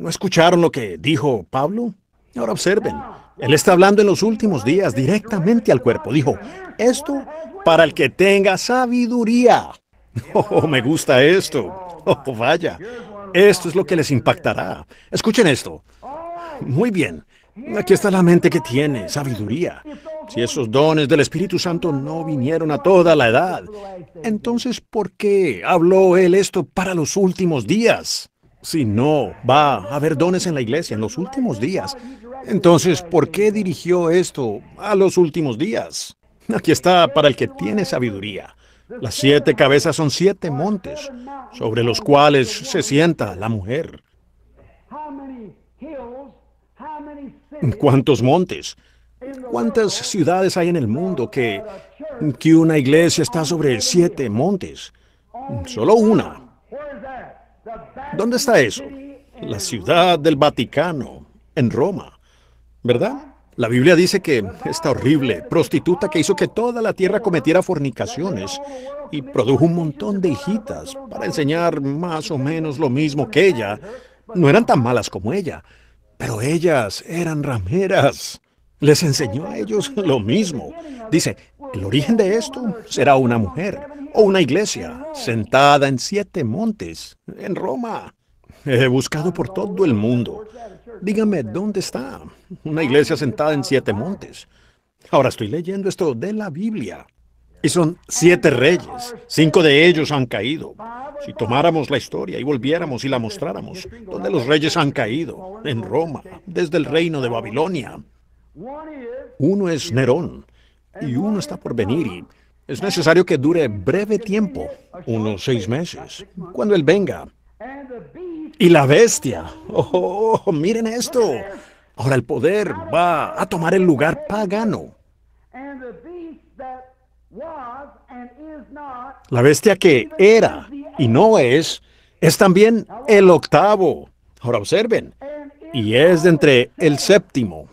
¿No escucharon lo que dijo Pablo? Ahora observen, él está hablando en los últimos días directamente al cuerpo. Dijo, esto para el que tenga sabiduría. Oh, me gusta esto. Oh, vaya. Esto es lo que les impactará. Escuchen esto. Muy bien. Aquí está la mente que tiene, sabiduría. Si esos dones del Espíritu Santo no vinieron a toda la edad, entonces ¿por qué habló él esto para los últimos días? Si no, va a haber dones en la iglesia en los últimos días. Entonces, ¿por qué dirigió esto a los últimos días? Aquí está para el que tiene sabiduría. Las siete cabezas son siete montes sobre los cuales se sienta la mujer. ¿Cuántos montes? ¿Cuántas ciudades hay en el mundo que, que una iglesia está sobre siete montes? Solo una, ¿Dónde está eso? La ciudad del Vaticano, en Roma, ¿verdad? La Biblia dice que esta horrible prostituta que hizo que toda la tierra cometiera fornicaciones y produjo un montón de hijitas para enseñar más o menos lo mismo que ella, no eran tan malas como ella, pero ellas eran rameras. Les enseñó a ellos lo mismo. Dice, el origen de esto será una mujer o una iglesia sentada en siete montes, en Roma. He buscado por todo el mundo. Dígame, ¿dónde está? Una iglesia sentada en siete montes. Ahora estoy leyendo esto de la Biblia. Y son siete reyes. Cinco de ellos han caído. Si tomáramos la historia y volviéramos y la mostráramos, ...¿dónde los reyes han caído, en Roma, desde el reino de Babilonia. Uno es Nerón y uno está por venir es necesario que dure breve tiempo, unos seis meses, cuando Él venga. Y la bestia, oh, miren esto. Ahora el poder va a tomar el lugar pagano. La bestia que era y no es, es también el octavo. Ahora observen, y es de entre el séptimo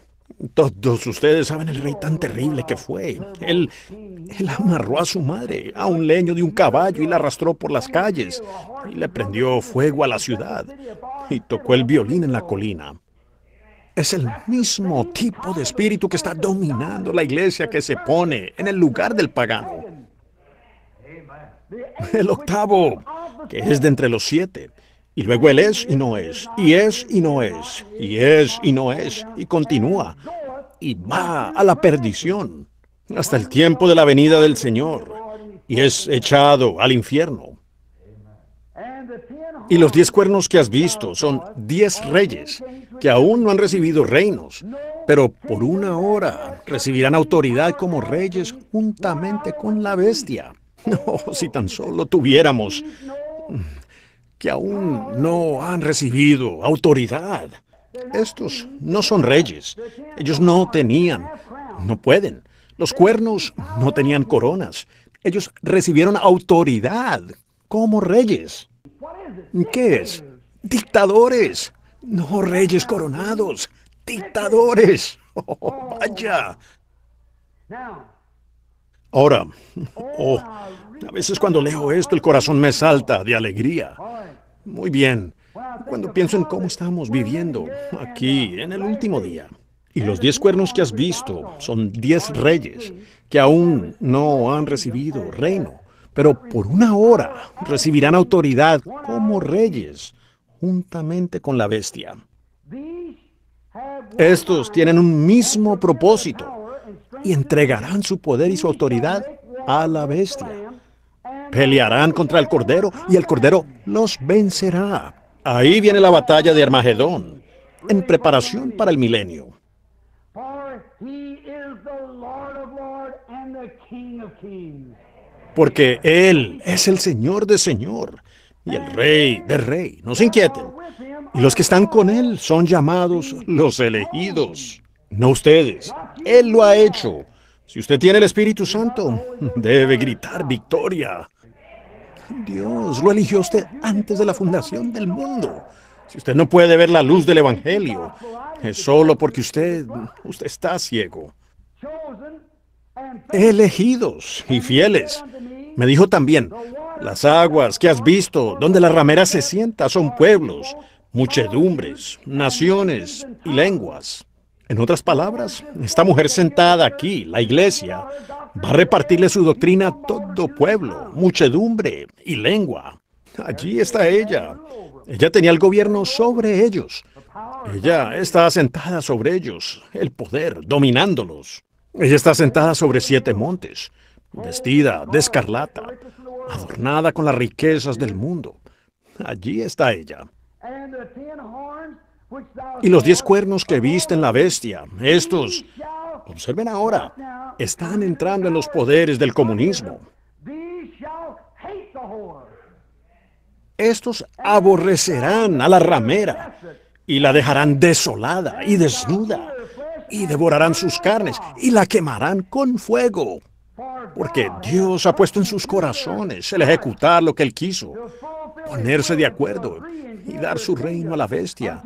todos ustedes saben el rey tan terrible que fue. Él, él amarró a su madre a un leño de un caballo y la arrastró por las calles y le prendió fuego a la ciudad y tocó el violín en la colina. Es el mismo tipo de espíritu que está dominando la iglesia que se pone en el lugar del pagano. El octavo, que es de entre los siete, y luego él es y no es, y es y no es, y es y no es, y continúa, y va a la perdición, hasta el tiempo de la venida del Señor, y es echado al infierno. Y los diez cuernos que has visto son diez reyes que aún no han recibido reinos, pero por una hora recibirán autoridad como reyes juntamente con la bestia. No, si tan solo tuviéramos que aún no han recibido autoridad. Estos no son reyes. Ellos no tenían, no pueden. Los cuernos no tenían coronas. Ellos recibieron autoridad como reyes. ¿Qué es? Dictadores. No reyes coronados. Dictadores. Oh, vaya. Ahora, oh, a veces cuando leo esto el corazón me salta de alegría muy bien. Cuando pienso en cómo estamos viviendo aquí, en el último día, y los diez cuernos que has visto son diez reyes que aún no han recibido reino, pero por una hora recibirán autoridad como reyes juntamente con la bestia. Estos tienen un mismo propósito y entregarán su poder y su autoridad a la bestia Pelearán contra el Cordero y el Cordero los vencerá. Ahí viene la batalla de Armagedón, en preparación para el milenio. Porque Él es el Señor de Señor y el Rey de Rey. No se inquieten. Y los que están con Él son llamados los elegidos, no ustedes. Él lo ha hecho. Si usted tiene el Espíritu Santo, debe gritar victoria. Dios lo eligió usted antes de la fundación del mundo. Si usted no puede ver la luz del Evangelio, es solo porque usted, usted está ciego. Elegidos y fieles. Me dijo también, las aguas que has visto, donde la ramera se sienta, son pueblos, muchedumbres, naciones y lenguas. En otras palabras, esta mujer sentada aquí, la iglesia, va a repartirle su doctrina a todo pueblo, muchedumbre y lengua. Allí está ella. Ella tenía el gobierno sobre ellos. Ella está sentada sobre ellos, el poder, dominándolos. Ella está sentada sobre siete montes, vestida de escarlata, adornada con las riquezas del mundo. Allí está ella y los diez cuernos que visten la bestia, estos, observen ahora, están entrando en los poderes del comunismo. Estos aborrecerán a la ramera y la dejarán desolada y desnuda y devorarán sus carnes y la quemarán con fuego. Porque Dios ha puesto en sus corazones el ejecutar lo que Él quiso, ponerse de acuerdo y dar su reino a la bestia,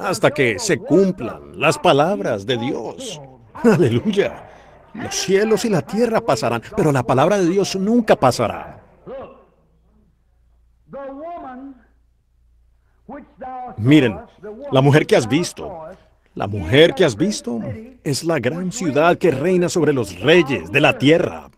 hasta que se cumplan las palabras de Dios. Aleluya. Los cielos y la tierra pasarán, pero la palabra de Dios nunca pasará. Miren, la mujer que has visto, la mujer que has visto es la gran ciudad que reina sobre los reyes de la tierra.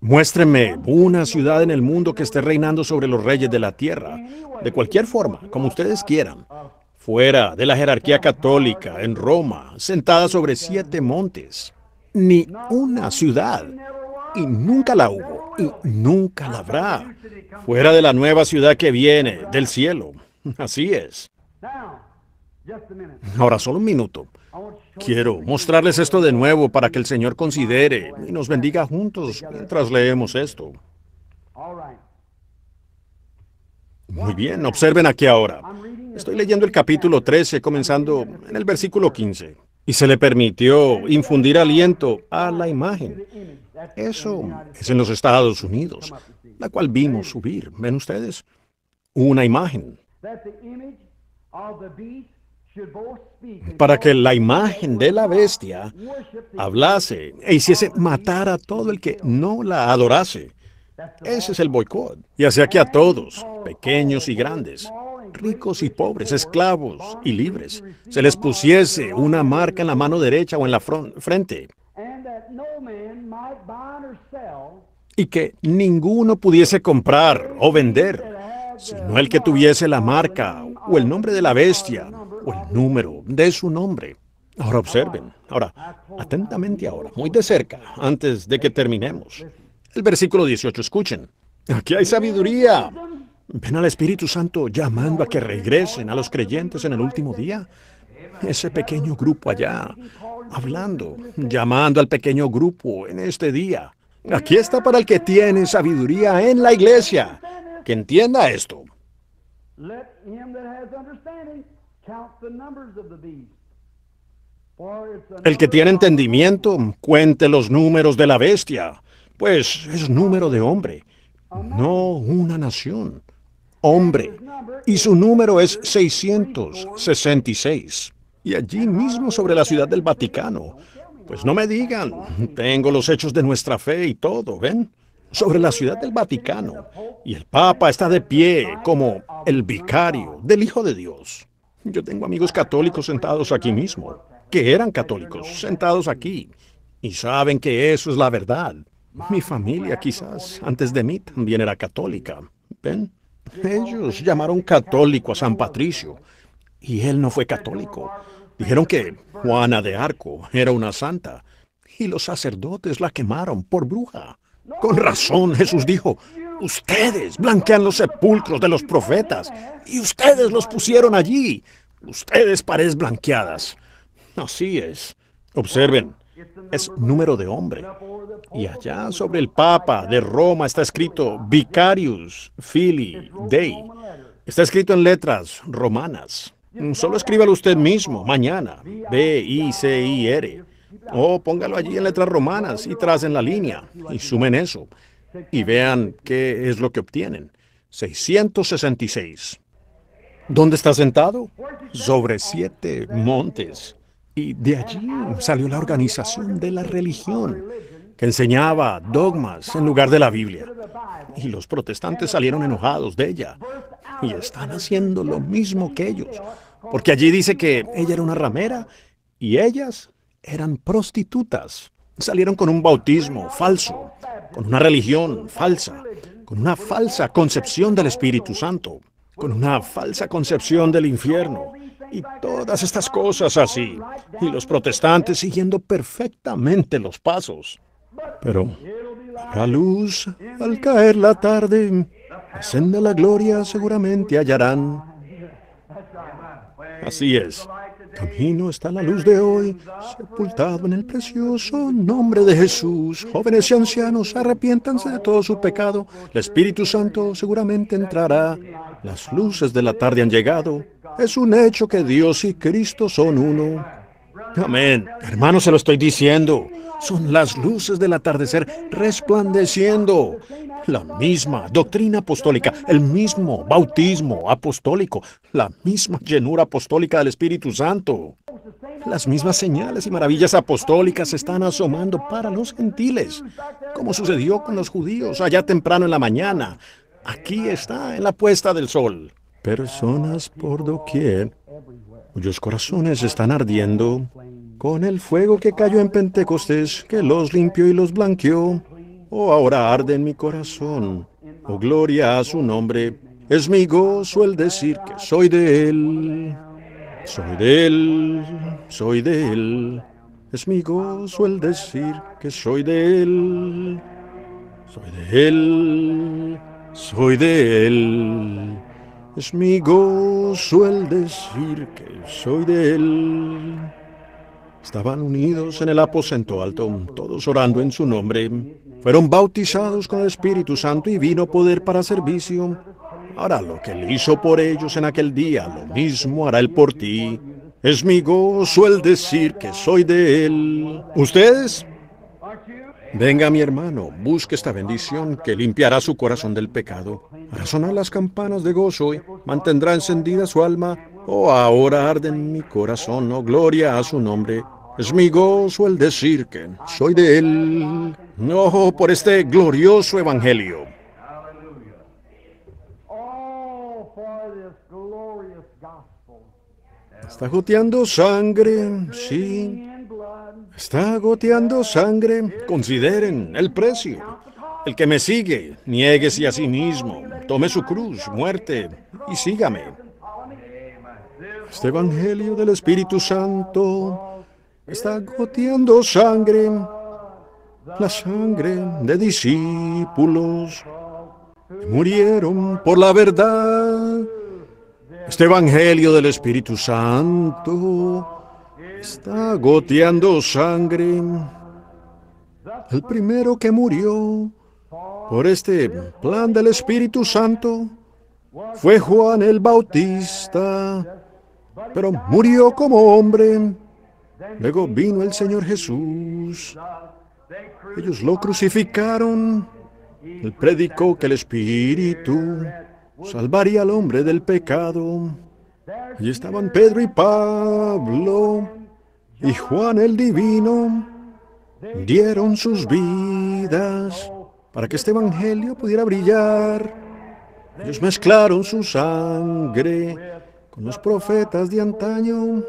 Muéstreme una ciudad en el mundo que esté reinando sobre los reyes de la tierra, de cualquier forma, como ustedes quieran, fuera de la jerarquía católica, en Roma, sentada sobre siete montes. Ni una ciudad, y nunca la hubo, y nunca la habrá, fuera de la nueva ciudad que viene del cielo. Así es. Ahora, solo un minuto. Quiero mostrarles esto de nuevo para que el Señor considere y nos bendiga juntos mientras leemos esto. Muy bien, observen aquí ahora. Estoy leyendo el capítulo 13, comenzando en el versículo 15. Y se le permitió infundir aliento a la imagen. Eso es en los Estados Unidos, la cual vimos subir, ven ustedes, una imagen para que la imagen de la bestia hablase e hiciese matar a todo el que no la adorase. Ese es el boicot. Y hacía que a todos, pequeños y grandes, ricos y pobres, esclavos y libres, se les pusiese una marca en la mano derecha o en la frente. Y que ninguno pudiese comprar o vender, sino el que tuviese la marca o el nombre de la bestia o el número de su nombre. Ahora observen, ahora, atentamente ahora, muy de cerca, antes de que terminemos. El versículo 18, escuchen. Aquí hay sabiduría. Ven al Espíritu Santo llamando a que regresen a los creyentes en el último día. Ese pequeño grupo allá, hablando, llamando al pequeño grupo en este día. Aquí está para el que tiene sabiduría en la iglesia. Que entienda esto. El que tiene entendimiento, cuente los números de la bestia, pues es número de hombre, no una nación, hombre, y su número es 666, y allí mismo sobre la ciudad del Vaticano. Pues no me digan, tengo los hechos de nuestra fe y todo, ¿ven? sobre la ciudad del Vaticano y el Papa está de pie como el vicario del Hijo de Dios. Yo tengo amigos católicos sentados aquí mismo, que eran católicos, sentados aquí, y saben que eso es la verdad. Mi familia quizás antes de mí también era católica. ¿Ven? Ellos llamaron católico a San Patricio, y él no fue católico. Dijeron que Juana de Arco era una santa, y los sacerdotes la quemaron por bruja. Con razón Jesús dijo, Ustedes blanquean los sepulcros de los profetas y ustedes los pusieron allí. Ustedes paredes blanqueadas. Así es. Observen, es número de hombre. Y allá sobre el Papa de Roma está escrito Vicarius Fili Dei. Está escrito en letras romanas. Solo escríbalo usted mismo, mañana. B-I-C-I-R. O póngalo allí en letras romanas y tras en la línea. Y sumen eso y vean qué es lo que obtienen. 666. ¿Dónde está sentado? Sobre siete montes. Y de allí salió la organización de la religión, que enseñaba dogmas en lugar de la Biblia. Y los protestantes salieron enojados de ella. Y están haciendo lo mismo que ellos. Porque allí dice que ella era una ramera y ellas eran prostitutas salieron con un bautismo falso, con una religión falsa, con una falsa concepción del Espíritu Santo, con una falsa concepción del infierno, y todas estas cosas así, y los protestantes siguiendo perfectamente los pasos. Pero la luz al caer la tarde, la la gloria seguramente hallarán. Así es, Camino está la luz de hoy, sepultado en el precioso nombre de Jesús. Jóvenes y ancianos, arrepiéntanse de todo su pecado. El Espíritu Santo seguramente entrará. Las luces de la tarde han llegado. Es un hecho que Dios y Cristo son uno. Amén. Hermano, se lo estoy diciendo son las luces del atardecer resplandeciendo. La misma doctrina apostólica, el mismo bautismo apostólico, la misma llenura apostólica del Espíritu Santo. Las mismas señales y maravillas apostólicas están asomando para los gentiles, como sucedió con los judíos allá temprano en la mañana. Aquí está, en la puesta del sol. Personas por doquier, cuyos corazones están ardiendo con el fuego que cayó en Pentecostés, que los limpió y los blanqueó. Oh, ahora arde en mi corazón. Oh, gloria a su nombre. Es mi gozo el decir que soy de Él. Soy de Él, soy de Él. Es mi gozo el decir que soy de Él. Soy de Él, soy de Él. Es mi gozo el decir que soy de Él. Estaban unidos en el aposento alto, todos orando en su nombre. Fueron bautizados con el Espíritu Santo y vino poder para servicio. Ahora lo que él hizo por ellos en aquel día, lo mismo hará él por ti. Es mi gozo el decir que soy de él. ¿Ustedes? Venga mi hermano, busque esta bendición que limpiará su corazón del pecado. Hará sonar las campanas de gozo y mantendrá encendida su alma Oh, ahora arde en mi corazón, oh, gloria a su nombre. Es mi gozo el decir que soy de Él. Oh, por este glorioso evangelio. Está goteando sangre, sí. Está goteando sangre. Consideren el precio. El que me sigue, nieguese a sí mismo, tome su cruz, muerte, y sígame. Este Evangelio del Espíritu Santo está goteando sangre, la sangre de discípulos que murieron por la verdad. Este Evangelio del Espíritu Santo está goteando sangre. El primero que murió por este plan del Espíritu Santo fue Juan el Bautista pero murió como hombre. Luego vino el Señor Jesús. Ellos lo crucificaron. Él predicó que el Espíritu salvaría al hombre del pecado. Y estaban Pedro y Pablo y Juan el Divino. Dieron sus vidas para que este Evangelio pudiera brillar. Ellos mezclaron su sangre con los profetas de antaño,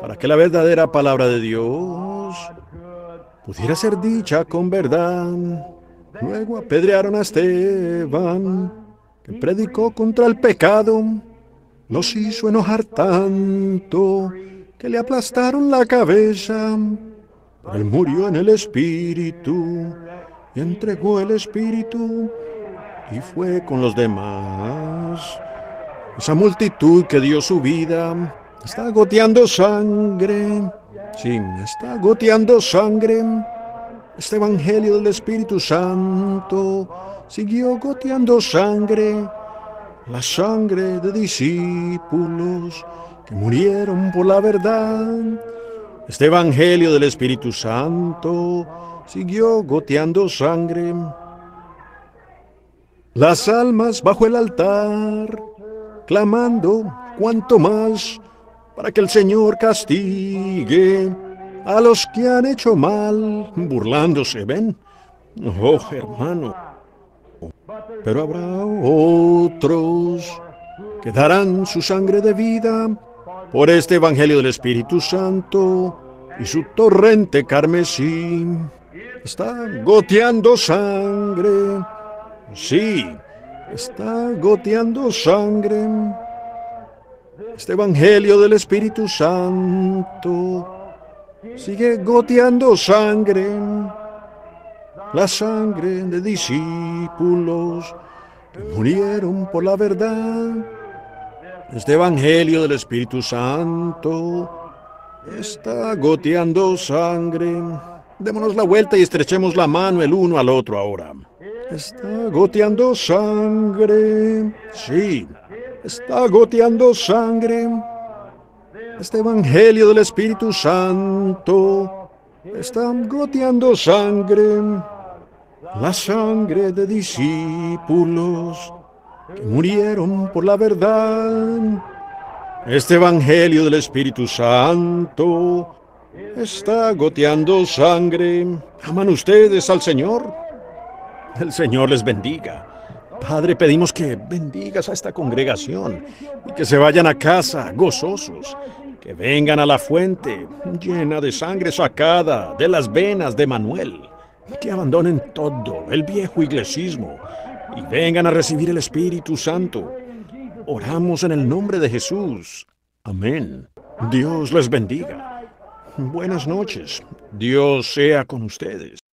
para que la verdadera palabra de Dios pudiera ser dicha con verdad. Luego apedrearon a Esteban, que predicó contra el pecado, los hizo enojar tanto que le aplastaron la cabeza, pero él murió en el espíritu entregó el espíritu y fue con los demás. Esa multitud que dio su vida está goteando sangre. Sí, está goteando sangre. Este Evangelio del Espíritu Santo siguió goteando sangre. La sangre de discípulos que murieron por la verdad. Este Evangelio del Espíritu Santo siguió goteando sangre. Las almas bajo el altar clamando cuanto más para que el Señor castigue a los que han hecho mal, burlándose, ¿ven? Oh, hermano. Pero habrá otros que darán su sangre de vida por este Evangelio del Espíritu Santo y su torrente carmesí. Está goteando sangre. Sí, Está goteando sangre. Este Evangelio del Espíritu Santo sigue goteando sangre. La sangre de discípulos que murieron por la verdad. Este Evangelio del Espíritu Santo está goteando sangre. Démonos la vuelta y estrechemos la mano el uno al otro ahora. Está goteando sangre. Sí, está goteando sangre. Este Evangelio del Espíritu Santo está goteando sangre. La sangre de discípulos que murieron por la verdad. Este Evangelio del Espíritu Santo está goteando sangre. ¿Aman ustedes al Señor? El Señor les bendiga. Padre, pedimos que bendigas a esta congregación y que se vayan a casa gozosos, que vengan a la fuente llena de sangre sacada de las venas de Manuel, que abandonen todo el viejo iglesismo y vengan a recibir el Espíritu Santo. Oramos en el nombre de Jesús. Amén. Dios les bendiga. Buenas noches. Dios sea con ustedes.